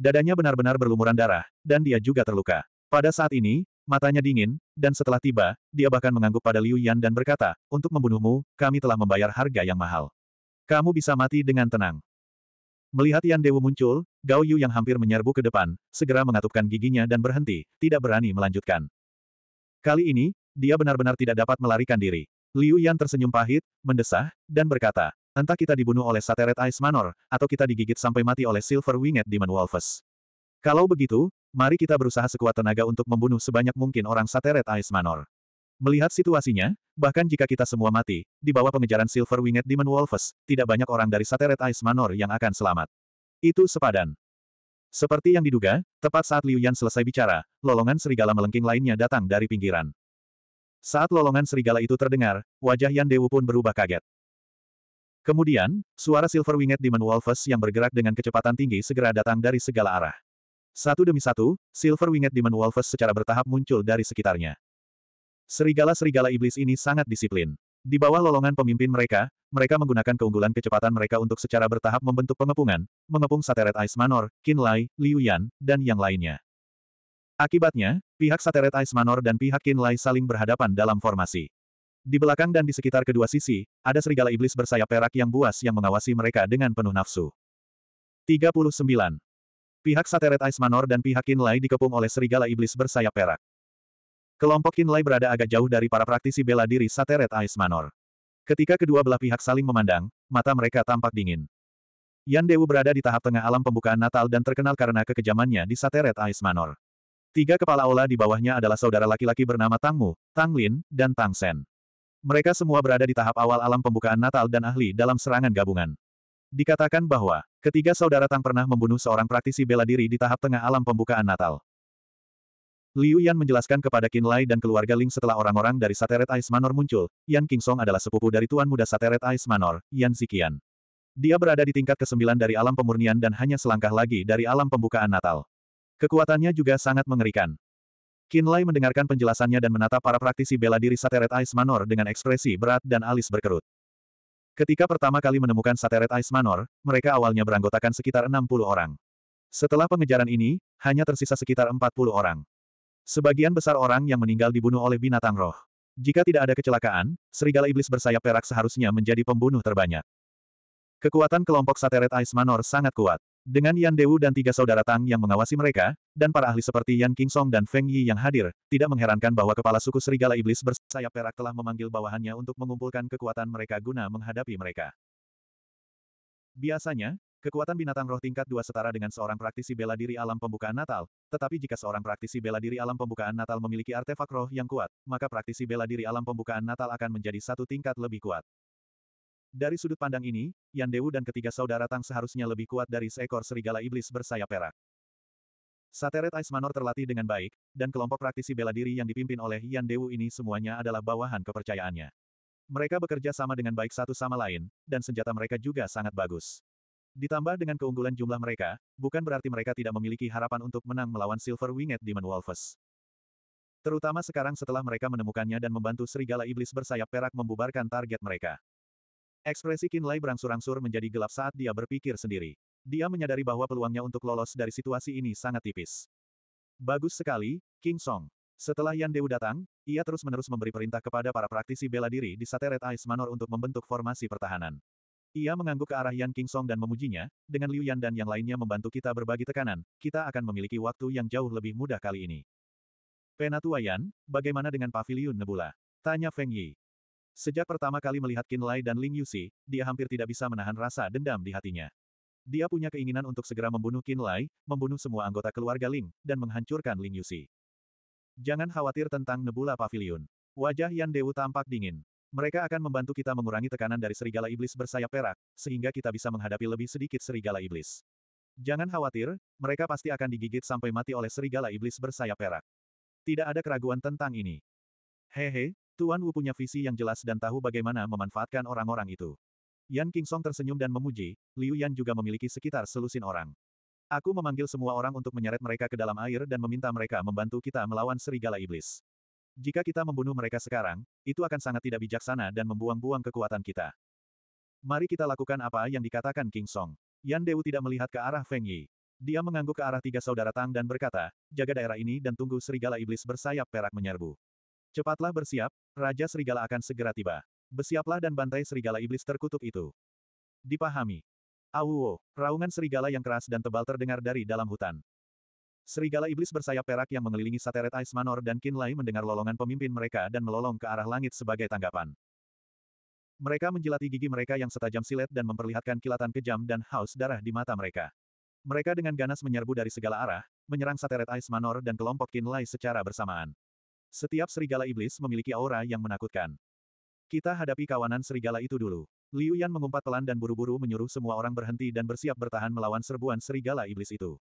Dadanya benar-benar berlumuran darah, dan dia juga terluka. Pada saat ini, matanya dingin, dan setelah tiba, dia bahkan mengangguk pada Liu Yan dan berkata, untuk membunuhmu, kami telah membayar harga yang mahal. Kamu bisa mati dengan tenang. Melihat Yan Dewu muncul, Gao Yu yang hampir menyerbu ke depan, segera mengatupkan giginya dan berhenti, tidak berani melanjutkan. Kali ini, dia benar-benar tidak dapat melarikan diri. Liu Yan tersenyum pahit, mendesah, dan berkata, entah kita dibunuh oleh Sateret Ice Manor, atau kita digigit sampai mati oleh Silver Winged Demon Wolves. Kalau begitu, mari kita berusaha sekuat tenaga untuk membunuh sebanyak mungkin orang Sateret Ice Manor. Melihat situasinya, bahkan jika kita semua mati, di bawah pengejaran Silver Winged Demon Wolves, tidak banyak orang dari Sateret Ice Manor yang akan selamat. Itu sepadan. Seperti yang diduga, tepat saat Liu Yan selesai bicara, lolongan serigala melengking lainnya datang dari pinggiran. Saat lolongan serigala itu terdengar, wajah Yan Dewu pun berubah kaget. Kemudian, suara Silver Winged Demon Wolves yang bergerak dengan kecepatan tinggi segera datang dari segala arah. Satu demi satu, Silver Winged Demon Wolves secara bertahap muncul dari sekitarnya. Serigala-serigala iblis ini sangat disiplin. Di bawah lolongan pemimpin mereka, mereka menggunakan keunggulan kecepatan mereka untuk secara bertahap membentuk pengepungan, mengepung Sateret Ice Manor, Qin Lai, Liu Yan, dan yang lainnya. Akibatnya, pihak Sateret Ice Manor dan pihak Qin Lai saling berhadapan dalam formasi. Di belakang dan di sekitar kedua sisi, ada serigala iblis bersayap perak yang buas yang mengawasi mereka dengan penuh nafsu. 39. Pihak Sateret Ice Manor dan pihak Qin Lai dikepung oleh serigala iblis bersayap perak. Kelompok Kinlay berada agak jauh dari para praktisi bela diri Sateret Ice Manor. Ketika kedua belah pihak saling memandang, mata mereka tampak dingin. Yan Dewu berada di tahap tengah alam pembukaan Natal dan terkenal karena kekejamannya di Sateret Ice Manor. Tiga kepala ola di bawahnya adalah saudara laki-laki bernama Tang Mu, Tang Lin, dan Tang Sen. Mereka semua berada di tahap awal alam pembukaan Natal dan ahli dalam serangan gabungan. Dikatakan bahwa, ketiga saudara Tang pernah membunuh seorang praktisi bela diri di tahap tengah alam pembukaan Natal. Liu Yan menjelaskan kepada Qin Lai dan keluarga Ling setelah orang-orang dari Sateret Ice Manor muncul, Yan King Song adalah sepupu dari tuan muda Sateret Ice Manor, Yan Zikian. Dia berada di tingkat ke-9 dari alam pemurnian dan hanya selangkah lagi dari alam pembukaan Natal. Kekuatannya juga sangat mengerikan. Qin Lai mendengarkan penjelasannya dan menatap para praktisi bela diri Sateret Ice Manor dengan ekspresi berat dan alis berkerut. Ketika pertama kali menemukan Sateret Ice Manor, mereka awalnya beranggotakan sekitar 60 orang. Setelah pengejaran ini, hanya tersisa sekitar 40 orang. Sebagian besar orang yang meninggal dibunuh oleh binatang roh. Jika tidak ada kecelakaan, serigala iblis bersayap perak seharusnya menjadi pembunuh terbanyak. Kekuatan kelompok Sateret Ice Manor sangat kuat. Dengan Yan Dewu dan tiga saudara Tang yang mengawasi mereka, dan para ahli seperti Yan King Song dan Feng Yi yang hadir, tidak mengherankan bahwa kepala suku serigala iblis bersayap perak telah memanggil bawahannya untuk mengumpulkan kekuatan mereka guna menghadapi mereka. Biasanya, Kekuatan binatang roh tingkat dua setara dengan seorang praktisi bela diri alam pembukaan Natal, tetapi jika seorang praktisi bela diri alam pembukaan Natal memiliki artefak roh yang kuat, maka praktisi bela diri alam pembukaan Natal akan menjadi satu tingkat lebih kuat. Dari sudut pandang ini, Yan Dewu dan ketiga saudara Tang seharusnya lebih kuat dari seekor serigala iblis bersayap perak. Sateret Ice Manor terlatih dengan baik, dan kelompok praktisi bela diri yang dipimpin oleh Yan Dewu ini semuanya adalah bawahan kepercayaannya. Mereka bekerja sama dengan baik satu sama lain, dan senjata mereka juga sangat bagus. Ditambah dengan keunggulan jumlah mereka, bukan berarti mereka tidak memiliki harapan untuk menang melawan Silver Winged Demon Wolves. Terutama sekarang setelah mereka menemukannya dan membantu serigala iblis bersayap perak membubarkan target mereka. Ekspresi Kinlay berangsur-angsur menjadi gelap saat dia berpikir sendiri. Dia menyadari bahwa peluangnya untuk lolos dari situasi ini sangat tipis. Bagus sekali, King Song. Setelah Yan Deu datang, ia terus-menerus memberi perintah kepada para praktisi bela diri di Sateret Ice Manor untuk membentuk formasi pertahanan. Ia mengangguk ke arah Yan Song dan memujinya, dengan Liu Yan dan yang lainnya membantu kita berbagi tekanan, kita akan memiliki waktu yang jauh lebih mudah kali ini. Penatua Yan, bagaimana dengan Pavilion Nebula? Tanya Feng Yi. Sejak pertama kali melihat Qin Lai dan Ling Yuxi, dia hampir tidak bisa menahan rasa dendam di hatinya. Dia punya keinginan untuk segera membunuh Qin Lai, membunuh semua anggota keluarga Ling, dan menghancurkan Ling Yuxi. Jangan khawatir tentang Nebula Pavilion. Wajah Yan Dewu tampak dingin. Mereka akan membantu kita mengurangi tekanan dari serigala iblis bersayap perak, sehingga kita bisa menghadapi lebih sedikit serigala iblis. Jangan khawatir, mereka pasti akan digigit sampai mati oleh serigala iblis bersayap perak. Tidak ada keraguan tentang ini. Hehe, Tuan Wu punya visi yang jelas dan tahu bagaimana memanfaatkan orang-orang itu. Yan King Song tersenyum dan memuji, Liu Yan juga memiliki sekitar selusin orang. Aku memanggil semua orang untuk menyeret mereka ke dalam air dan meminta mereka membantu kita melawan serigala iblis. Jika kita membunuh mereka sekarang, itu akan sangat tidak bijaksana dan membuang-buang kekuatan kita. Mari kita lakukan apa yang dikatakan King Song. Yan Dewu tidak melihat ke arah Feng Yi. Dia mengangguk ke arah tiga saudara Tang dan berkata, jaga daerah ini dan tunggu serigala iblis bersayap perak menyerbu. Cepatlah bersiap, Raja Serigala akan segera tiba. Bersiaplah dan bantai serigala iblis terkutuk itu. Dipahami. Awuo, raungan serigala yang keras dan tebal terdengar dari dalam hutan. Serigala iblis bersayap perak yang mengelilingi Sateret Ice Manor dan Kinlay mendengar lolongan pemimpin mereka dan melolong ke arah langit sebagai tanggapan. Mereka menjilati gigi mereka yang setajam silet dan memperlihatkan kilatan kejam dan haus darah di mata mereka. Mereka dengan ganas menyerbu dari segala arah, menyerang Sateret Ice Manor dan kelompok Kinlay secara bersamaan. Setiap serigala iblis memiliki aura yang menakutkan. Kita hadapi kawanan serigala itu dulu. Liu Yan mengumpat pelan dan buru-buru menyuruh semua orang berhenti dan bersiap bertahan melawan serbuan serigala iblis itu.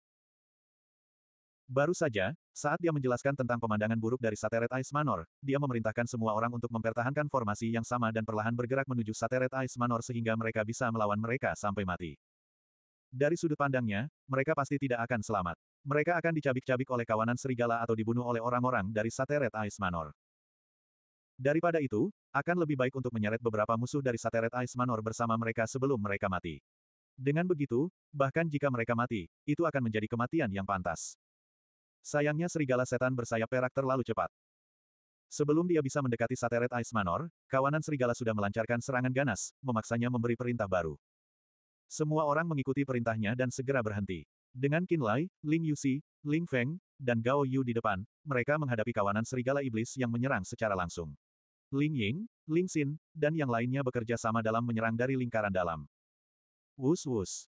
Baru saja, saat dia menjelaskan tentang pemandangan buruk dari Sateret Ice Manor, dia memerintahkan semua orang untuk mempertahankan formasi yang sama dan perlahan bergerak menuju Sateret Ice Manor sehingga mereka bisa melawan mereka sampai mati. Dari sudut pandangnya, mereka pasti tidak akan selamat. Mereka akan dicabik-cabik oleh kawanan serigala atau dibunuh oleh orang-orang dari Sateret Ice Manor. Daripada itu, akan lebih baik untuk menyeret beberapa musuh dari Sateret Ice Manor bersama mereka sebelum mereka mati. Dengan begitu, bahkan jika mereka mati, itu akan menjadi kematian yang pantas. Sayangnya serigala setan bersayap perak terlalu cepat. Sebelum dia bisa mendekati Sateret Ice Manor, kawanan serigala sudah melancarkan serangan ganas, memaksanya memberi perintah baru. Semua orang mengikuti perintahnya dan segera berhenti. Dengan Qinlai, Ling Yuxi, Ling Feng, dan Gao Yu di depan, mereka menghadapi kawanan serigala iblis yang menyerang secara langsung. Ling Ying, Ling Xin, dan yang lainnya bekerja sama dalam menyerang dari lingkaran dalam. Wus wus.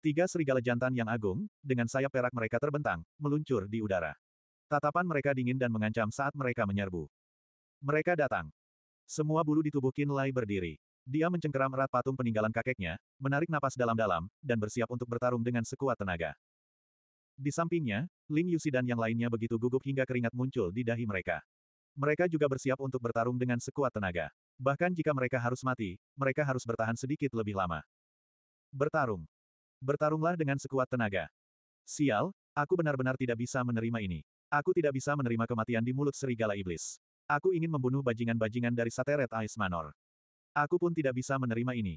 Tiga serigala jantan yang agung, dengan sayap perak mereka terbentang, meluncur di udara. Tatapan mereka dingin dan mengancam saat mereka menyerbu. Mereka datang. Semua bulu di tubuh Qin Lai berdiri. Dia mencengkeram erat patung peninggalan kakeknya, menarik napas dalam-dalam, dan bersiap untuk bertarung dengan sekuat tenaga. Di sampingnya, Ling Yusi dan yang lainnya begitu gugup hingga keringat muncul di dahi mereka. Mereka juga bersiap untuk bertarung dengan sekuat tenaga. Bahkan jika mereka harus mati, mereka harus bertahan sedikit lebih lama. Bertarung. Bertarunglah dengan sekuat tenaga. Sial, aku benar-benar tidak bisa menerima ini. Aku tidak bisa menerima kematian di mulut serigala iblis. Aku ingin membunuh bajingan-bajingan dari Sateret Ais Manor. Aku pun tidak bisa menerima ini.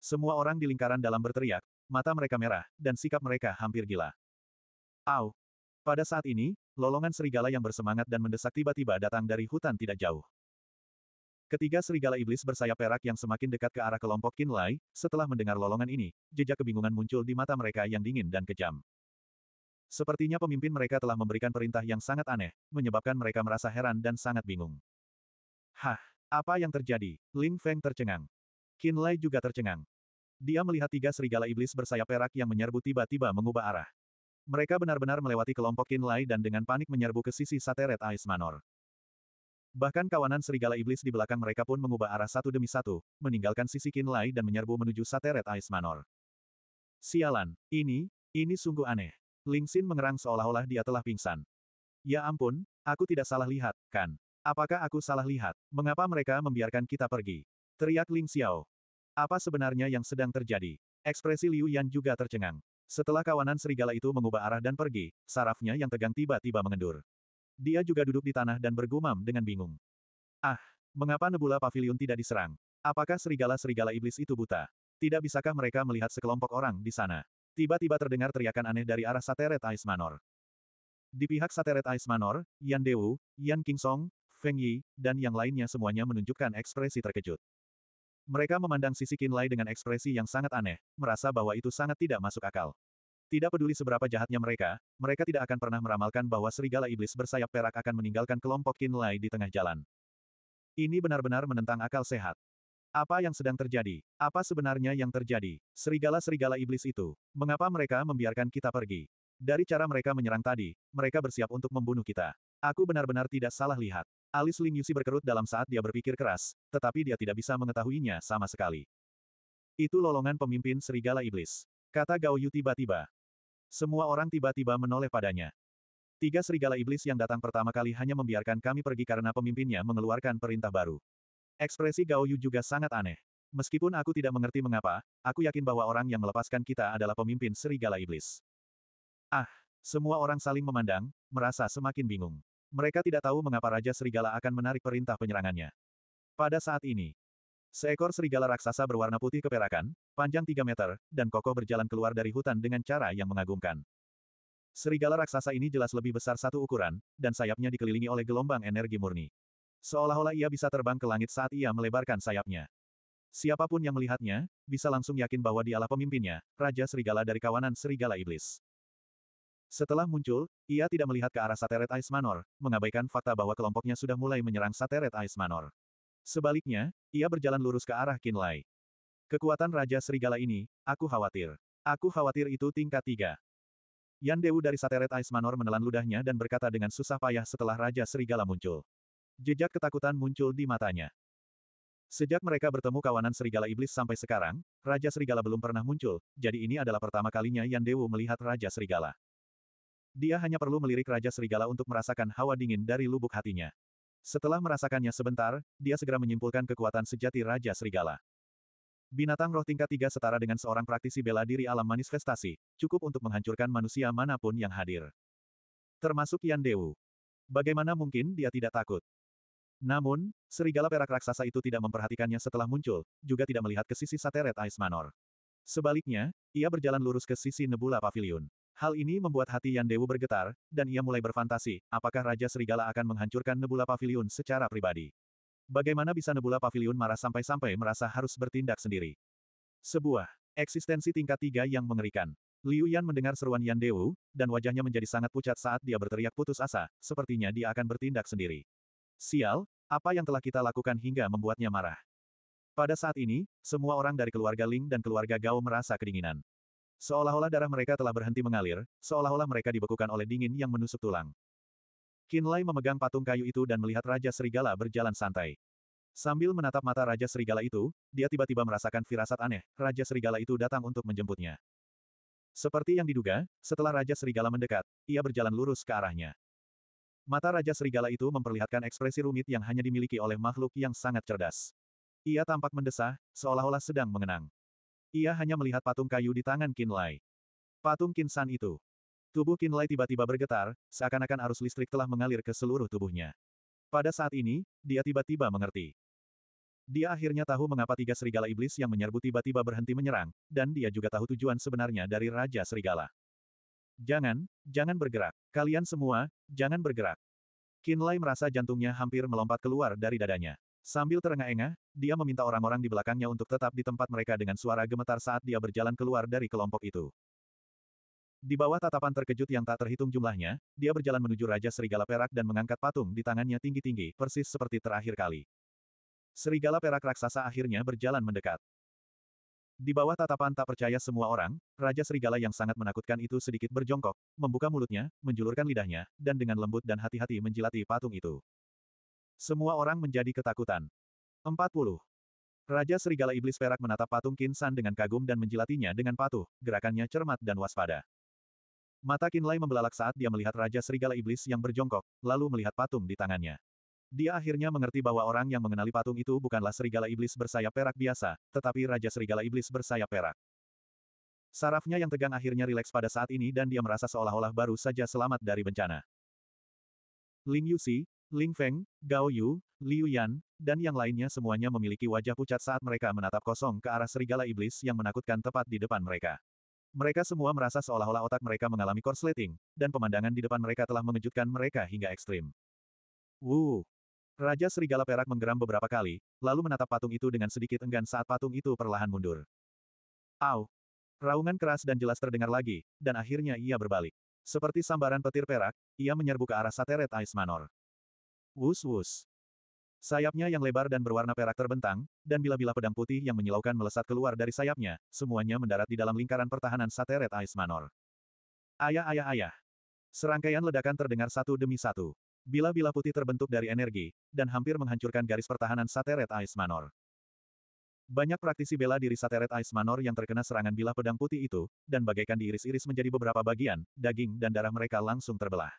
Semua orang di lingkaran dalam berteriak, mata mereka merah, dan sikap mereka hampir gila. Au! Pada saat ini, lolongan serigala yang bersemangat dan mendesak tiba-tiba datang dari hutan tidak jauh. Ketiga serigala iblis bersayap perak yang semakin dekat ke arah kelompok Qin Lai, setelah mendengar lolongan ini, jejak kebingungan muncul di mata mereka yang dingin dan kejam. Sepertinya pemimpin mereka telah memberikan perintah yang sangat aneh, menyebabkan mereka merasa heran dan sangat bingung. Hah, apa yang terjadi? Ling Feng tercengang. Qin Lai juga tercengang. Dia melihat tiga serigala iblis bersayap perak yang menyerbu tiba-tiba mengubah arah. Mereka benar-benar melewati kelompok Qin Lai dan dengan panik menyerbu ke sisi Sateret Ais Manor. Bahkan kawanan serigala iblis di belakang mereka pun mengubah arah satu demi satu, meninggalkan sisi Kinlai dan menyerbu menuju Sateret Ice Manor. Sialan, ini, ini sungguh aneh. Ling Xin mengerang seolah-olah dia telah pingsan. Ya ampun, aku tidak salah lihat, kan? Apakah aku salah lihat? Mengapa mereka membiarkan kita pergi? Teriak Ling Xiao. Apa sebenarnya yang sedang terjadi? Ekspresi Liu Yan juga tercengang. Setelah kawanan serigala itu mengubah arah dan pergi, sarafnya yang tegang tiba-tiba mengendur. Dia juga duduk di tanah dan bergumam dengan bingung. Ah, mengapa Nebula Pavilion tidak diserang? Apakah serigala-serigala iblis itu buta? Tidak bisakah mereka melihat sekelompok orang di sana? Tiba-tiba terdengar teriakan aneh dari arah Sateret Ais Manor. Di pihak Sateret Ais Manor, Yan Dewu, Yan Kingsong, Feng Yi, dan yang lainnya semuanya menunjukkan ekspresi terkejut. Mereka memandang sisi Kinlay dengan ekspresi yang sangat aneh, merasa bahwa itu sangat tidak masuk akal. Tidak peduli seberapa jahatnya mereka, mereka tidak akan pernah meramalkan bahwa serigala iblis bersayap perak akan meninggalkan kelompok kinlay di tengah jalan. Ini benar-benar menentang akal sehat. Apa yang sedang terjadi? Apa sebenarnya yang terjadi? Serigala-serigala iblis itu, mengapa mereka membiarkan kita pergi? Dari cara mereka menyerang tadi, mereka bersiap untuk membunuh kita. Aku benar-benar tidak salah lihat. Alis Ling Yusi berkerut dalam saat dia berpikir keras, tetapi dia tidak bisa mengetahuinya sama sekali. Itu lolongan pemimpin serigala iblis. Kata Gao Yu tiba-tiba. Semua orang tiba-tiba menoleh padanya. Tiga serigala iblis yang datang pertama kali hanya membiarkan kami pergi karena pemimpinnya mengeluarkan perintah baru. Ekspresi Gao Yu juga sangat aneh. Meskipun aku tidak mengerti mengapa, aku yakin bahwa orang yang melepaskan kita adalah pemimpin serigala iblis. Ah, semua orang saling memandang, merasa semakin bingung. Mereka tidak tahu mengapa Raja Serigala akan menarik perintah penyerangannya. Pada saat ini, Seekor serigala raksasa berwarna putih keperakan, panjang 3 meter, dan kokoh berjalan keluar dari hutan dengan cara yang mengagumkan. Serigala raksasa ini jelas lebih besar satu ukuran, dan sayapnya dikelilingi oleh gelombang energi murni. Seolah-olah ia bisa terbang ke langit saat ia melebarkan sayapnya. Siapapun yang melihatnya, bisa langsung yakin bahwa dialah pemimpinnya, Raja Serigala dari kawanan Serigala Iblis. Setelah muncul, ia tidak melihat ke arah Sateret Ice Manor, mengabaikan fakta bahwa kelompoknya sudah mulai menyerang Sateret Ice Manor. Sebaliknya, ia berjalan lurus ke arah Kinlay. Kekuatan Raja Serigala ini, aku khawatir. Aku khawatir itu tingkat tiga. Yan Dewu dari Sateret Ice Manor menelan ludahnya dan berkata dengan susah payah setelah Raja Serigala muncul. Jejak ketakutan muncul di matanya. Sejak mereka bertemu kawanan Serigala Iblis sampai sekarang, Raja Serigala belum pernah muncul, jadi ini adalah pertama kalinya Yan Dewu melihat Raja Serigala. Dia hanya perlu melirik Raja Serigala untuk merasakan hawa dingin dari lubuk hatinya. Setelah merasakannya sebentar, dia segera menyimpulkan kekuatan sejati Raja Serigala. Binatang roh tingkat tiga setara dengan seorang praktisi bela diri alam manifestasi, cukup untuk menghancurkan manusia manapun yang hadir. Termasuk Yan Dewu. Bagaimana mungkin dia tidak takut? Namun, serigala perak raksasa itu tidak memperhatikannya setelah muncul, juga tidak melihat ke sisi sateret Ais Manor. Sebaliknya, ia berjalan lurus ke sisi Nebula Pavilion. Hal ini membuat hati Yan Dewu bergetar, dan ia mulai berfantasi, apakah Raja Serigala akan menghancurkan Nebula Pavilion secara pribadi. Bagaimana bisa Nebula Pavilion marah sampai-sampai merasa harus bertindak sendiri? Sebuah eksistensi tingkat tiga yang mengerikan. Liu Yan mendengar seruan Yan Dewu, dan wajahnya menjadi sangat pucat saat dia berteriak putus asa, sepertinya dia akan bertindak sendiri. Sial, apa yang telah kita lakukan hingga membuatnya marah? Pada saat ini, semua orang dari keluarga Ling dan keluarga Gao merasa kedinginan. Seolah-olah darah mereka telah berhenti mengalir, seolah-olah mereka dibekukan oleh dingin yang menusuk tulang. Kinlay memegang patung kayu itu dan melihat Raja Serigala berjalan santai. Sambil menatap mata Raja Serigala itu, dia tiba-tiba merasakan firasat aneh, Raja Serigala itu datang untuk menjemputnya. Seperti yang diduga, setelah Raja Serigala mendekat, ia berjalan lurus ke arahnya. Mata Raja Serigala itu memperlihatkan ekspresi rumit yang hanya dimiliki oleh makhluk yang sangat cerdas. Ia tampak mendesah, seolah-olah sedang mengenang. Ia hanya melihat patung kayu di tangan Kinlay. Patung Kinsan itu. Tubuh Kinlay tiba-tiba bergetar, seakan-akan arus listrik telah mengalir ke seluruh tubuhnya. Pada saat ini, dia tiba-tiba mengerti. Dia akhirnya tahu mengapa tiga serigala iblis yang menyerbu tiba-tiba berhenti menyerang, dan dia juga tahu tujuan sebenarnya dari Raja Serigala. Jangan, jangan bergerak. Kalian semua, jangan bergerak. Kinlay merasa jantungnya hampir melompat keluar dari dadanya. Sambil terengah-engah, dia meminta orang-orang di belakangnya untuk tetap di tempat mereka dengan suara gemetar saat dia berjalan keluar dari kelompok itu. Di bawah tatapan terkejut yang tak terhitung jumlahnya, dia berjalan menuju Raja Serigala Perak dan mengangkat patung di tangannya tinggi-tinggi, persis seperti terakhir kali. Serigala Perak raksasa akhirnya berjalan mendekat. Di bawah tatapan tak percaya semua orang, Raja Serigala yang sangat menakutkan itu sedikit berjongkok, membuka mulutnya, menjulurkan lidahnya, dan dengan lembut dan hati-hati menjilati patung itu. Semua orang menjadi ketakutan. 40. Raja Serigala Iblis Perak menatap patung Kinsan dengan kagum dan menjilatinya dengan patuh, gerakannya cermat dan waspada. Mata Kinlay membelalak saat dia melihat Raja Serigala Iblis yang berjongkok, lalu melihat patung di tangannya. Dia akhirnya mengerti bahwa orang yang mengenali patung itu bukanlah Serigala Iblis bersayap perak biasa, tetapi Raja Serigala Iblis bersayap perak. Sarafnya yang tegang akhirnya rileks pada saat ini dan dia merasa seolah-olah baru saja selamat dari bencana. Ling Yusi, Ling Feng, Gao Yu, Liu Yan, dan yang lainnya semuanya memiliki wajah pucat saat mereka menatap kosong ke arah serigala iblis yang menakutkan tepat di depan mereka. Mereka semua merasa seolah-olah otak mereka mengalami korsleting, dan pemandangan di depan mereka telah mengejutkan mereka hingga ekstrim. Wu, Raja Serigala Perak menggeram beberapa kali, lalu menatap patung itu dengan sedikit enggan saat patung itu perlahan mundur. Au! Raungan keras dan jelas terdengar lagi, dan akhirnya ia berbalik. Seperti sambaran petir perak, ia menyerbu ke arah Sateret Ais Manor. Wus-wus. Sayapnya yang lebar dan berwarna perak terbentang, dan bila-bila pedang putih yang menyilaukan melesat keluar dari sayapnya, semuanya mendarat di dalam lingkaran pertahanan Sateret Ais Manor. Ayah ayah ayah. Serangkaian ledakan terdengar satu demi satu. Bila-bila putih terbentuk dari energi, dan hampir menghancurkan garis pertahanan Sateret Ais Manor. Banyak praktisi bela diri Sateret Ais Manor yang terkena serangan bila pedang putih itu, dan bagaikan diiris-iris menjadi beberapa bagian, daging dan darah mereka langsung terbelah.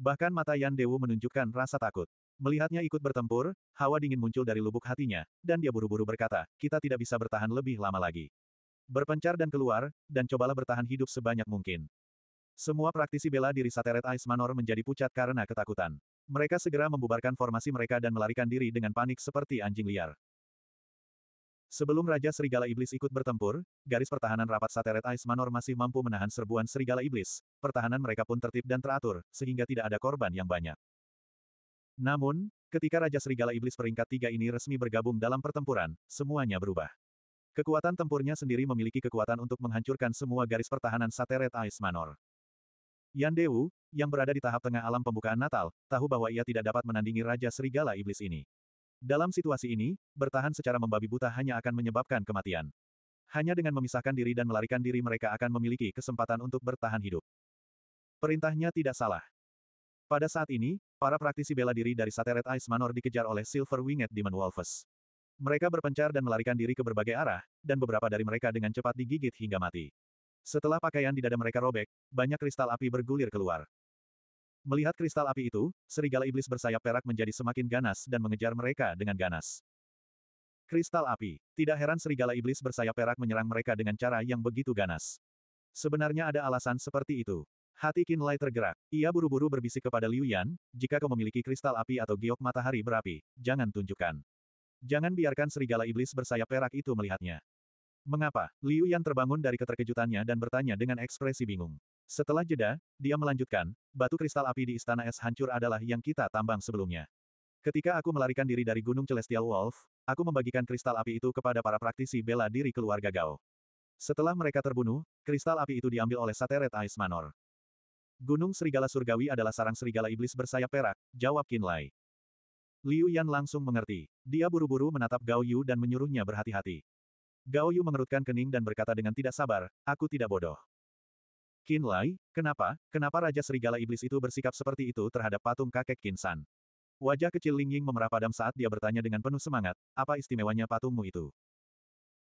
Bahkan mata Yan Dewu menunjukkan rasa takut. Melihatnya ikut bertempur, hawa dingin muncul dari lubuk hatinya, dan dia buru-buru berkata, kita tidak bisa bertahan lebih lama lagi. Berpencar dan keluar, dan cobalah bertahan hidup sebanyak mungkin. Semua praktisi bela diri Sateret Ice Manor menjadi pucat karena ketakutan. Mereka segera membubarkan formasi mereka dan melarikan diri dengan panik seperti anjing liar. Sebelum Raja Serigala Iblis ikut bertempur, garis pertahanan rapat Sateret Ice Manor masih mampu menahan serbuan Serigala Iblis, pertahanan mereka pun tertib dan teratur, sehingga tidak ada korban yang banyak. Namun, ketika Raja Serigala Iblis peringkat tiga ini resmi bergabung dalam pertempuran, semuanya berubah. Kekuatan tempurnya sendiri memiliki kekuatan untuk menghancurkan semua garis pertahanan Sateret Ice Manor. Yan Dewu, yang berada di tahap tengah alam pembukaan Natal, tahu bahwa ia tidak dapat menandingi Raja Serigala Iblis ini. Dalam situasi ini, bertahan secara membabi buta hanya akan menyebabkan kematian. Hanya dengan memisahkan diri dan melarikan diri mereka akan memiliki kesempatan untuk bertahan hidup. Perintahnya tidak salah. Pada saat ini, para praktisi bela diri dari Sateret Ice Manor dikejar oleh Silver Winged Demon Wolves. Mereka berpencar dan melarikan diri ke berbagai arah, dan beberapa dari mereka dengan cepat digigit hingga mati. Setelah pakaian di dada mereka robek, banyak kristal api bergulir keluar. Melihat kristal api itu, serigala iblis bersayap perak menjadi semakin ganas dan mengejar mereka dengan ganas. Kristal api. Tidak heran serigala iblis bersayap perak menyerang mereka dengan cara yang begitu ganas. Sebenarnya ada alasan seperti itu. Hati Lai tergerak. Ia buru-buru berbisik kepada Liu Yan, jika kau memiliki kristal api atau giok matahari berapi, jangan tunjukkan. Jangan biarkan serigala iblis bersayap perak itu melihatnya. Mengapa? Liu Yan terbangun dari keterkejutannya dan bertanya dengan ekspresi bingung. Setelah jeda, dia melanjutkan, batu kristal api di istana es hancur adalah yang kita tambang sebelumnya. Ketika aku melarikan diri dari Gunung Celestial Wolf, aku membagikan kristal api itu kepada para praktisi bela diri keluarga Gao. Setelah mereka terbunuh, kristal api itu diambil oleh Sateret Ice Manor. Gunung Serigala Surgawi adalah sarang serigala iblis bersayap perak, jawab Kinlay. Liu Yan langsung mengerti. Dia buru-buru menatap Gao Yu dan menyuruhnya berhati-hati. Gao Yu mengerutkan kening dan berkata dengan tidak sabar, aku tidak bodoh. Kinlay, Lai, kenapa, kenapa Raja Serigala Iblis itu bersikap seperti itu terhadap patung kakek Kinsan? Wajah kecil Ling Ying padam saat dia bertanya dengan penuh semangat, apa istimewanya patungmu itu?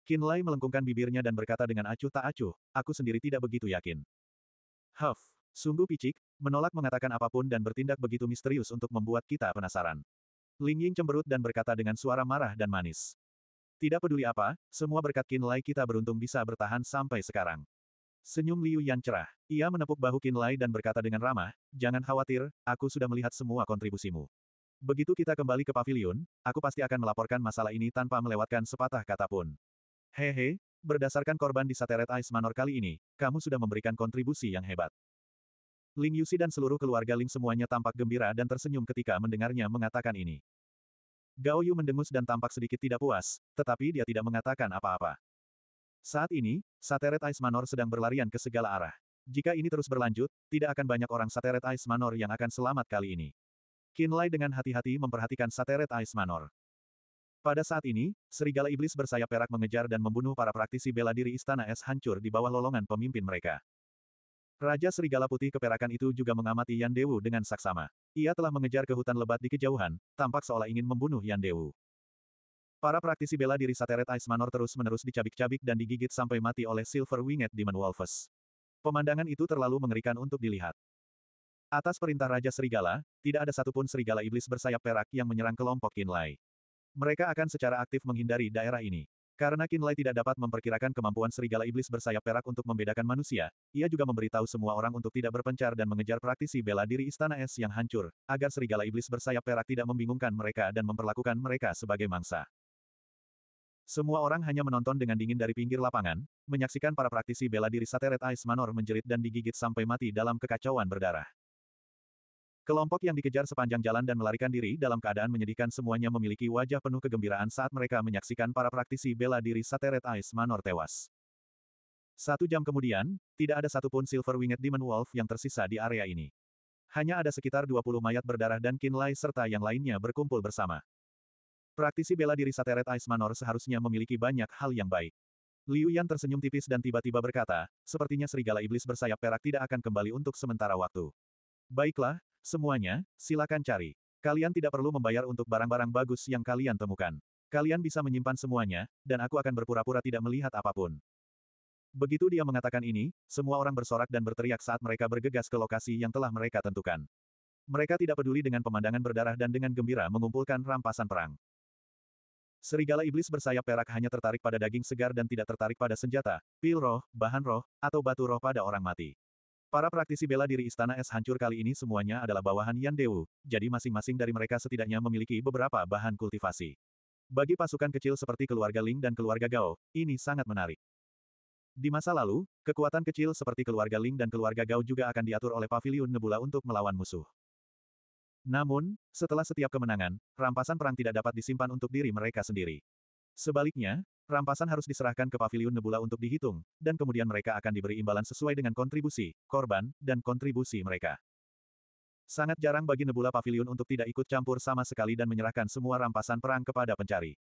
Kinlay Lai melengkungkan bibirnya dan berkata dengan acuh tak acuh, aku sendiri tidak begitu yakin. Huff, sungguh picik, menolak mengatakan apapun dan bertindak begitu misterius untuk membuat kita penasaran. Ling Ying cemberut dan berkata dengan suara marah dan manis. Tidak peduli apa, semua berkat Kinlay Lai kita beruntung bisa bertahan sampai sekarang. Senyum Liu Yan cerah. Ia menepuk bahu Qin Lai dan berkata dengan ramah, Jangan khawatir, aku sudah melihat semua kontribusimu. Begitu kita kembali ke pavilion, aku pasti akan melaporkan masalah ini tanpa melewatkan sepatah kata pun. Hehe, berdasarkan korban di Sateret Ice Manor kali ini, kamu sudah memberikan kontribusi yang hebat. Ling Yusi dan seluruh keluarga Ling semuanya tampak gembira dan tersenyum ketika mendengarnya mengatakan ini. Gao Yu mendengus dan tampak sedikit tidak puas, tetapi dia tidak mengatakan apa-apa. Saat ini, Sateret Ice Manor sedang berlarian ke segala arah. Jika ini terus berlanjut, tidak akan banyak orang Sateret Ice Manor yang akan selamat kali ini. Kinlay dengan hati-hati memperhatikan Sateret Ice Manor. Pada saat ini, serigala iblis bersayap perak mengejar dan membunuh para praktisi bela diri istana es hancur di bawah lolongan pemimpin mereka. Raja serigala putih keperakan itu juga mengamati Yan Dewu dengan saksama. Ia telah mengejar ke hutan lebat di kejauhan, tampak seolah ingin membunuh Yan Dewu. Para praktisi bela diri Sateret Ice Manor terus-menerus dicabik-cabik dan digigit sampai mati oleh Silver Winged Demon Wolves. Pemandangan itu terlalu mengerikan untuk dilihat. Atas perintah Raja Serigala, tidak ada satupun serigala iblis bersayap perak yang menyerang kelompok Kinlay. Mereka akan secara aktif menghindari daerah ini. Karena Kinlay tidak dapat memperkirakan kemampuan serigala iblis bersayap perak untuk membedakan manusia, ia juga memberitahu semua orang untuk tidak berpencar dan mengejar praktisi bela diri Istana Es yang hancur, agar serigala iblis bersayap perak tidak membingungkan mereka dan memperlakukan mereka sebagai mangsa. Semua orang hanya menonton dengan dingin dari pinggir lapangan, menyaksikan para praktisi bela diri Sateret Ice Manor menjerit dan digigit sampai mati dalam kekacauan berdarah. Kelompok yang dikejar sepanjang jalan dan melarikan diri dalam keadaan menyedihkan semuanya memiliki wajah penuh kegembiraan saat mereka menyaksikan para praktisi bela diri Sateret Ice Manor tewas. Satu jam kemudian, tidak ada satupun Silver Winged Demon Wolf yang tersisa di area ini. Hanya ada sekitar 20 mayat berdarah dan kinlay serta yang lainnya berkumpul bersama. Praktisi bela diri Sateret Ice Manor seharusnya memiliki banyak hal yang baik. Liu Yan tersenyum tipis dan tiba-tiba berkata, sepertinya serigala iblis bersayap perak tidak akan kembali untuk sementara waktu. Baiklah, semuanya, silakan cari. Kalian tidak perlu membayar untuk barang-barang bagus yang kalian temukan. Kalian bisa menyimpan semuanya, dan aku akan berpura-pura tidak melihat apapun. Begitu dia mengatakan ini, semua orang bersorak dan berteriak saat mereka bergegas ke lokasi yang telah mereka tentukan. Mereka tidak peduli dengan pemandangan berdarah dan dengan gembira mengumpulkan rampasan perang. Serigala iblis bersayap perak hanya tertarik pada daging segar dan tidak tertarik pada senjata, pil roh, bahan roh, atau batu roh pada orang mati. Para praktisi bela diri Istana Es hancur kali ini semuanya adalah bawahan Yan Dewu, jadi masing-masing dari mereka setidaknya memiliki beberapa bahan kultivasi. Bagi pasukan kecil seperti keluarga Ling dan keluarga Gao, ini sangat menarik. Di masa lalu, kekuatan kecil seperti keluarga Ling dan keluarga Gao juga akan diatur oleh Paviliun Nebula untuk melawan musuh. Namun, setelah setiap kemenangan, rampasan perang tidak dapat disimpan untuk diri mereka sendiri. Sebaliknya, rampasan harus diserahkan ke pavilion nebula untuk dihitung, dan kemudian mereka akan diberi imbalan sesuai dengan kontribusi, korban, dan kontribusi mereka. Sangat jarang bagi nebula pavilion untuk tidak ikut campur sama sekali dan menyerahkan semua rampasan perang kepada pencari.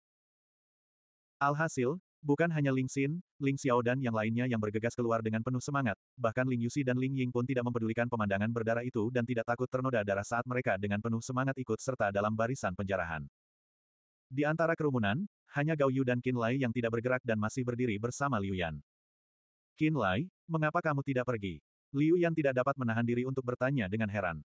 Alhasil, Bukan hanya Ling Xin, Ling Xiao dan yang lainnya yang bergegas keluar dengan penuh semangat, bahkan Ling Yusi dan Ling Ying pun tidak mempedulikan pemandangan berdarah itu dan tidak takut ternoda darah saat mereka dengan penuh semangat ikut serta dalam barisan penjarahan. Di antara kerumunan, hanya Gao Yu dan Qin Lai yang tidak bergerak dan masih berdiri bersama Liu Yan. Qin Lai, mengapa kamu tidak pergi? Liu Yan tidak dapat menahan diri untuk bertanya dengan heran.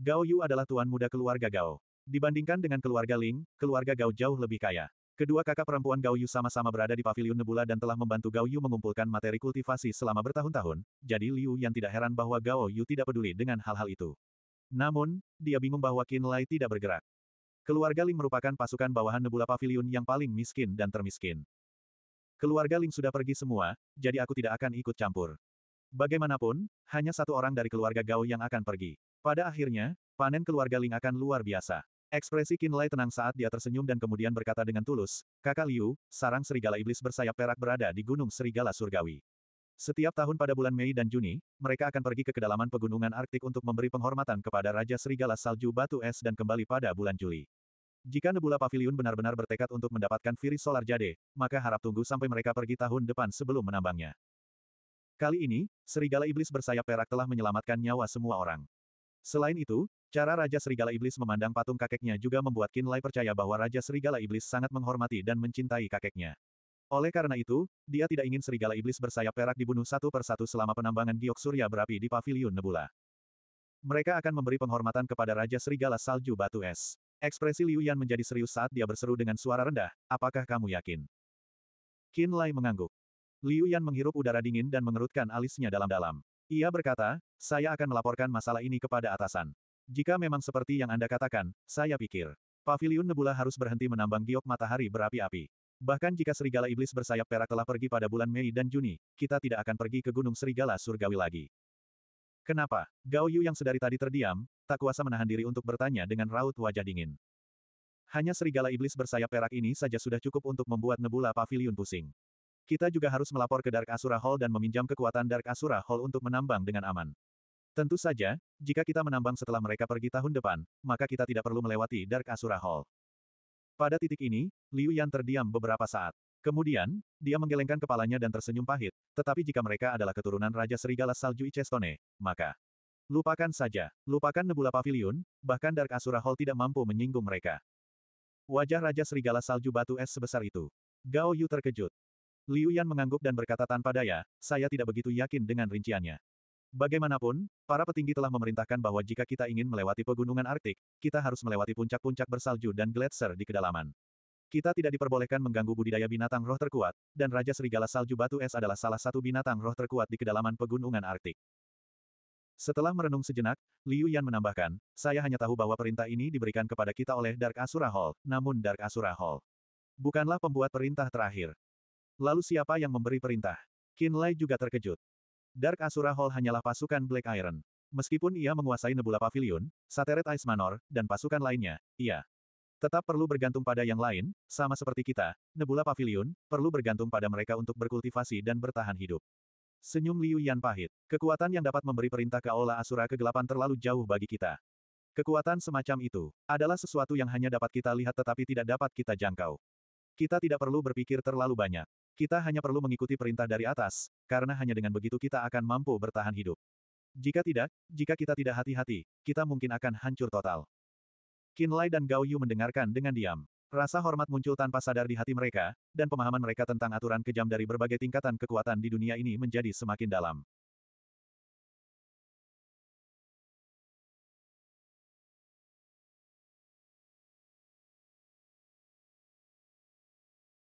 Gao Yu adalah tuan muda keluarga Gao. Dibandingkan dengan keluarga Ling, keluarga Gao jauh lebih kaya. Kedua kakak perempuan Gao Yu sama-sama berada di Pavilion Nebula dan telah membantu Gao Yu mengumpulkan materi kultivasi selama bertahun-tahun, jadi Liu yang tidak heran bahwa Gao Yu tidak peduli dengan hal-hal itu. Namun, dia bingung bahwa Qin Lai tidak bergerak. Keluarga Ling merupakan pasukan bawahan Nebula Pavilion yang paling miskin dan termiskin. Keluarga Ling sudah pergi semua, jadi aku tidak akan ikut campur. Bagaimanapun, hanya satu orang dari keluarga Gao yang akan pergi. Pada akhirnya, panen keluarga Ling akan luar biasa. Ekspresi Kinlay tenang saat dia tersenyum dan kemudian berkata dengan tulus, Kakak Liu, sarang serigala iblis bersayap perak berada di Gunung Serigala Surgawi. Setiap tahun pada bulan Mei dan Juni, mereka akan pergi ke kedalaman pegunungan Arktik untuk memberi penghormatan kepada Raja Serigala Salju Batu Es dan kembali pada bulan Juli. Jika Nebula Pavilion benar-benar bertekad untuk mendapatkan Viris Solar Jade, maka harap tunggu sampai mereka pergi tahun depan sebelum menambangnya. Kali ini, serigala iblis bersayap perak telah menyelamatkan nyawa semua orang. Selain itu, Cara Raja Serigala Iblis memandang patung kakeknya juga membuat Kinlay percaya bahwa Raja Serigala Iblis sangat menghormati dan mencintai kakeknya. Oleh karena itu, dia tidak ingin Serigala Iblis bersayap perak dibunuh satu persatu selama penambangan giok surya berapi di Paviliun Nebula. Mereka akan memberi penghormatan kepada Raja Serigala Salju Batu Es. Ekspresi Liu Yan menjadi serius saat dia berseru dengan suara rendah, apakah kamu yakin? Lai mengangguk. Liu Yan menghirup udara dingin dan mengerutkan alisnya dalam-dalam. Ia berkata, saya akan melaporkan masalah ini kepada atasan. Jika memang seperti yang Anda katakan, saya pikir. Pavilion Nebula harus berhenti menambang giok matahari berapi-api. Bahkan jika serigala iblis bersayap perak telah pergi pada bulan Mei dan Juni, kita tidak akan pergi ke Gunung Serigala Surgawi lagi. Kenapa? Gao Yu yang sedari tadi terdiam, tak kuasa menahan diri untuk bertanya dengan raut wajah dingin. Hanya serigala iblis bersayap perak ini saja sudah cukup untuk membuat nebula pavilion pusing. Kita juga harus melapor ke Dark Asura Hall dan meminjam kekuatan Dark Asura Hall untuk menambang dengan aman. Tentu saja, jika kita menambang setelah mereka pergi tahun depan, maka kita tidak perlu melewati Dark Asura Hall. Pada titik ini, Liu Yan terdiam beberapa saat. Kemudian, dia menggelengkan kepalanya dan tersenyum pahit, tetapi jika mereka adalah keturunan Raja Serigala Salju Icestone, maka... Lupakan saja, lupakan Nebula Pavilion, bahkan Dark Asura Hall tidak mampu menyinggung mereka. Wajah Raja Serigala Salju Batu Es sebesar itu. Gao Yu terkejut. Liu Yan mengangguk dan berkata tanpa daya, saya tidak begitu yakin dengan rinciannya. Bagaimanapun, para petinggi telah memerintahkan bahwa jika kita ingin melewati pegunungan Arktik, kita harus melewati puncak-puncak bersalju dan gletser di kedalaman. Kita tidak diperbolehkan mengganggu budidaya binatang roh terkuat, dan Raja Serigala Salju Batu Es adalah salah satu binatang roh terkuat di kedalaman pegunungan Arktik. Setelah merenung sejenak, Liu Yan menambahkan, saya hanya tahu bahwa perintah ini diberikan kepada kita oleh Dark Asura Hall, namun Dark Asura Hall bukanlah pembuat perintah terakhir. Lalu siapa yang memberi perintah? Qin Lai juga terkejut. Dark Asura Hall hanyalah pasukan Black Iron. Meskipun ia menguasai Nebula Pavilion, Sateret Ice Manor, dan pasukan lainnya, ia tetap perlu bergantung pada yang lain, sama seperti kita, Nebula Pavilion, perlu bergantung pada mereka untuk berkultivasi dan bertahan hidup. Senyum Liu Yan pahit. Kekuatan yang dapat memberi perintah ke Aula Asura kegelapan terlalu jauh bagi kita. Kekuatan semacam itu, adalah sesuatu yang hanya dapat kita lihat tetapi tidak dapat kita jangkau. Kita tidak perlu berpikir terlalu banyak. Kita hanya perlu mengikuti perintah dari atas, karena hanya dengan begitu kita akan mampu bertahan hidup. Jika tidak, jika kita tidak hati-hati, kita mungkin akan hancur total. Qin Lai dan Gao Yu mendengarkan dengan diam. Rasa hormat muncul tanpa sadar di hati mereka, dan pemahaman mereka tentang aturan kejam dari berbagai tingkatan kekuatan di dunia ini menjadi semakin dalam.